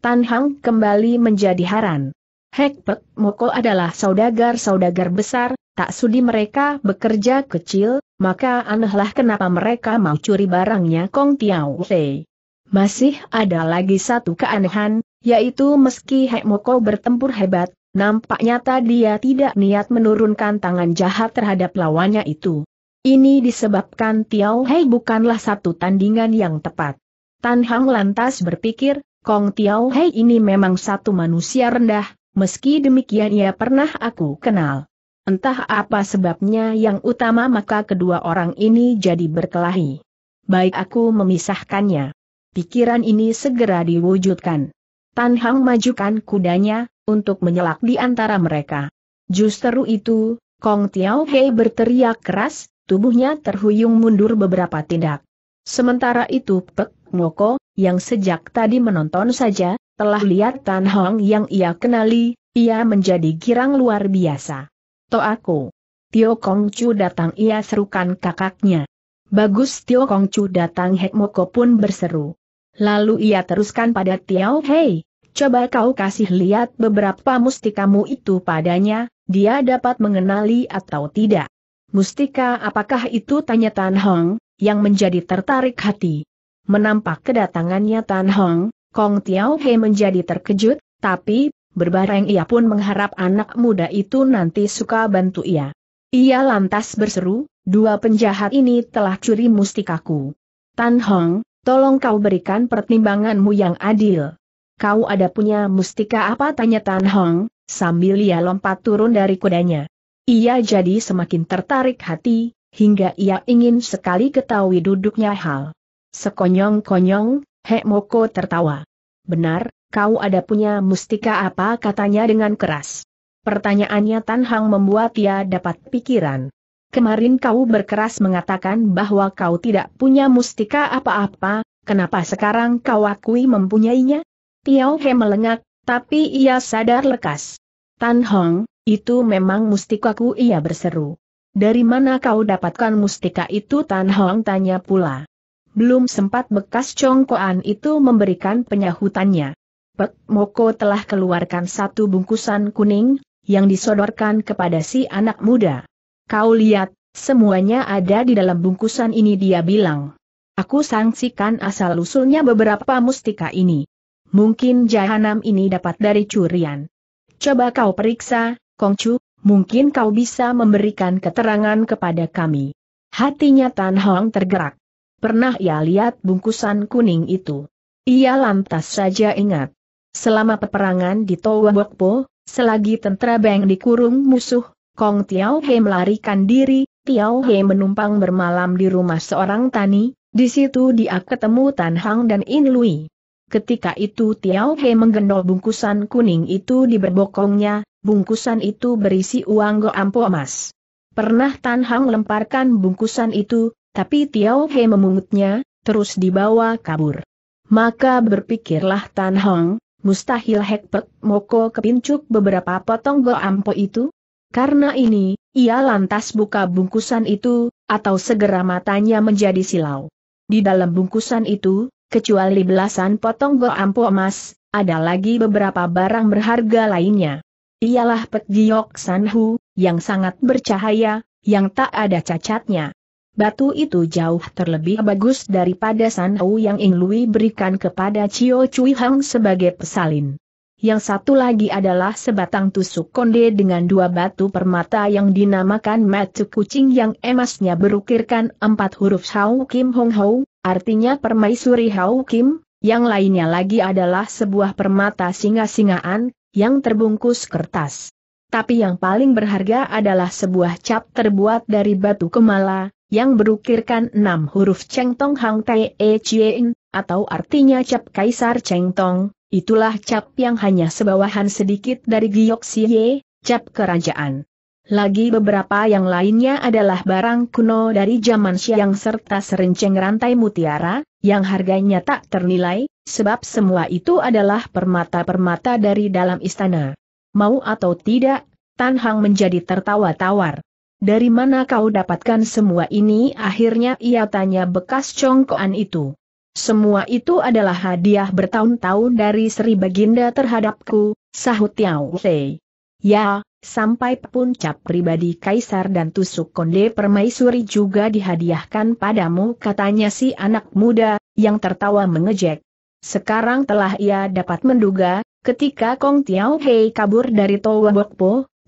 Tan Hang kembali menjadi haran. Hek Pek Moko adalah saudagar-saudagar besar, tak sudi mereka bekerja kecil, maka anehlah kenapa mereka mau curi barangnya Kong Tiau hei. Masih ada lagi satu keanehan, yaitu meski Hek Moko bertempur hebat, nampak nyata dia tidak niat menurunkan tangan jahat terhadap lawannya itu. Ini disebabkan Tiau Hei bukanlah satu tandingan yang tepat. Tan Hang lantas berpikir, Kong Tiau Hei ini memang satu manusia rendah, meski demikian ia pernah aku kenal. Entah apa sebabnya yang utama maka kedua orang ini jadi berkelahi. Baik aku memisahkannya. Pikiran ini segera diwujudkan. Tan Hang majukan kudanya, untuk menyelak di antara mereka. Justru itu, Kong Tiao Hei berteriak keras, tubuhnya terhuyung mundur beberapa tindak. Sementara itu Pek Moko, yang sejak tadi menonton saja, telah lihat Tan Hong yang ia kenali, ia menjadi girang luar biasa to aku. Tio Kongcu datang ia serukan kakaknya. Bagus Tio Kongcu datang Moko pun berseru. Lalu ia teruskan pada Tiao Hei, coba kau kasih lihat beberapa mustikamu itu padanya, dia dapat mengenali atau tidak. Mustika apakah itu tanya Tan Hong, yang menjadi tertarik hati. Menampak kedatangannya Tan Hong, Kong Tiao Hei menjadi terkejut, tapi Berbareng ia pun mengharap anak muda itu nanti suka bantu ia. Ia lantas berseru, dua penjahat ini telah curi mustikaku. Tan Hong, tolong kau berikan pertimbanganmu yang adil. Kau ada punya mustika apa tanya Tan Hong, sambil ia lompat turun dari kudanya. Ia jadi semakin tertarik hati, hingga ia ingin sekali ketahui duduknya hal. Sekonyong-konyong, Hek Moko tertawa. Benar, kau ada punya mustika apa katanya dengan keras. Pertanyaannya Tan Hang membuat ia dapat pikiran. Kemarin kau berkeras mengatakan bahwa kau tidak punya mustika apa-apa, kenapa sekarang kau akui mempunyainya? Tiao He melengak, tapi ia sadar lekas. Tan Hong, itu memang mustikaku ia berseru. Dari mana kau dapatkan mustika itu Tan Hong tanya pula. Belum sempat bekas congkoan itu memberikan penyahutannya. Pek Moko telah keluarkan satu bungkusan kuning, yang disodorkan kepada si anak muda. Kau lihat, semuanya ada di dalam bungkusan ini dia bilang. Aku sangsikan asal-usulnya beberapa mustika ini. Mungkin jahanam ini dapat dari curian. Coba kau periksa, Kongcu, mungkin kau bisa memberikan keterangan kepada kami. Hatinya Tan Hong tergerak. Pernah ia lihat bungkusan kuning itu. Ia lantas saja ingat. Selama peperangan di Toa Bokpo, selagi tentara Beng dikurung musuh, Kong Tiao He melarikan diri, Tiao He menumpang bermalam di rumah seorang tani, di situ dia ketemu Tan Hang dan In Lui. Ketika itu Tiao He menggendong bungkusan kuning itu di berbokongnya, bungkusan itu berisi uang goampo emas. Pernah Tan Hang lemparkan bungkusan itu, tapi Tiao He memungutnya, terus dibawa kabur. Maka berpikirlah Tan Hang mustahil Hekpek Moko kepincuk beberapa potong go ampo itu? Karena ini, ia lantas buka bungkusan itu, atau segera matanya menjadi silau. Di dalam bungkusan itu, kecuali belasan potong go ampo emas, ada lagi beberapa barang berharga lainnya. Ialah Pek Giok Sanhu, yang sangat bercahaya, yang tak ada cacatnya. Batu itu jauh terlebih bagus daripada sanau yang Ing Lui berikan kepada Cio Cui Hang sebagai pesalin. Yang satu lagi adalah sebatang tusuk konde dengan dua batu permata yang dinamakan matu kucing yang emasnya berukirkan empat huruf Hau Kim Hong Hau, artinya permaisuri Hau Kim, yang lainnya lagi adalah sebuah permata singa-singaan, yang terbungkus kertas. Tapi yang paling berharga adalah sebuah cap terbuat dari batu kemala, yang berukirkan enam huruf Cheng Tong Hang Tai E Chien, atau artinya cap Kaisar Cheng Tong, itulah cap yang hanya sebawahan sedikit dari Giok Xie, cap kerajaan. Lagi beberapa yang lainnya adalah barang kuno dari zaman siang serta serenceng rantai mutiara, yang harganya tak ternilai, sebab semua itu adalah permata-permata dari dalam istana. Mau atau tidak, Tan Hang menjadi tertawa tawar. Dari mana kau dapatkan semua ini? Akhirnya ia tanya bekas congkoan itu. Semua itu adalah hadiah bertahun-tahun dari Sri Baginda terhadapku, sahut Tiao Lei. Ya, sampai puncak pribadi Kaisar dan tusuk konde permaisuri juga dihadiahkan padamu katanya si anak muda, yang tertawa mengejek. Sekarang telah ia dapat menduga, ketika Kong Tiao Hei kabur dari Toa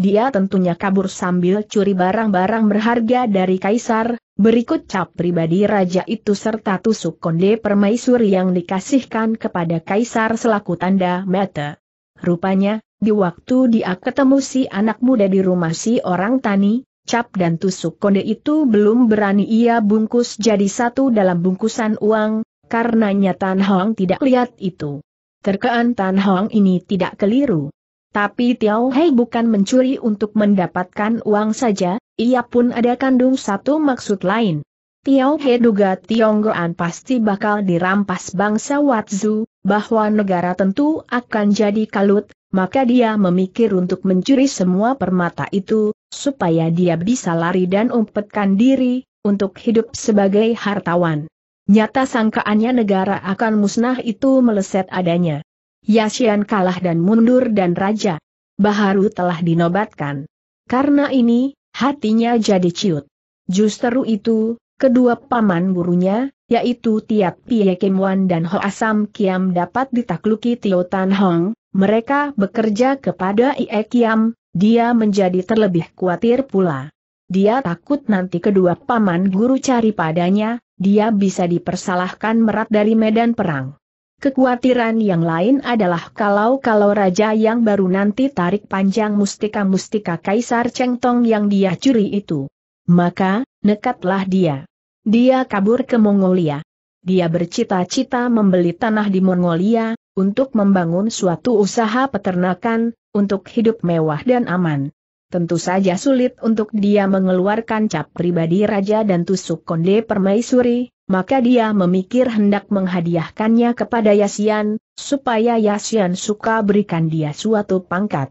dia tentunya kabur sambil curi barang-barang berharga dari kaisar, berikut cap pribadi raja itu serta tusuk konde permaisuri yang dikasihkan kepada kaisar selaku tanda mata. Rupanya, di waktu dia ketemu si anak muda di rumah si orang tani, cap dan tusuk konde itu belum berani ia bungkus jadi satu dalam bungkusan uang, karenanya Tan Hong tidak lihat itu. Terkean Tan Hong ini tidak keliru. Tapi Tiao Hei bukan mencuri untuk mendapatkan uang saja, ia pun ada kandung satu maksud lain. Tiao Hei duga Tionggoan pasti bakal dirampas bangsa Watzu, bahwa negara tentu akan jadi kalut, maka dia memikir untuk mencuri semua permata itu, supaya dia bisa lari dan umpetkan diri, untuk hidup sebagai hartawan. Nyata sangkaannya negara akan musnah itu meleset adanya. Yasian kalah dan mundur dan raja. Baharu telah dinobatkan. Karena ini, hatinya jadi ciut. Justru itu, kedua paman gurunya, yaitu Tiap Pie Kim Wan dan Ho Asam Kiam dapat ditakluki Tio Tan Hong, mereka bekerja kepada Ie Kiam, dia menjadi terlebih khawatir pula. Dia takut nanti kedua paman guru cari padanya, dia bisa dipersalahkan merat dari medan perang. Kekhawatiran yang lain adalah kalau-kalau raja yang baru nanti tarik panjang mustika-mustika Kaisar Cheng Tong yang dia curi itu. Maka, nekatlah dia. Dia kabur ke Mongolia. Dia bercita-cita membeli tanah di Mongolia, untuk membangun suatu usaha peternakan, untuk hidup mewah dan aman. Tentu saja sulit untuk dia mengeluarkan cap pribadi raja dan tusuk konde permaisuri, maka dia memikir hendak menghadiahkannya kepada Yasian, supaya Yasian suka berikan dia suatu pangkat.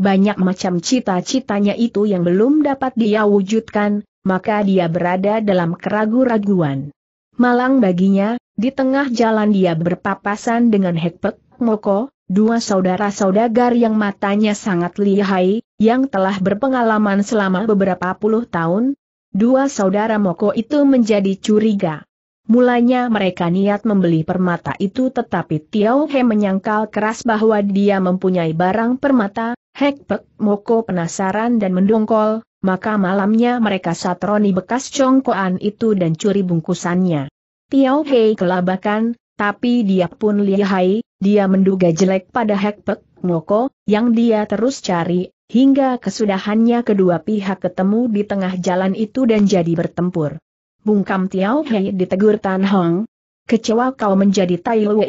Banyak macam cita-citanya itu yang belum dapat dia wujudkan, maka dia berada dalam keragu-raguan. Malang baginya, di tengah jalan dia berpapasan dengan Hekpek Moko, dua saudara saudagar yang matanya sangat lihai, yang telah berpengalaman selama beberapa puluh tahun. Dua saudara Moko itu menjadi curiga. Mulanya mereka niat membeli permata itu tetapi Tiao He menyangkal keras bahwa dia mempunyai barang permata, Hek Pek Moko penasaran dan mendongkol, maka malamnya mereka satroni bekas congkoan itu dan curi bungkusannya. Tiao He kelabakan, tapi dia pun lihai, dia menduga jelek pada Hek Pek Moko, yang dia terus cari, hingga kesudahannya kedua pihak ketemu di tengah jalan itu dan jadi bertempur bungkam Tiao Hei ditegur Tan Hong. Kecewa kau menjadi Tai Lue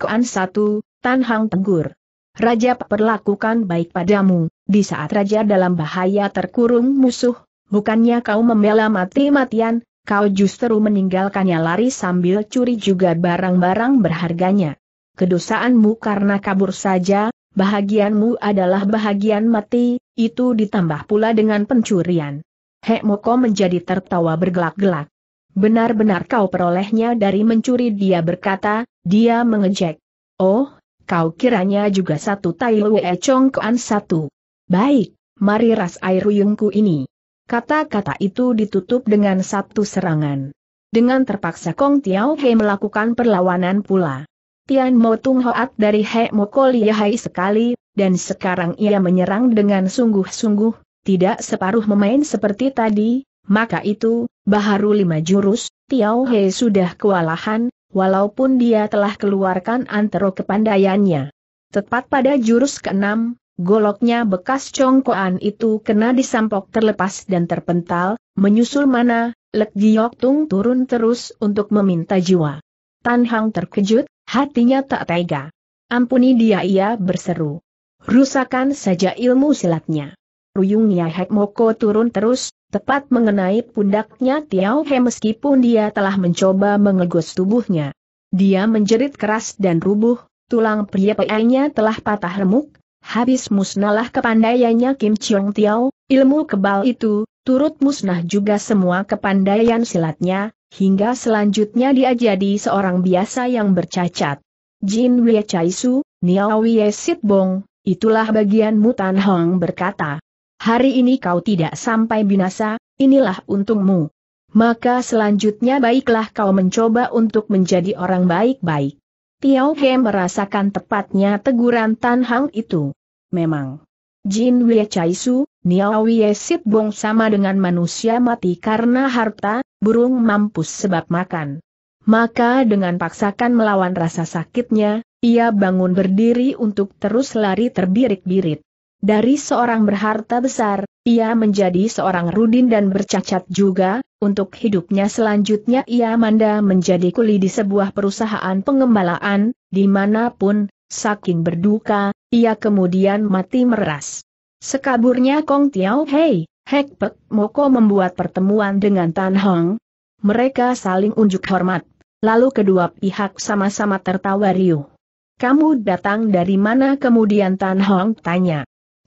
Kuan satu, Tan Hong tegur. Raja perlakukan baik padamu, di saat Raja dalam bahaya terkurung musuh, bukannya kau membela mati-matian, kau justru meninggalkannya lari sambil curi juga barang-barang berharganya. Kedosaanmu karena kabur saja, bahagianmu adalah bahagian mati, itu ditambah pula dengan pencurian. Hek Moko menjadi tertawa bergelak-gelak. Benar-benar kau perolehnya dari mencuri dia berkata, dia mengejek. Oh, kau kiranya juga satu tai lue congkoan satu. Baik, mari ras air uyungku ini. Kata-kata itu ditutup dengan satu serangan. Dengan terpaksa Kong Tiao He melakukan perlawanan pula. Tian Mo Tung Hoat dari He Mo Hai sekali, dan sekarang ia menyerang dengan sungguh-sungguh, tidak separuh memain seperti tadi, maka itu, baharu lima jurus, Tiao He sudah kewalahan, walaupun dia telah keluarkan antero kepandaiannya. Tepat pada jurus keenam, goloknya bekas congkoan itu kena disampok terlepas dan terpental, menyusul mana, Lek Giok Tung turun terus untuk meminta jiwa. Tan Hang terkejut, hatinya tak tega. Ampuni dia ia berseru. Rusakan saja ilmu silatnya. Ruyungnya Yahek Moko turun terus, tepat mengenai pundaknya Tiao He meskipun dia telah mencoba mengegus tubuhnya. Dia menjerit keras dan rubuh, tulang pria priapiainya telah patah remuk, habis musnahlah kepandaiannya Kim Chiong Tiao, ilmu kebal itu, turut musnah juga semua kepandaian silatnya, hingga selanjutnya dia jadi seorang biasa yang bercacat. Jin Wei Chai Su, Niao Wei Sit Bong, itulah bagian Mutan Hong berkata. Hari ini kau tidak sampai binasa, inilah untungmu. Maka selanjutnya baiklah kau mencoba untuk menjadi orang baik-baik. Tiao He merasakan tepatnya teguran Tan Hang itu. Memang. Jin Wei Chai Su, Niao Wei Sit Bong sama dengan manusia mati karena harta, burung mampus sebab makan. Maka dengan paksakan melawan rasa sakitnya, ia bangun berdiri untuk terus lari terbirik-birit. Dari seorang berharta besar, ia menjadi seorang Rudin dan bercacat juga, untuk hidupnya selanjutnya ia manda menjadi kuli di sebuah perusahaan pengembalaan, dimanapun, saking berduka, ia kemudian mati meras. Sekaburnya Kong Tiao Hei, Hek Pek Moko membuat pertemuan dengan Tan Hong. Mereka saling unjuk hormat. Lalu kedua pihak sama-sama tertawa riuh. Kamu datang dari mana kemudian Tan Hong tanya.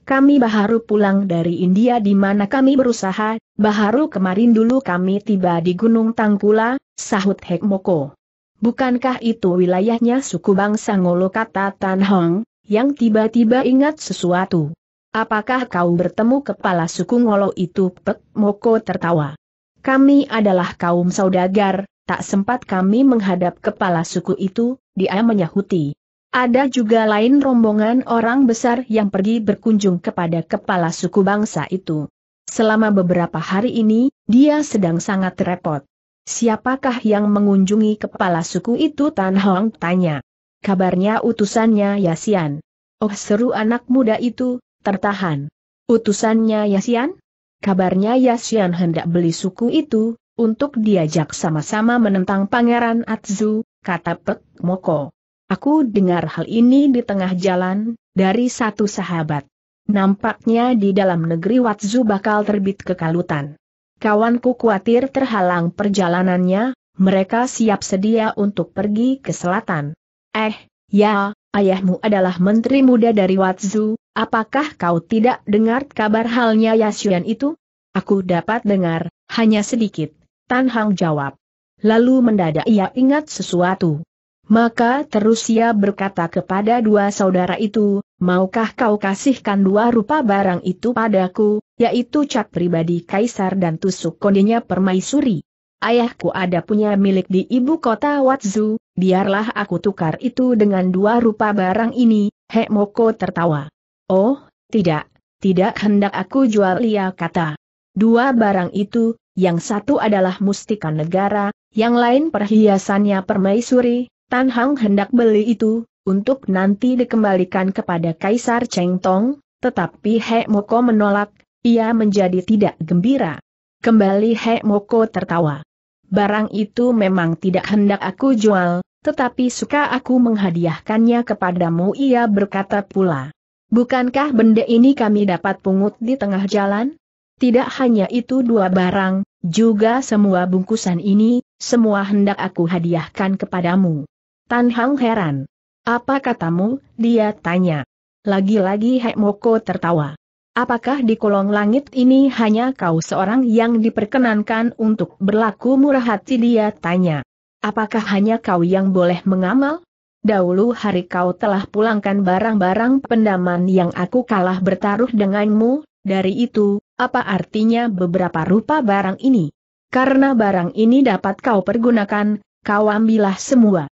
Kami baharu pulang dari India di mana kami berusaha, baharu kemarin dulu kami tiba di Gunung Tangkula, sahut Hekmoko. Bukankah itu wilayahnya suku bangsa Ngolo kata Tan Hong, yang tiba-tiba ingat sesuatu? Apakah kau bertemu kepala suku Ngolo itu? Pek Moko tertawa. Kami adalah kaum saudagar, tak sempat kami menghadap kepala suku itu, dia menyahuti. Ada juga lain rombongan orang besar yang pergi berkunjung kepada kepala suku bangsa itu. Selama beberapa hari ini, dia sedang sangat repot. Siapakah yang mengunjungi kepala suku itu Tan Hong tanya. Kabarnya utusannya Yasian. Oh seru anak muda itu, tertahan. Utusannya Yasian? Kabarnya Yasian hendak beli suku itu, untuk diajak sama-sama menentang Pangeran Atzu, kata Pek Moko. Aku dengar hal ini di tengah jalan, dari satu sahabat. Nampaknya di dalam negeri Watzu bakal terbit kekalutan. Kawanku khawatir terhalang perjalanannya, mereka siap sedia untuk pergi ke selatan. Eh, ya, ayahmu adalah menteri muda dari Watzu, apakah kau tidak dengar kabar halnya Yasuyan itu? Aku dapat dengar, hanya sedikit. Tan Hang jawab. Lalu mendadak ia ingat sesuatu. Maka terus ia berkata kepada dua saudara itu, maukah kau kasihkan dua rupa barang itu padaku, yaitu cat pribadi kaisar dan tusuk kondenya permaisuri. Ayahku ada punya milik di ibu kota Watzu, biarlah aku tukar itu dengan dua rupa barang ini, Moko tertawa. Oh, tidak, tidak hendak aku jual ia kata. Dua barang itu, yang satu adalah mustika negara, yang lain perhiasannya permaisuri, Tan Hang hendak beli itu, untuk nanti dikembalikan kepada Kaisar Cheng Tong, tetapi He Moko menolak, ia menjadi tidak gembira. Kembali He Moko tertawa. Barang itu memang tidak hendak aku jual, tetapi suka aku menghadiahkannya kepadamu ia berkata pula. Bukankah benda ini kami dapat pungut di tengah jalan? Tidak hanya itu dua barang, juga semua bungkusan ini, semua hendak aku hadiahkan kepadamu. Tan Hang heran. Apa katamu, dia tanya. Lagi-lagi Hek Moko tertawa. Apakah di kolong langit ini hanya kau seorang yang diperkenankan untuk berlaku murah hati dia tanya. Apakah hanya kau yang boleh mengamal? Dahulu hari kau telah pulangkan barang-barang pendaman yang aku kalah bertaruh denganmu, dari itu, apa artinya beberapa rupa barang ini? Karena barang ini dapat kau pergunakan, kau ambillah semua.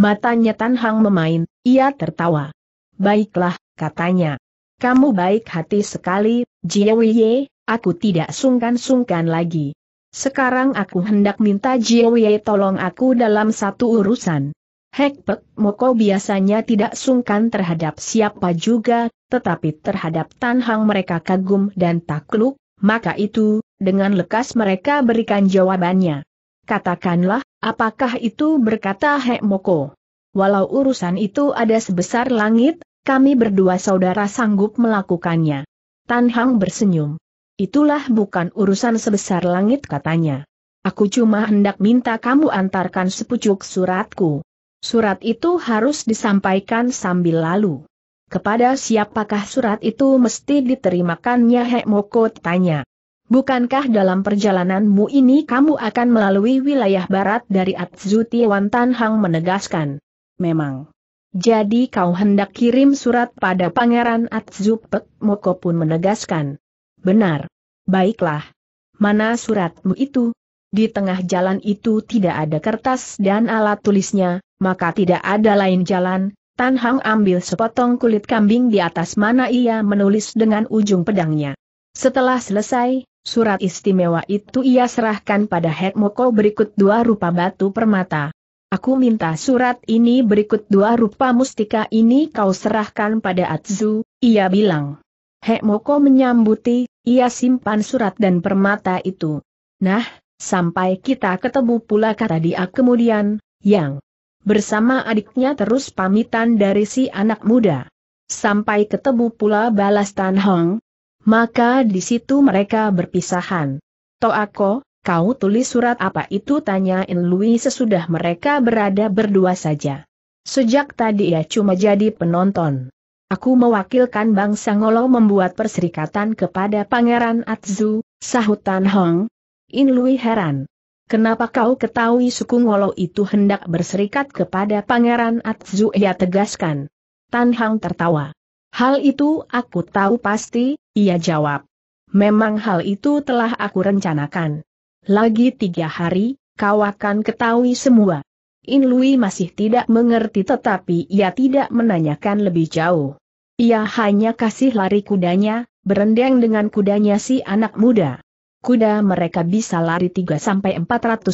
Matanya Tan Hang memain, ia tertawa. Baiklah, katanya. Kamu baik hati sekali, Wei, aku tidak sungkan-sungkan lagi. Sekarang aku hendak minta Wei tolong aku dalam satu urusan. Hekpek Moko biasanya tidak sungkan terhadap siapa juga, tetapi terhadap Tan Hang mereka kagum dan takluk, maka itu, dengan lekas mereka berikan jawabannya. Katakanlah, Apakah itu berkata Hek Moko? Walau urusan itu ada sebesar langit, kami berdua saudara sanggup melakukannya. Tan Hang bersenyum. Itulah bukan urusan sebesar langit katanya. Aku cuma hendak minta kamu antarkan sepucuk suratku. Surat itu harus disampaikan sambil lalu. Kepada siapakah surat itu mesti diterimakannya Hek Moko tanya. Bukankah dalam perjalananmu ini kamu akan melalui wilayah barat dari Atzuti Wan Tan Hang menegaskan? Memang. Jadi kau hendak kirim surat pada Pangeran Atzupek Moko pun menegaskan. Benar. Baiklah. Mana suratmu itu? Di tengah jalan itu tidak ada kertas dan alat tulisnya, maka tidak ada lain jalan, Tan Hang ambil sepotong kulit kambing di atas mana ia menulis dengan ujung pedangnya. Setelah selesai, Surat istimewa itu ia serahkan pada Hetmoko berikut dua rupa batu permata. Aku minta surat ini berikut dua rupa mustika ini kau serahkan pada Atzu, ia bilang. Moko menyambuti, ia simpan surat dan permata itu. Nah, sampai kita ketemu pula kata dia kemudian, yang bersama adiknya terus pamitan dari si anak muda. Sampai ketemu pula balas Tan Hong, maka di situ mereka berpisahan. Toako, kau tulis surat apa itu tanyain Louis sesudah mereka berada berdua saja. Sejak tadi ia cuma jadi penonton. Aku mewakilkan bangsa Ngolo membuat perserikatan kepada Pangeran Atzu, sahutan Hong. In heran. Kenapa kau ketahui suku Ngolo itu hendak berserikat kepada Pangeran Atzu ia tegaskan. Tan Hong tertawa. Hal itu aku tahu pasti, ia jawab. Memang hal itu telah aku rencanakan. Lagi tiga hari, kau akan ketahui semua. In Lui masih tidak mengerti tetapi ia tidak menanyakan lebih jauh. Ia hanya kasih lari kudanya, berendang dengan kudanya si anak muda. Kuda mereka bisa lari 3-400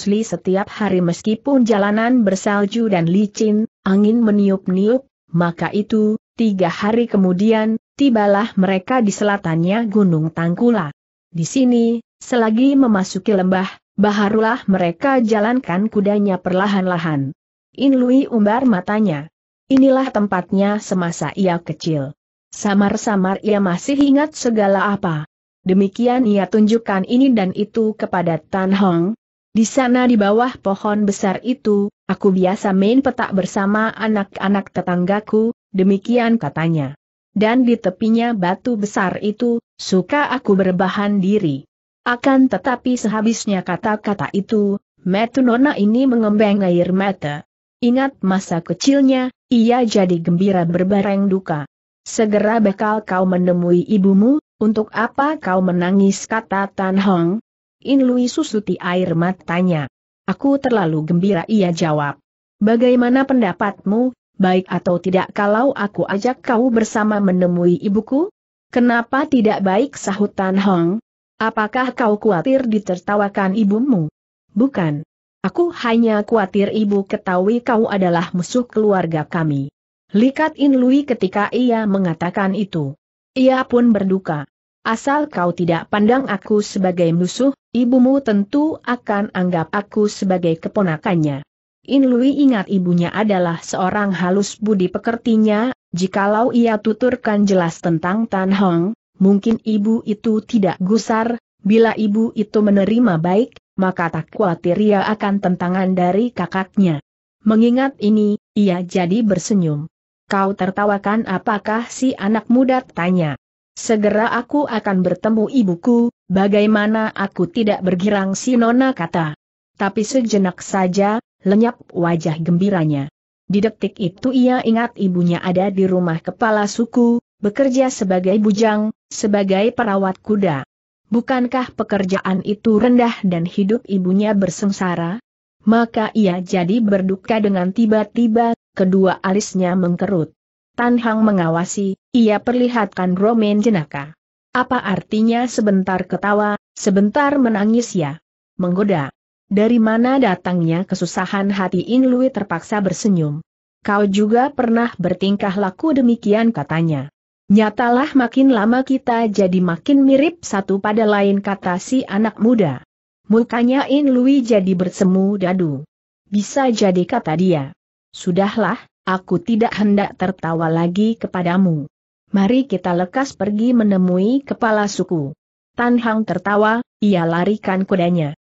li setiap hari meskipun jalanan bersalju dan licin, angin meniup-niup, maka itu, Tiga hari kemudian, tibalah mereka di selatannya Gunung Tangkula. Di sini, selagi memasuki lembah, baharulah mereka jalankan kudanya perlahan-lahan. Inlui umbar matanya. Inilah tempatnya semasa ia kecil. Samar-samar ia masih ingat segala apa. Demikian ia tunjukkan ini dan itu kepada Tan Hong. Di sana di bawah pohon besar itu, aku biasa main petak bersama anak-anak tetanggaku, demikian katanya. Dan di tepinya batu besar itu, suka aku berbahan diri. Akan tetapi sehabisnya kata-kata itu, metu nona ini mengembang air mata. Ingat masa kecilnya, ia jadi gembira berbareng duka. Segera bakal kau menemui ibumu, untuk apa kau menangis kata Tan Hong? In Lui susuti air matanya. Aku terlalu gembira ia jawab. Bagaimana pendapatmu, baik atau tidak kalau aku ajak kau bersama menemui ibuku? Kenapa tidak baik sahut Tan Hong? Apakah kau khawatir ditertawakan ibumu? Bukan. Aku hanya khawatir ibu ketahui kau adalah musuh keluarga kami. Likat In Lui ketika ia mengatakan itu. Ia pun berduka. Asal kau tidak pandang aku sebagai musuh, ibumu tentu akan anggap aku sebagai keponakannya. In Lui ingat ibunya adalah seorang halus budi pekertinya, jikalau ia tuturkan jelas tentang Tan Hong, mungkin ibu itu tidak gusar, bila ibu itu menerima baik, maka tak khawatir ia akan tentangan dari kakaknya. Mengingat ini, ia jadi bersenyum. Kau tertawakan apakah si anak muda tanya. Segera aku akan bertemu ibuku, bagaimana aku tidak bergirang si nona kata. Tapi sejenak saja, lenyap wajah gembiranya. Di detik itu ia ingat ibunya ada di rumah kepala suku, bekerja sebagai bujang, sebagai perawat kuda. Bukankah pekerjaan itu rendah dan hidup ibunya bersengsara? Maka ia jadi berduka dengan tiba-tiba, kedua alisnya mengkerut. Tan Hang mengawasi, ia perlihatkan romen jenaka. Apa artinya sebentar ketawa, sebentar menangis ya? Menggoda. Dari mana datangnya kesusahan hati In Lui terpaksa bersenyum. Kau juga pernah bertingkah laku demikian katanya. Nyatalah makin lama kita jadi makin mirip satu pada lain kata si anak muda. Mukanya In Lui jadi bersemu dadu. Bisa jadi kata dia. Sudahlah, aku tidak hendak tertawa lagi kepadamu. Mari kita lekas pergi menemui kepala suku. Tan Hang tertawa, ia larikan kudanya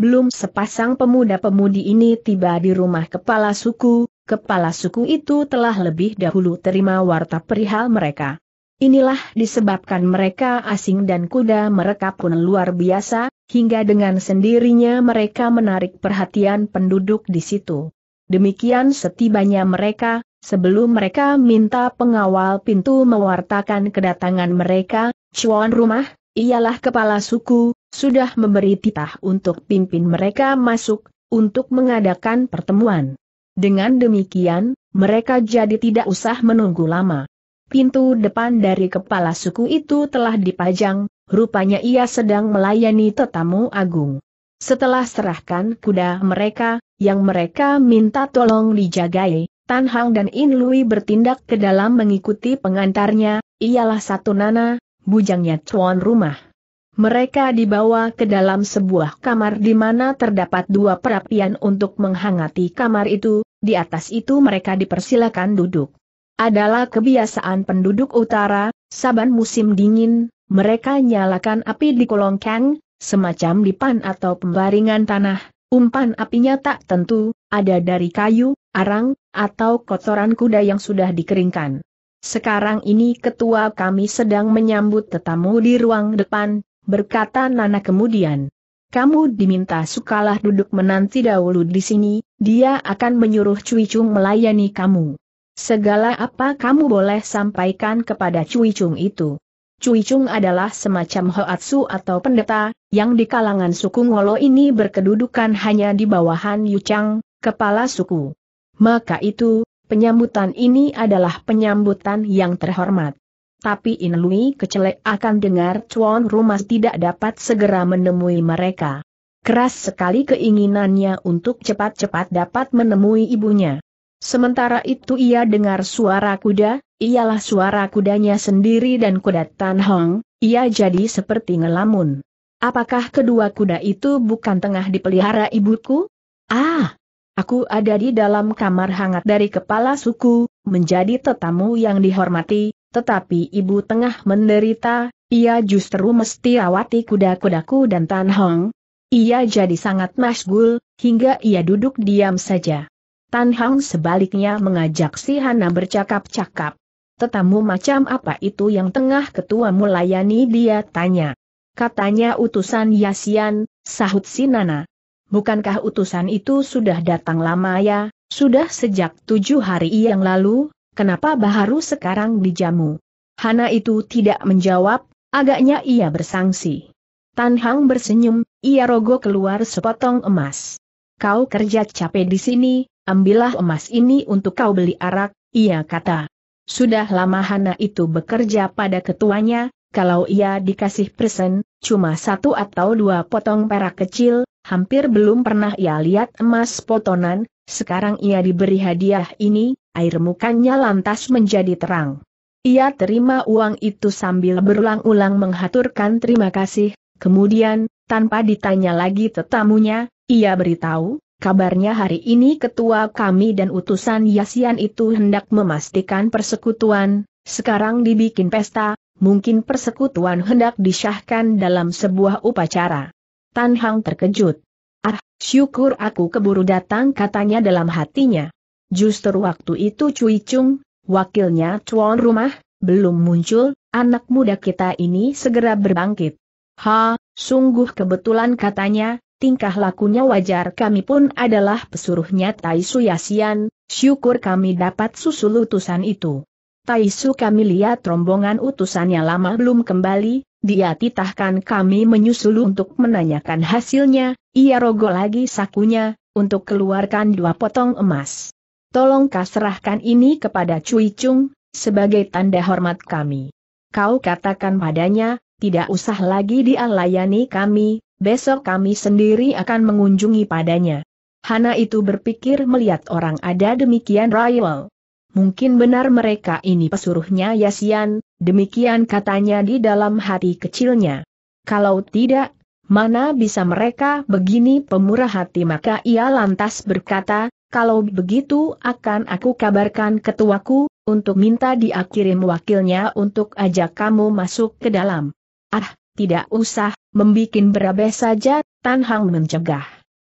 belum sepasang pemuda-pemudi ini tiba di rumah kepala suku, kepala suku itu telah lebih dahulu terima warta perihal mereka. Inilah disebabkan mereka asing dan kuda mereka pun luar biasa, hingga dengan sendirinya mereka menarik perhatian penduduk di situ. Demikian setibanya mereka, sebelum mereka minta pengawal pintu mewartakan kedatangan mereka, cuan rumah, ialah kepala suku, sudah memberi titah untuk pimpin mereka masuk, untuk mengadakan pertemuan. Dengan demikian, mereka jadi tidak usah menunggu lama. Pintu depan dari kepala suku itu telah dipajang, rupanya ia sedang melayani tetamu agung. Setelah serahkan kuda mereka, yang mereka minta tolong dijagai, Tan Hang dan In Lui bertindak ke dalam mengikuti pengantarnya, ialah satu nana, bujangnya tuan rumah. Mereka dibawa ke dalam sebuah kamar di mana terdapat dua perapian untuk menghangati kamar itu, di atas itu mereka dipersilakan duduk. Adalah kebiasaan penduduk utara, saban musim dingin, mereka nyalakan api di kolongkang, semacam dipan atau pembaringan tanah, umpan apinya tak tentu, ada dari kayu, arang, atau kotoran kuda yang sudah dikeringkan. Sekarang ini ketua kami sedang menyambut tetamu di ruang depan, berkata Nana kemudian. Kamu diminta sukalah duduk menanti dahulu di sini, dia akan menyuruh Cui Chung melayani kamu. Segala apa kamu boleh sampaikan kepada Cui Chung itu. Cui Chung adalah semacam hoatsu atau pendeta, yang di kalangan suku Ngolo ini berkedudukan hanya di bawahan Yuchang, kepala suku. Maka itu, penyambutan ini adalah penyambutan yang terhormat tapi Inlui kecelek akan dengar Chuan Rumas tidak dapat segera menemui mereka. Keras sekali keinginannya untuk cepat-cepat dapat menemui ibunya. Sementara itu ia dengar suara kuda, ialah suara kudanya sendiri dan kuda Tan Hong, ia jadi seperti ngelamun. Apakah kedua kuda itu bukan tengah dipelihara ibuku? Ah! Aku ada di dalam kamar hangat dari kepala suku, menjadi tetamu yang dihormati, tetapi ibu tengah menderita, ia justru mesti awati kuda-kudaku dan Tan Hong. Ia jadi sangat masgul, hingga ia duduk diam saja. Tan Hong sebaliknya mengajak si Hana bercakap-cakap. Tetamu macam apa itu yang tengah ketua melayani dia tanya. Katanya utusan Yasian, sahut si Nana. Bukankah utusan itu sudah datang lama ya, sudah sejak tujuh hari yang lalu, kenapa Baharu sekarang dijamu? Hana itu tidak menjawab, agaknya ia bersangsi. Tan Hang bersenyum, ia rogo keluar sepotong emas. Kau kerja capek di sini, ambillah emas ini untuk kau beli arak, ia kata. Sudah lama Hana itu bekerja pada ketuanya, kalau ia dikasih persen, cuma satu atau dua potong perak kecil, Hampir belum pernah ia lihat emas potongan, sekarang ia diberi hadiah ini, air mukanya lantas menjadi terang. Ia terima uang itu sambil berulang-ulang menghaturkan terima kasih, kemudian, tanpa ditanya lagi tetamunya, ia beritahu, kabarnya hari ini ketua kami dan utusan Yasian itu hendak memastikan persekutuan, sekarang dibikin pesta, mungkin persekutuan hendak disahkan dalam sebuah upacara. Tan Hang terkejut. Ah, syukur aku keburu datang katanya dalam hatinya. Justru waktu itu Cui Chung, wakilnya tuan rumah, belum muncul, anak muda kita ini segera berbangkit. Ha, sungguh kebetulan katanya, tingkah lakunya wajar kami pun adalah pesuruhnya Tai Su Yasian, syukur kami dapat susul utusan itu. Taisu kami lihat rombongan utusannya lama belum kembali, dia titahkan kami menyusul untuk menanyakan hasilnya, ia rogo lagi sakunya, untuk keluarkan dua potong emas. Tolong kau serahkan ini kepada Cui Chung, sebagai tanda hormat kami. Kau katakan padanya, tidak usah lagi dia layani kami, besok kami sendiri akan mengunjungi padanya. Hana itu berpikir melihat orang ada demikian rival. Mungkin benar mereka ini pesuruhnya Yasian, Demikian katanya di dalam hati kecilnya. Kalau tidak, mana bisa mereka begini pemurah hati maka ia lantas berkata, kalau begitu akan aku kabarkan ketuaku, untuk minta dia kirim wakilnya untuk ajak kamu masuk ke dalam. Ah, tidak usah, membikin berabe saja, Tan Hang mencegah.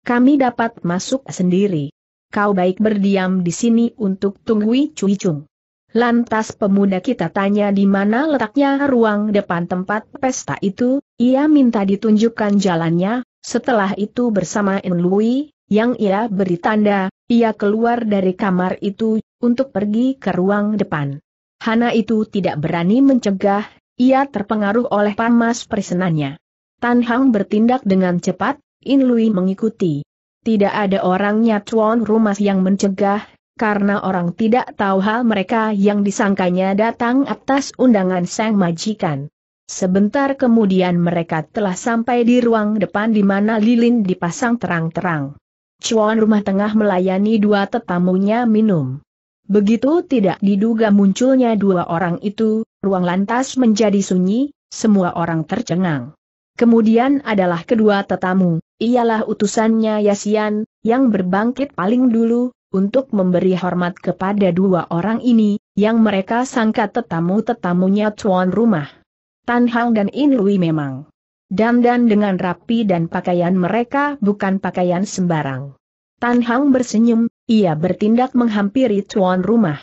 Kami dapat masuk sendiri. Kau baik berdiam di sini untuk tunggui Cui Chung. Lantas pemuda kita tanya di mana letaknya ruang depan tempat pesta itu, ia minta ditunjukkan jalannya, setelah itu bersama Enlui, yang ia beri tanda, ia keluar dari kamar itu, untuk pergi ke ruang depan. Hana itu tidak berani mencegah, ia terpengaruh oleh pamas persenannya. Tan Hang bertindak dengan cepat, Inlui mengikuti. Tidak ada orangnya tuan rumah yang mencegah, karena orang tidak tahu hal mereka yang disangkanya datang atas undangan sang majikan. Sebentar kemudian mereka telah sampai di ruang depan di mana lilin dipasang terang-terang. Cuan rumah tengah melayani dua tetamunya minum. Begitu tidak diduga munculnya dua orang itu, ruang lantas menjadi sunyi, semua orang tercengang. Kemudian adalah kedua tetamu, ialah utusannya Yasian, yang berbangkit paling dulu, untuk memberi hormat kepada dua orang ini, yang mereka sangka tetamu-tetamunya tuan rumah. Tan Hang dan In Rui memang dandan dengan rapi dan pakaian mereka bukan pakaian sembarang. Tan Hang bersenyum, ia bertindak menghampiri tuan rumah.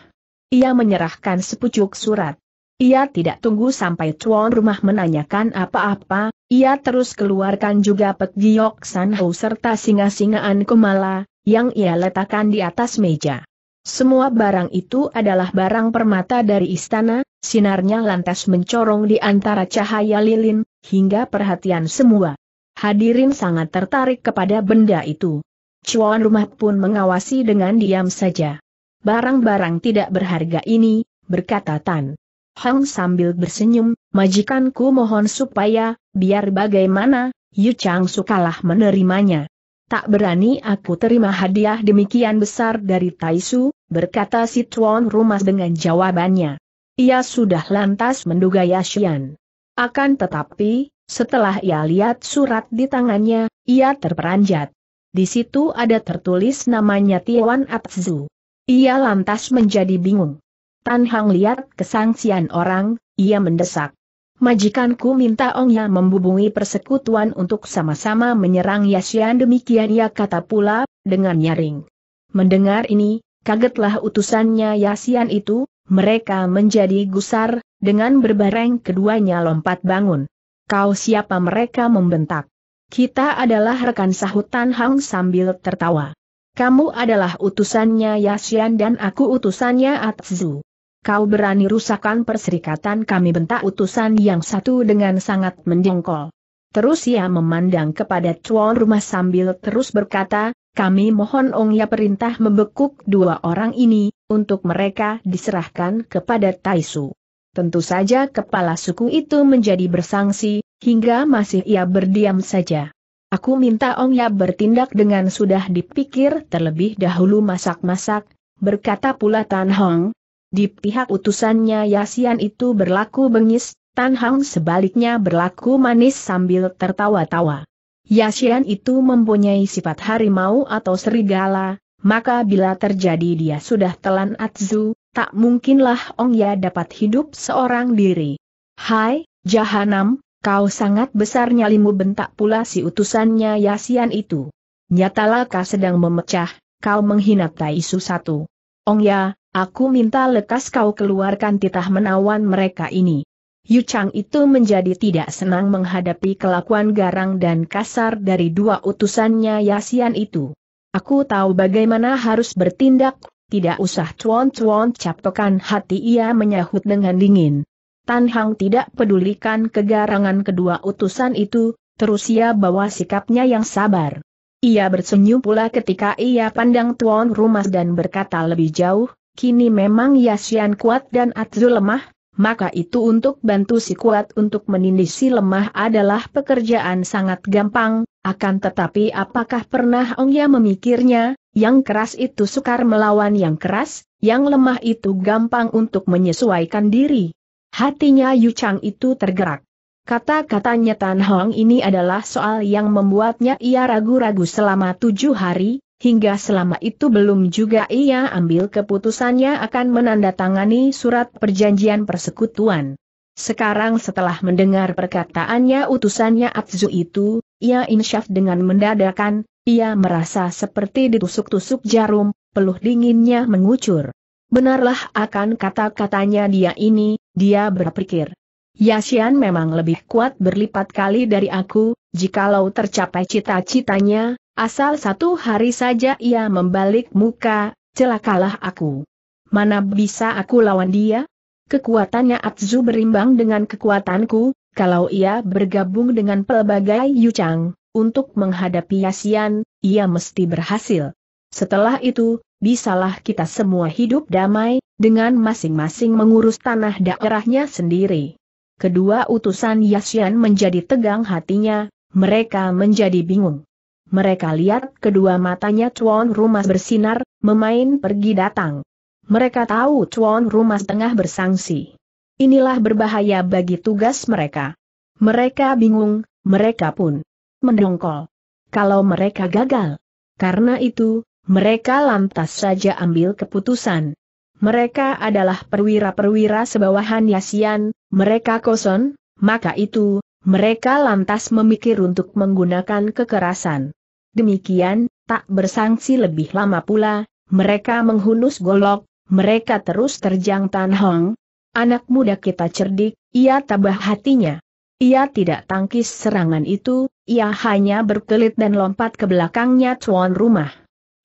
Ia menyerahkan sepucuk surat. Ia tidak tunggu sampai tuan rumah menanyakan apa-apa, ia terus keluarkan juga Pek Giok San Ho serta singa-singaan Kumala, yang ia letakkan di atas meja. Semua barang itu adalah barang permata dari istana, sinarnya lantas mencorong di antara cahaya lilin, hingga perhatian semua. Hadirin sangat tertarik kepada benda itu. Cuan rumah pun mengawasi dengan diam saja. Barang-barang tidak berharga ini, berkata Tan. Hang sambil bersenyum, majikanku mohon supaya, biar bagaimana, Yu Chang sukalah menerimanya. Tak berani aku terima hadiah demikian besar dari Taisu, berkata si tuan rumah dengan jawabannya. Ia sudah lantas menduga Yashian. Akan tetapi, setelah ia lihat surat di tangannya, ia terperanjat. Di situ ada tertulis namanya Tiwan Atzu. Ia lantas menjadi bingung. Tan Hang lihat kesangsian orang, ia mendesak. Majikanku minta Ong ya membubungi persekutuan untuk sama-sama menyerang Yasian demikian ia kata pula, dengan nyaring. Mendengar ini, kagetlah utusannya Yasian itu, mereka menjadi gusar, dengan berbareng keduanya lompat bangun. Kau siapa mereka membentak. Kita adalah rekan sahutan Hang sambil tertawa. Kamu adalah utusannya Yasian dan aku utusannya Atzu kau berani rusakan perserikatan kami bentak utusan yang satu dengan sangat mendengkol. Terus ia memandang kepada tuan rumah sambil terus berkata, kami mohon Ong Ya perintah membekuk dua orang ini, untuk mereka diserahkan kepada Taisu. Tentu saja kepala suku itu menjadi bersangsi, hingga masih ia berdiam saja. Aku minta Ong Ya bertindak dengan sudah dipikir terlebih dahulu masak-masak, berkata pula Tan Hong, di pihak utusannya Yasian itu berlaku bengis, Tan Hang sebaliknya berlaku manis sambil tertawa-tawa. Yasian itu mempunyai sifat harimau atau serigala, maka bila terjadi dia sudah telan Atzu, tak mungkinlah Ong Ya dapat hidup seorang diri. Hai, Jahanam, kau sangat besar nyalimu bentak pula si utusannya Yasian itu. Nyatalah kau sedang memecah, kau menghina Tai Su satu. Ong Ya, Aku minta lekas kau keluarkan titah menawan mereka ini. Yu Chang itu menjadi tidak senang menghadapi kelakuan garang dan kasar dari dua utusannya Yasian itu. Aku tahu bagaimana harus bertindak, tidak usah cuon-cuon capokan hati ia menyahut dengan dingin. Tan Hang tidak pedulikan kegarangan kedua utusan itu, terus ia bawa sikapnya yang sabar. Ia bersenyum pula ketika ia pandang tuan rumah dan berkata lebih jauh, Kini memang Yasian kuat dan Atzu lemah, maka itu untuk bantu si kuat untuk menindisi lemah adalah pekerjaan sangat gampang, akan tetapi apakah pernah Ongya memikirnya, yang keras itu sukar melawan yang keras, yang lemah itu gampang untuk menyesuaikan diri. Hatinya Yu Chang itu tergerak. Kata-katanya Tan Hong ini adalah soal yang membuatnya ia ragu-ragu selama tujuh hari, Hingga selama itu belum juga ia ambil keputusannya akan menandatangani surat perjanjian persekutuan. Sekarang setelah mendengar perkataannya utusannya Atzu itu, ia insyaf dengan mendadakan, ia merasa seperti ditusuk-tusuk jarum, peluh dinginnya mengucur. Benarlah akan kata-katanya dia ini, dia berpikir. Yasian memang lebih kuat berlipat kali dari aku, jikalau tercapai cita-citanya, Asal satu hari saja ia membalik muka, celakalah aku. Mana bisa aku lawan dia? Kekuatannya Atzu berimbang dengan kekuatanku, kalau ia bergabung dengan pelbagai Yuchang untuk menghadapi Yasian, ia mesti berhasil. Setelah itu, bisalah kita semua hidup damai, dengan masing-masing mengurus tanah daerahnya sendiri. Kedua utusan Yasian menjadi tegang hatinya, mereka menjadi bingung. Mereka lihat kedua matanya Chuan Rumah bersinar, memain pergi datang. Mereka tahu Chuan Rumah tengah bersangsi. Inilah berbahaya bagi tugas mereka. Mereka bingung, mereka pun mendongkol. Kalau mereka gagal. Karena itu, mereka lantas saja ambil keputusan. Mereka adalah perwira-perwira sebawahan Yasian, mereka kosong, maka itu, mereka lantas memikir untuk menggunakan kekerasan. Demikian, tak bersangsi lebih lama pula, mereka menghunus golok, mereka terus terjang Tan Hong. Anak muda kita cerdik, ia tabah hatinya. Ia tidak tangkis serangan itu, ia hanya berkelit dan lompat ke belakangnya tuan rumah.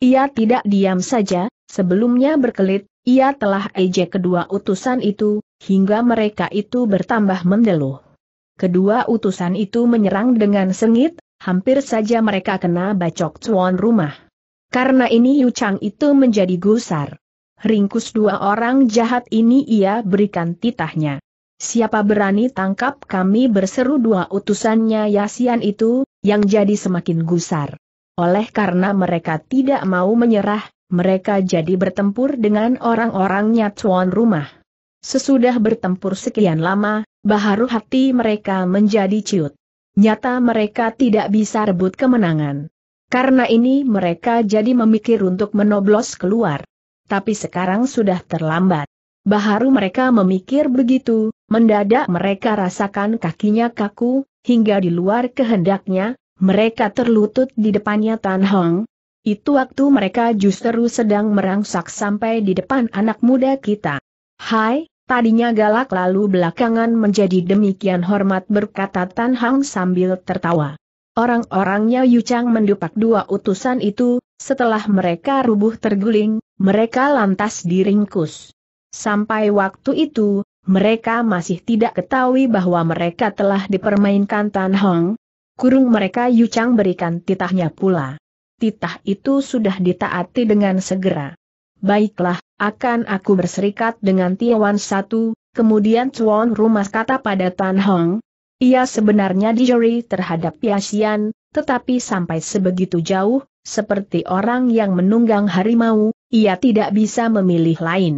Ia tidak diam saja, sebelumnya berkelit, ia telah ejek kedua utusan itu, hingga mereka itu bertambah mendeluh. Kedua utusan itu menyerang dengan sengit, hampir saja mereka kena bacok tuan rumah. Karena ini Yu Chang itu menjadi gusar. Ringkus dua orang jahat ini ia berikan titahnya. Siapa berani tangkap kami berseru dua utusannya Yasian itu, yang jadi semakin gusar. Oleh karena mereka tidak mau menyerah, mereka jadi bertempur dengan orang-orangnya tuan rumah. Sesudah bertempur sekian lama, baharu hati mereka menjadi ciut. Nyata mereka tidak bisa rebut kemenangan. Karena ini mereka jadi memikir untuk menoblos keluar. Tapi sekarang sudah terlambat. Baharu mereka memikir begitu, mendadak mereka rasakan kakinya kaku, hingga di luar kehendaknya, mereka terlutut di depannya Tan Hong, itu waktu mereka justru sedang merangsak sampai di depan anak muda kita. Hai, Tadinya galak lalu belakangan menjadi demikian hormat berkata Tan Hang sambil tertawa. Orang-orangnya Yu Chang mendupak dua utusan itu, setelah mereka rubuh terguling, mereka lantas diringkus. Sampai waktu itu, mereka masih tidak ketahui bahwa mereka telah dipermainkan Tan Hong. Kurung mereka Yu Chang berikan titahnya pula. Titah itu sudah ditaati dengan segera. Baiklah, akan aku berserikat dengan Tiawan Satu, kemudian Chuan Rumah kata pada Tan Hong. Ia sebenarnya dijeri terhadap Piasian, tetapi sampai sebegitu jauh, seperti orang yang menunggang harimau, ia tidak bisa memilih lain.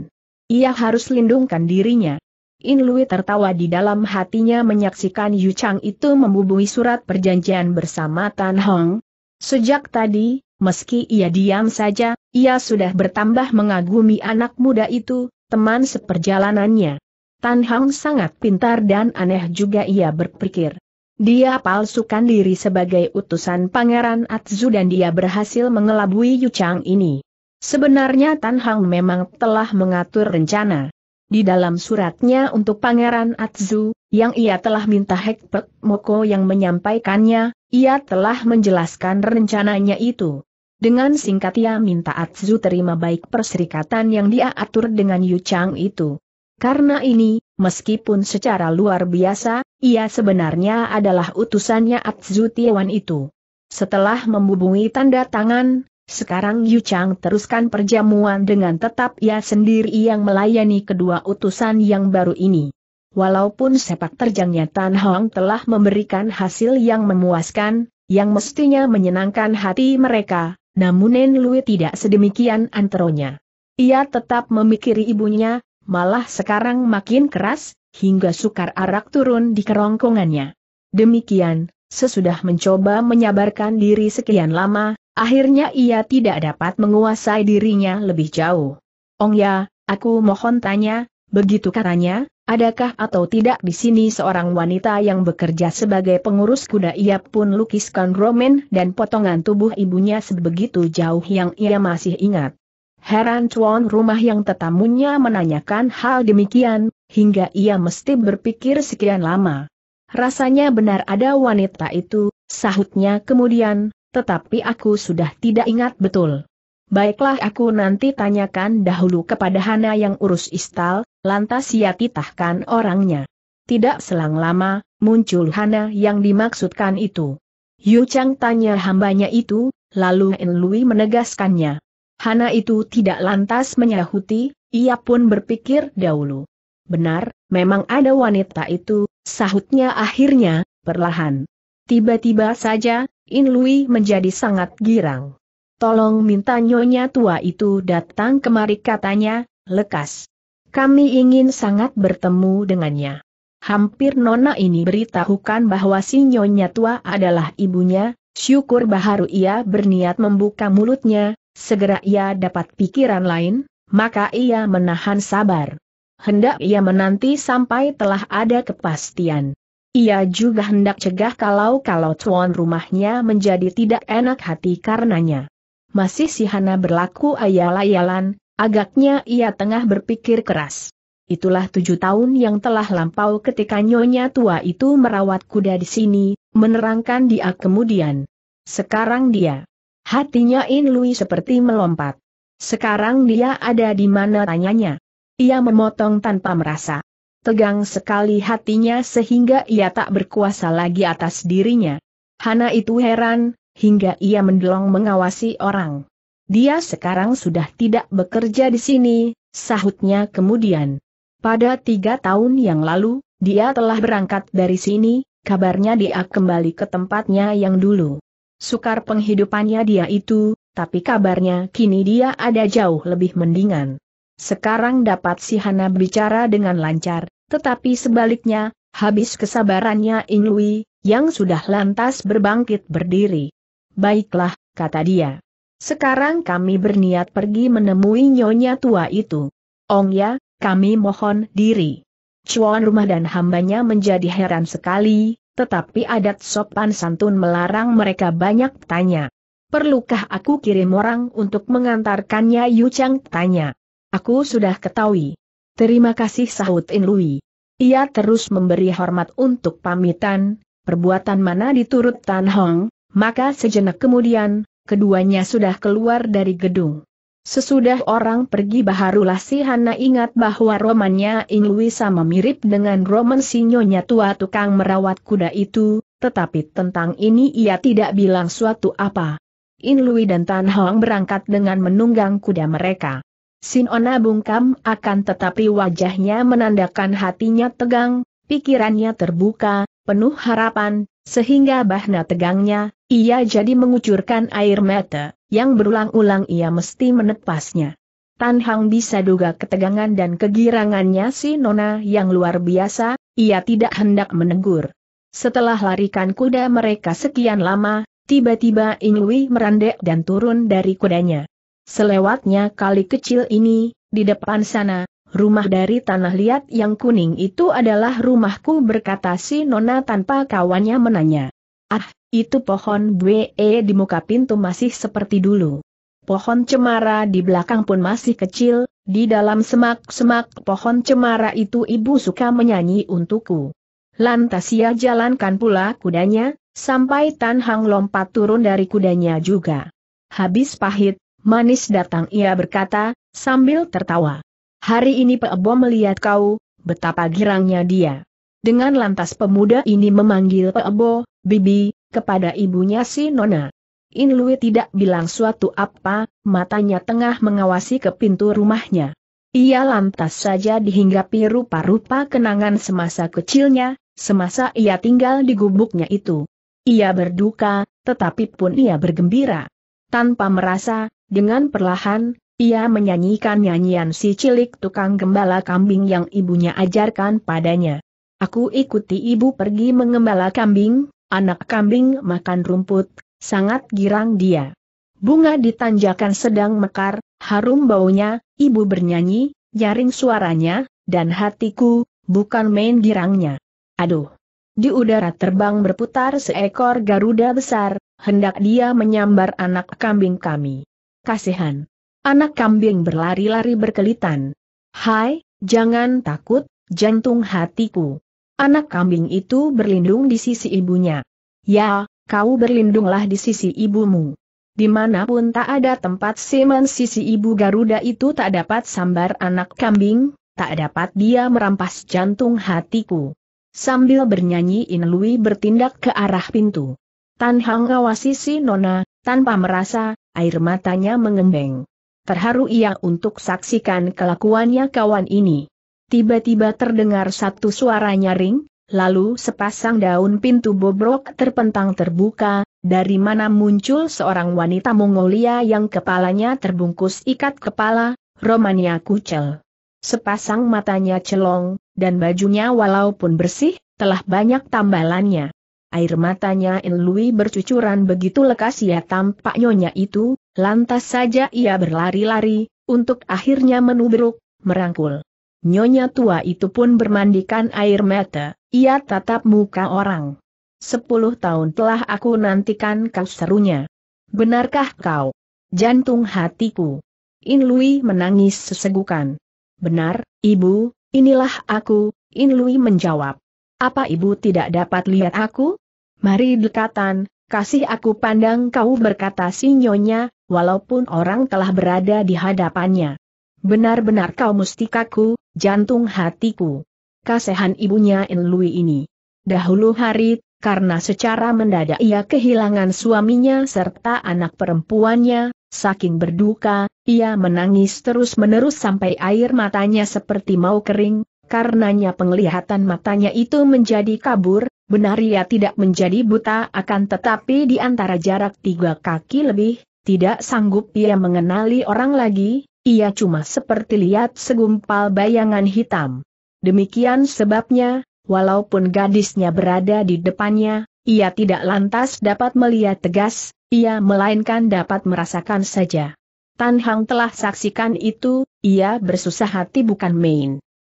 Ia harus lindungkan dirinya. In Lui tertawa di dalam hatinya menyaksikan Yu Chang itu membubui surat perjanjian bersama Tan Hong. Sejak tadi, Meski ia diam saja, ia sudah bertambah mengagumi anak muda itu, teman seperjalanannya. Tan Hang sangat pintar dan aneh juga ia berpikir. Dia palsukan diri sebagai utusan Pangeran Atzu dan dia berhasil mengelabui Yu Chang ini. Sebenarnya Tan Hang memang telah mengatur rencana. Di dalam suratnya untuk Pangeran Atzu, yang ia telah minta Hekpek Moko yang menyampaikannya, ia telah menjelaskan rencananya itu. Dengan singkat ia minta Atsu terima baik perserikatan yang dia atur dengan Yu Chang itu. Karena ini, meskipun secara luar biasa, ia sebenarnya adalah utusannya Atsu Tiwan itu. Setelah membubungi tanda tangan, sekarang Yu Chang teruskan perjamuan dengan tetap ia sendiri yang melayani kedua utusan yang baru ini. Walaupun sepak terjangnya Tan Hong telah memberikan hasil yang memuaskan, yang mestinya menyenangkan hati mereka, namun Nen Lui tidak sedemikian anteronya. Ia tetap memikiri ibunya, malah sekarang makin keras, hingga sukar arak turun di kerongkongannya. Demikian, sesudah mencoba menyabarkan diri sekian lama, akhirnya ia tidak dapat menguasai dirinya lebih jauh. Ong ya, aku mohon tanya, begitu katanya, Adakah atau tidak di sini seorang wanita yang bekerja sebagai pengurus kuda ia pun lukiskan romen dan potongan tubuh ibunya sebegitu jauh yang ia masih ingat. Heran tuan rumah yang tetamunya menanyakan hal demikian, hingga ia mesti berpikir sekian lama. Rasanya benar ada wanita itu, sahutnya kemudian, tetapi aku sudah tidak ingat betul. Baiklah aku nanti tanyakan dahulu kepada Hana yang urus istal, lantas ia titahkan orangnya. Tidak selang lama, muncul Hana yang dimaksudkan itu. Yu Chang tanya hambanya itu, lalu En Lui menegaskannya. Hana itu tidak lantas menyahuti, ia pun berpikir dahulu. Benar, memang ada wanita itu, sahutnya akhirnya, perlahan. Tiba-tiba saja, In Lui menjadi sangat girang. Tolong minta nyonya tua itu datang kemari katanya, lekas. Kami ingin sangat bertemu dengannya. Hampir nona ini beritahukan bahwa si nyonya tua adalah ibunya, syukur baharu ia berniat membuka mulutnya, segera ia dapat pikiran lain, maka ia menahan sabar. Hendak ia menanti sampai telah ada kepastian. Ia juga hendak cegah kalau-kalau tuan rumahnya menjadi tidak enak hati karenanya masih si Hana berlaku ayal-ayalan, agaknya ia tengah berpikir keras. Itulah tujuh tahun yang telah lampau ketika nyonya tua itu merawat kuda di sini, menerangkan dia kemudian. Sekarang dia. Hatinya In Lui seperti melompat. Sekarang dia ada di mana tanyanya. Ia memotong tanpa merasa. Tegang sekali hatinya sehingga ia tak berkuasa lagi atas dirinya. Hana itu heran, hingga ia mendelong mengawasi orang. Dia sekarang sudah tidak bekerja di sini, sahutnya kemudian. Pada tiga tahun yang lalu, dia telah berangkat dari sini, kabarnya dia kembali ke tempatnya yang dulu. Sukar penghidupannya dia itu, tapi kabarnya kini dia ada jauh lebih mendingan. Sekarang dapat si Hana bicara dengan lancar, tetapi sebaliknya, habis kesabarannya Inui, yang sudah lantas berbangkit berdiri. Baiklah, kata dia. Sekarang kami berniat pergi menemui nyonya tua itu. Ong ya, kami mohon diri. Cuan rumah dan hambanya menjadi heran sekali, tetapi adat sopan santun melarang mereka banyak tanya. Perlukah aku kirim orang untuk mengantarkannya Yu Chang tanya. Aku sudah ketahui. Terima kasih sahut In Lui. Ia terus memberi hormat untuk pamitan, perbuatan mana diturut Tan Hong, maka sejenak kemudian, keduanya sudah keluar dari gedung. Sesudah orang pergi baharulah si Hana ingat bahwa romannya Lui sama mirip dengan roman sinyonya tua tukang merawat kuda itu, tetapi tentang ini ia tidak bilang suatu apa. In Lui dan Tan Hong berangkat dengan menunggang kuda mereka. Sinona bungkam akan tetapi wajahnya menandakan hatinya tegang, pikirannya terbuka, penuh harapan, sehingga bahna tegangnya, ia jadi mengucurkan air mata, yang berulang-ulang ia mesti menepasnya. Tan Hang bisa duga ketegangan dan kegirangannya si Nona yang luar biasa, ia tidak hendak menegur. Setelah larikan kuda mereka sekian lama, tiba-tiba Inui merandek dan turun dari kudanya. Selewatnya kali kecil ini, di depan sana, rumah dari tanah liat yang kuning itu adalah rumahku berkata si Nona tanpa kawannya menanya. Ah, itu pohon e di muka pintu masih seperti dulu. Pohon cemara di belakang pun masih kecil, di dalam semak-semak pohon cemara itu ibu suka menyanyi untukku. Lantas ia jalankan pula kudanya, sampai Tan Hang lompat turun dari kudanya juga. Habis pahit, manis datang ia berkata, sambil tertawa. Hari ini Pak Bo melihat kau, betapa girangnya dia. Dengan lantas pemuda ini memanggil Pak Bo, Bibi, kepada ibunya si Nona. In Lui tidak bilang suatu apa, matanya tengah mengawasi ke pintu rumahnya. Ia lantas saja dihinggapi rupa-rupa kenangan semasa kecilnya, semasa ia tinggal di gubuknya itu. Ia berduka, tetapi pun ia bergembira. Tanpa merasa, dengan perlahan, ia menyanyikan nyanyian si cilik tukang gembala kambing yang ibunya ajarkan padanya. Aku ikuti ibu pergi mengembala kambing, anak kambing makan rumput, sangat girang dia. Bunga ditanjakan sedang mekar, harum baunya, ibu bernyanyi, nyaring suaranya, dan hatiku, bukan main girangnya. Aduh! Di udara terbang berputar seekor Garuda besar, hendak dia menyambar anak kambing kami. Kasihan! Anak kambing berlari-lari berkelitan. Hai, jangan takut, jantung hatiku. Anak kambing itu berlindung di sisi ibunya. Ya, kau berlindunglah di sisi ibumu. Dimanapun tak ada tempat semen sisi ibu Garuda itu tak dapat sambar anak kambing, tak dapat dia merampas jantung hatiku. Sambil bernyanyi Inlui bertindak ke arah pintu. Tan Hang ngawasi si Nona, tanpa merasa, air matanya mengembeng. Terharu ia untuk saksikan kelakuannya kawan ini. Tiba-tiba terdengar satu suara nyaring, lalu sepasang daun pintu bobrok terpentang terbuka, dari mana muncul seorang wanita Mongolia yang kepalanya terbungkus ikat kepala, Romania Kucel. Sepasang matanya celong, dan bajunya walaupun bersih, telah banyak tambalannya air matanya Lui bercucuran begitu lekas ia tampak nyonya itu, lantas saja ia berlari-lari, untuk akhirnya menubruk, merangkul. Nyonya tua itu pun bermandikan air mata, ia tatap muka orang. Sepuluh tahun telah aku nantikan kau serunya. Benarkah kau? Jantung hatiku. In Lui menangis sesegukan. Benar, ibu, inilah aku, In Lui menjawab. Apa ibu tidak dapat lihat aku? Mari dekatan, kasih aku pandang kau berkata Sinyonya, walaupun orang telah berada di hadapannya. Benar-benar kau mustikaku, jantung hatiku. Kasehan ibunya Enlui ini. Dahulu hari, karena secara mendadak ia kehilangan suaminya serta anak perempuannya, saking berduka, ia menangis terus-menerus sampai air matanya seperti mau kering, karenanya penglihatan matanya itu menjadi kabur, Benar ia tidak menjadi buta akan tetapi di antara jarak tiga kaki lebih, tidak sanggup ia mengenali orang lagi, ia cuma seperti lihat segumpal bayangan hitam. Demikian sebabnya, walaupun gadisnya berada di depannya, ia tidak lantas dapat melihat tegas, ia melainkan dapat merasakan saja. Tan Hang telah saksikan itu, ia bersusah hati bukan main.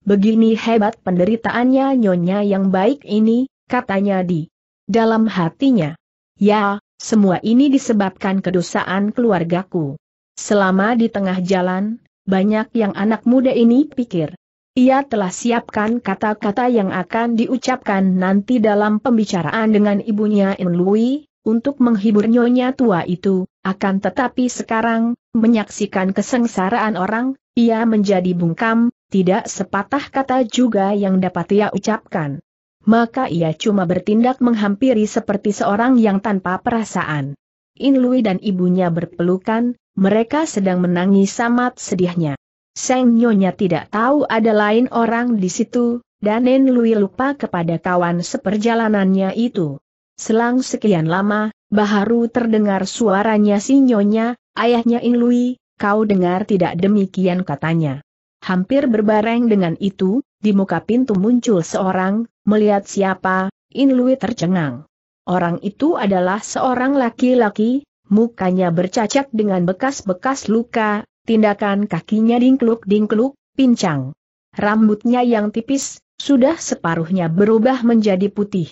Begini hebat penderitaannya nyonya yang baik ini, katanya di dalam hatinya. Ya, semua ini disebabkan kedosaan keluargaku. Selama di tengah jalan, banyak yang anak muda ini pikir. Ia telah siapkan kata-kata yang akan diucapkan nanti dalam pembicaraan dengan ibunya Inlui, untuk menghibur nyonya tua itu, akan tetapi sekarang, menyaksikan kesengsaraan orang, ia menjadi bungkam, tidak sepatah kata juga yang dapat ia ucapkan maka ia cuma bertindak menghampiri seperti seorang yang tanpa perasaan. In Lui dan ibunya berpelukan, mereka sedang menangis amat sedihnya. Seng Nyonya tidak tahu ada lain orang di situ, dan In Lui lupa kepada kawan seperjalanannya itu. Selang sekian lama, Baharu terdengar suaranya si Nyonya, ayahnya In Lui, kau dengar tidak demikian katanya. Hampir berbareng dengan itu, di muka pintu muncul seorang, Melihat siapa, In Lui tercengang. Orang itu adalah seorang laki-laki, mukanya bercacat dengan bekas-bekas luka, tindakan kakinya dingkluk-dingkluk, pincang. Rambutnya yang tipis, sudah separuhnya berubah menjadi putih.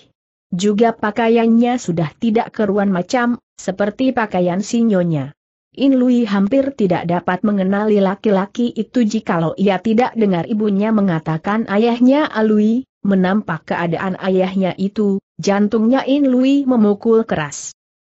Juga pakaiannya sudah tidak keruan macam, seperti pakaian sinyonya. In Lui hampir tidak dapat mengenali laki-laki itu jikalau ia tidak dengar ibunya mengatakan ayahnya Alui, menampak keadaan ayahnya itu, jantungnya In Lui memukul keras.